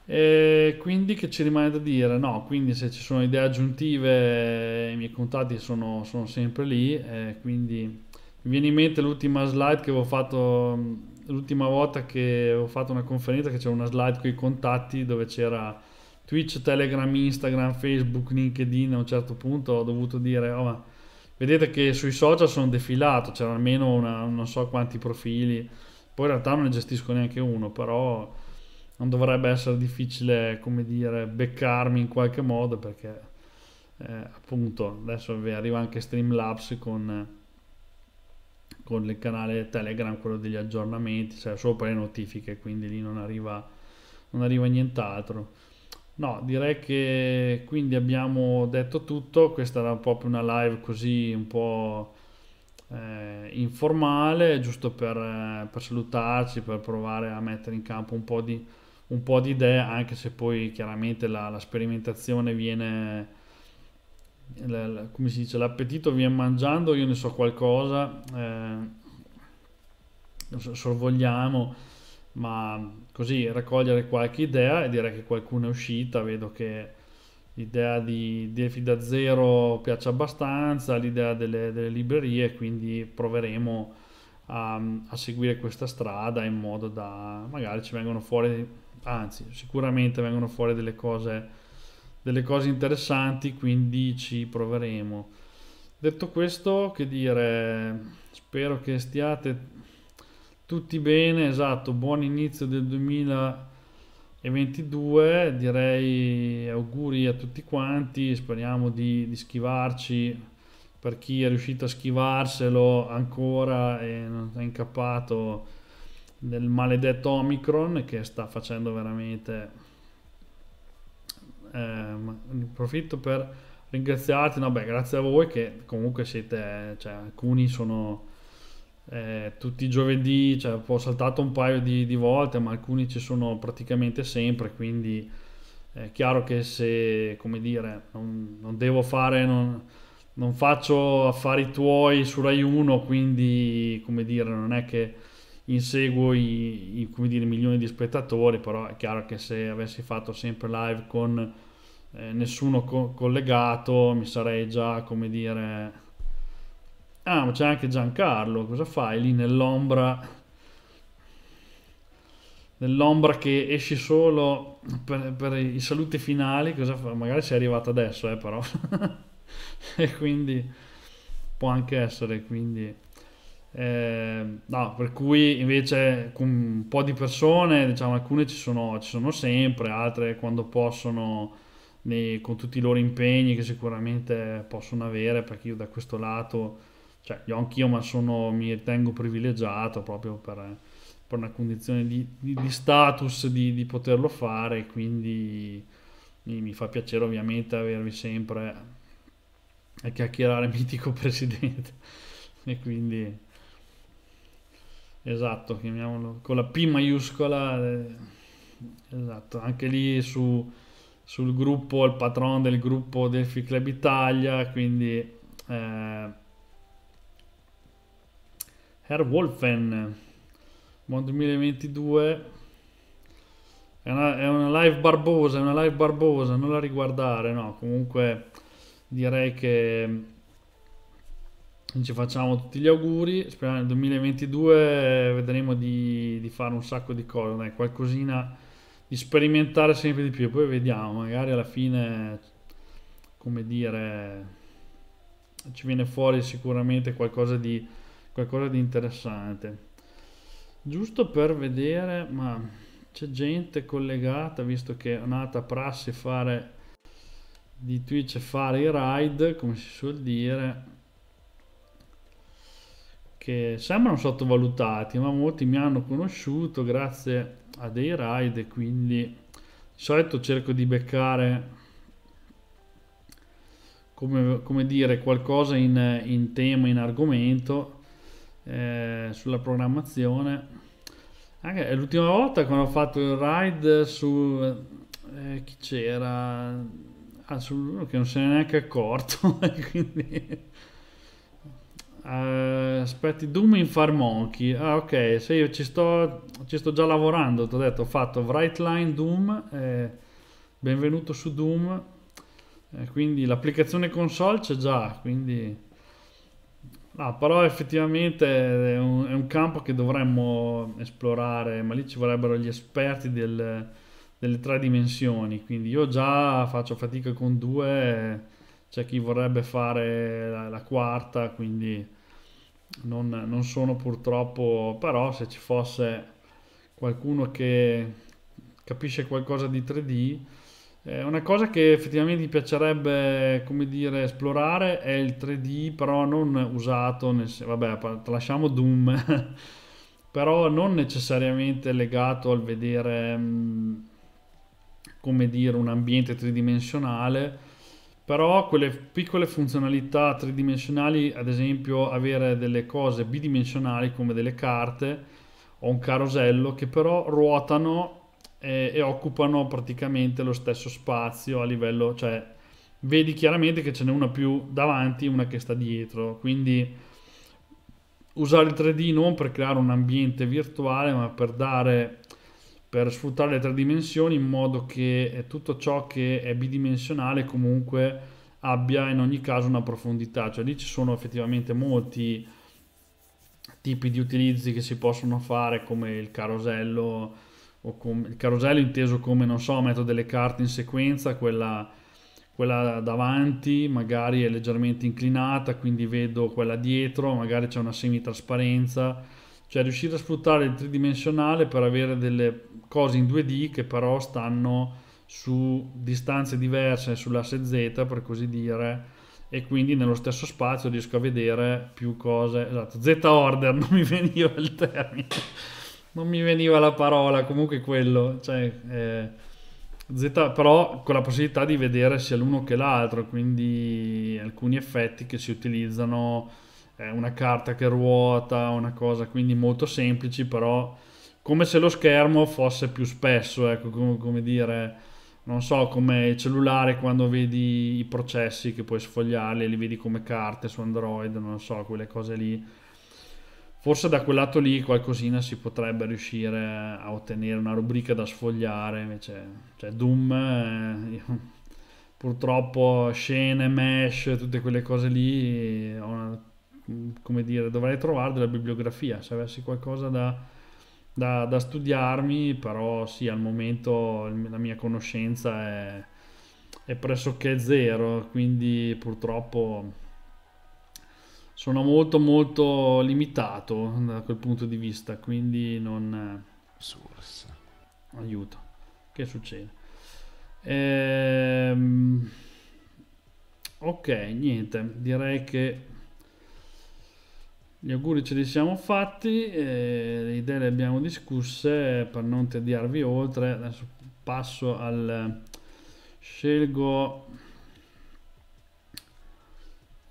E quindi che ci rimane da dire? No, quindi se ci sono idee aggiuntive, eh, i miei contatti sono, sono sempre lì. E eh, quindi mi viene in mente l'ultima slide che avevo fatto, l'ultima volta che ho fatto una conferenza, che c'era una slide con i contatti dove c'era Twitch, Telegram, Instagram, Facebook, LinkedIn. A un certo punto ho dovuto dire, oh ma Vedete che sui social sono defilato, c'erano almeno una, non so quanti profili, poi in realtà non ne gestisco neanche uno, però non dovrebbe essere difficile, come dire, beccarmi in qualche modo perché eh, appunto adesso vi arriva anche Streamlabs con, con il canale Telegram, quello degli aggiornamenti, cioè solo per le notifiche, quindi lì non arriva, non arriva nient'altro. No, direi che quindi abbiamo detto tutto, questa era proprio una live così un po' eh, informale, giusto per, eh, per, salutarci, per provare a mettere in campo un po' di, un po di idee, anche se poi chiaramente la, la sperimentazione viene, la, la, come si dice, l'appetito viene mangiando, io ne so qualcosa, eh, sorvogliamo, ma così raccogliere qualche idea e direi che qualcuna è uscita, vedo che l'idea di DeFi da zero piace abbastanza, l'idea delle, delle librerie, quindi proveremo a, a, seguire questa strada in modo da magari ci vengono fuori, anzi sicuramente vengono fuori delle cose, delle cose interessanti, quindi ci proveremo. Detto questo, che dire, spero che stiate tutti bene, esatto, buon inizio del 2022, direi auguri a tutti quanti, speriamo di, di schivarci per chi è riuscito a schivarselo ancora e non è incappato nel maledetto Omicron che sta facendo veramente... Eh, approfitto per ringraziarti, no beh, grazie a voi che comunque siete, cioè alcuni sono eh, tutti i giovedì, cioè, ho saltato un paio di, di, volte, ma alcuni ci sono praticamente sempre, quindi è chiaro che se, come dire, non, non devo fare, non, non, faccio affari tuoi su Rai 1, quindi, come dire, non è che inseguo i, i come dire, milioni di spettatori, però è chiaro che se avessi fatto sempre live con eh, nessuno co- collegato, mi sarei già, come dire Ah, ma c'è anche Giancarlo, cosa fai lì nell'ombra? Nell'ombra che esci solo per, per, i saluti finali, cosa fa? Magari sei arrivato adesso, eh, però. e quindi può anche essere, quindi... Eh, no, per cui invece con un po' di persone, diciamo alcune ci sono, ci sono sempre, altre quando possono, nei, con tutti i loro impegni che sicuramente possono avere, perché io da questo lato cioè, io anch'io ma sono, mi ritengo privilegiato proprio per, per una condizione di, di, di status di, di, poterlo fare, quindi mi, mi, fa piacere ovviamente avervi sempre a chiacchierare mitico presidente e quindi esatto, chiamiamolo con la P maiuscola, eh, esatto, anche lì su, sul gruppo, il patron del gruppo Delphi Club Italia, quindi... Eh, Herr Wolfen, buon 2022. È una, è una, live barbosa, è una live barbosa, non la riguardare, no, comunque direi che ci facciamo tutti gli auguri, speriamo nel 2022 vedremo di, di fare un sacco di cose, dai, qualcosina, di sperimentare sempre di più, poi vediamo, magari alla fine, come dire, ci viene fuori sicuramente qualcosa di qualcosa di interessante. Giusto per vedere, ma c'è gente collegata, visto che è nata prassi fare di Twitch fare i ride, come si suol dire, che sembrano sottovalutati, ma molti mi hanno conosciuto grazie a dei ride, e quindi di solito cerco di beccare, come, come dire, qualcosa in, in tema, in argomento eh, sulla programmazione. Anche l'ultima volta quando ho fatto il ride su eh, chi c'era? Ah, su uno che non se ne è neanche accorto. quindi... Uh, aspetti, Doom in Far Monkey. Ah, ok, se io ci sto, ci sto già lavorando, ti ho detto, ho fatto Brightline Doom, eh, benvenuto su Doom. Eh, quindi l'applicazione console c'è già, quindi No, però effettivamente è un, è un, campo che dovremmo esplorare, ma lì ci vorrebbero gli esperti del, delle tre dimensioni, quindi io già faccio fatica con due, c'è chi vorrebbe fare la, la quarta, quindi non, non, sono purtroppo, però se ci fosse qualcuno che capisce qualcosa di 3D, eh, una cosa che effettivamente mi piacerebbe, come dire, esplorare è il 3D, però non usato, nel, vabbè, lasciamo Doom, però non necessariamente legato al vedere, come dire, un ambiente tridimensionale, però quelle piccole funzionalità tridimensionali, ad esempio avere delle cose bidimensionali come delle carte o un carosello che però ruotano e, e occupano praticamente lo stesso spazio a livello, cioè vedi chiaramente che ce n'è una più davanti e una che sta dietro, quindi usare il 3D non per creare un ambiente virtuale, ma per dare per sfruttare le tre dimensioni in modo che eh, tutto ciò che è bidimensionale comunque abbia in ogni caso una profondità, cioè lì ci sono effettivamente molti tipi di utilizzi che si possono fare come il carosello o com- il carosello inteso come, non so, metto delle carte in sequenza, quella, quella davanti magari è leggermente inclinata, quindi vedo quella dietro, magari c'è una semitrasparenza, cioè riuscire a sfruttare il tridimensionale per avere delle cose in 2D che però stanno su distanze diverse sull'asse Z, per così dire, e quindi nello stesso spazio riesco a vedere più cose, esatto, Z order, non mi veniva il termine non mi veniva la parola, comunque quello, cioè, eh, Z però con la possibilità di vedere sia l'uno che l'altro, quindi alcuni effetti che si utilizzano, eh, una carta che ruota, una cosa quindi molto semplici, però come se lo schermo fosse più spesso, ecco, come, come dire, non so, come il cellulare quando vedi i processi che puoi sfogliarli, li vedi come carte su Android, non so, quelle cose lì forse da quel lato lì qualcosina si potrebbe riuscire a ottenere una rubrica da sfogliare invece cioè Doom eh, purtroppo scene, mesh, tutte quelle cose lì una, come dire dovrei trovare della bibliografia se avessi qualcosa da, da, da studiarmi però sì al momento la mia conoscenza è, è pressoché zero quindi purtroppo sono molto molto limitato da quel punto di vista, quindi non... Source. Aiuto. Che succede? Ehm... Ok, niente, direi che gli auguri ce li siamo fatti, le idee le abbiamo discusse, per non tediarvi oltre, adesso passo al... scelgo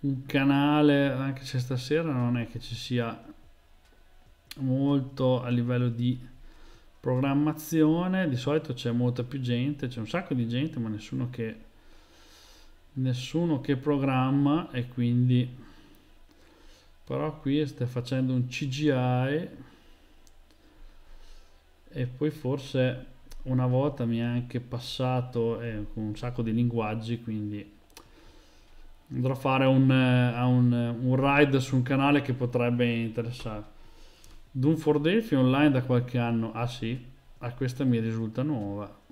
un canale, anche se stasera non è che ci sia molto a livello di programmazione, di solito c'è molta più gente, c'è un sacco di gente ma nessuno che, nessuno che programma e quindi però qui sta facendo un CGI e poi forse una volta mi è anche passato eh, con un sacco di linguaggi quindi andrò a fare un, uh, un, uh, un ride su un canale che potrebbe interessare. Doom for Delphi online da qualche anno. Ah sì, a ah, questa mi risulta nuova.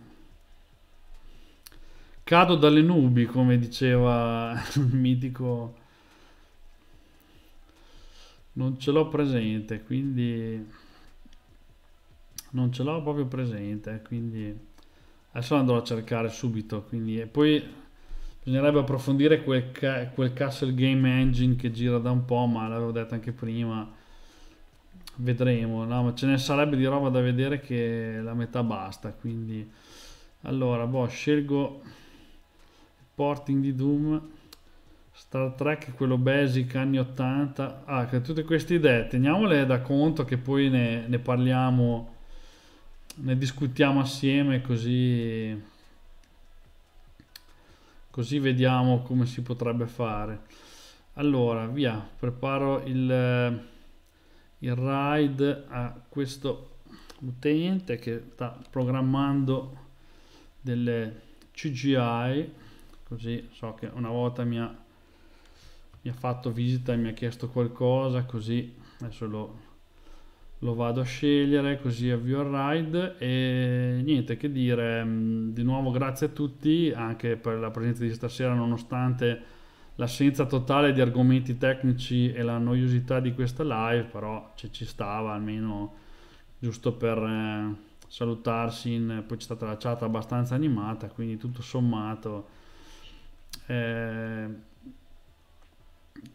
Cado dalle nubi, come diceva il mitico. Non ce l'ho presente, quindi non ce l'ho proprio presente, quindi adesso andrò a cercare subito. Quindi, e poi Bisognerebbe approfondire quel, quel Castle Game Engine che gira da un po', ma l'avevo detto anche prima. Vedremo, no? ma ce ne sarebbe di roba da vedere che la metà basta, quindi... Allora, boh, scelgo il porting di Doom, Star Trek, quello basic anni 80. Ah, che tutte queste idee, teniamole da conto che poi ne, ne parliamo, ne discutiamo assieme così così vediamo come si potrebbe fare allora via preparo il, eh, il ride a questo utente che sta programmando delle CGI così so che una volta mi ha, mi ha fatto visita e mi ha chiesto qualcosa così adesso lo lo vado a scegliere così avvio il ride e niente che dire mm, di nuovo grazie a tutti anche per la presenza di stasera nonostante l'assenza totale di argomenti tecnici e la noiosità di questa live però cioè, ci stava almeno giusto per eh, salutarsi in, poi c'è stata la chat abbastanza animata quindi tutto sommato eh,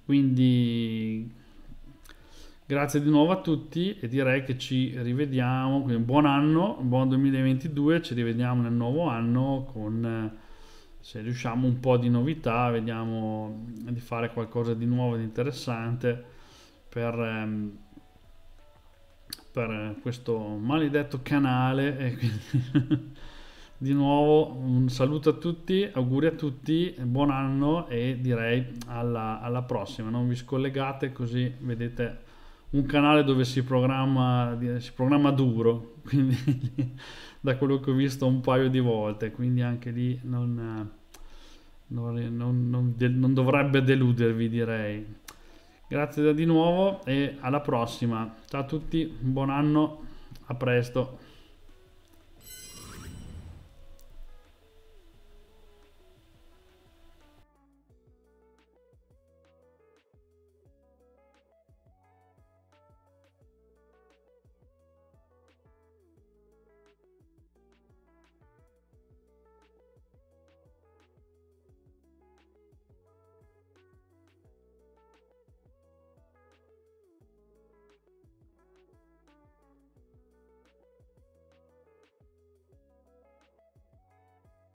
quindi Grazie di nuovo a tutti e direi che ci rivediamo, quindi buon anno, buon 2022, ci rivediamo nel nuovo anno con eh, se riusciamo un po' di novità, vediamo di fare qualcosa di nuovo, di interessante per, ehm, per eh, questo maledetto canale e quindi di nuovo un saluto a tutti, auguri a tutti, buon anno e direi alla, alla prossima, non vi scollegate così vedete un canale dove si programma, si programma duro, quindi da quello che ho visto un paio di volte, quindi anche lì non, non, non, non dovrebbe deludervi direi. Grazie di nuovo e alla prossima. Ciao a tutti, buon anno, a presto.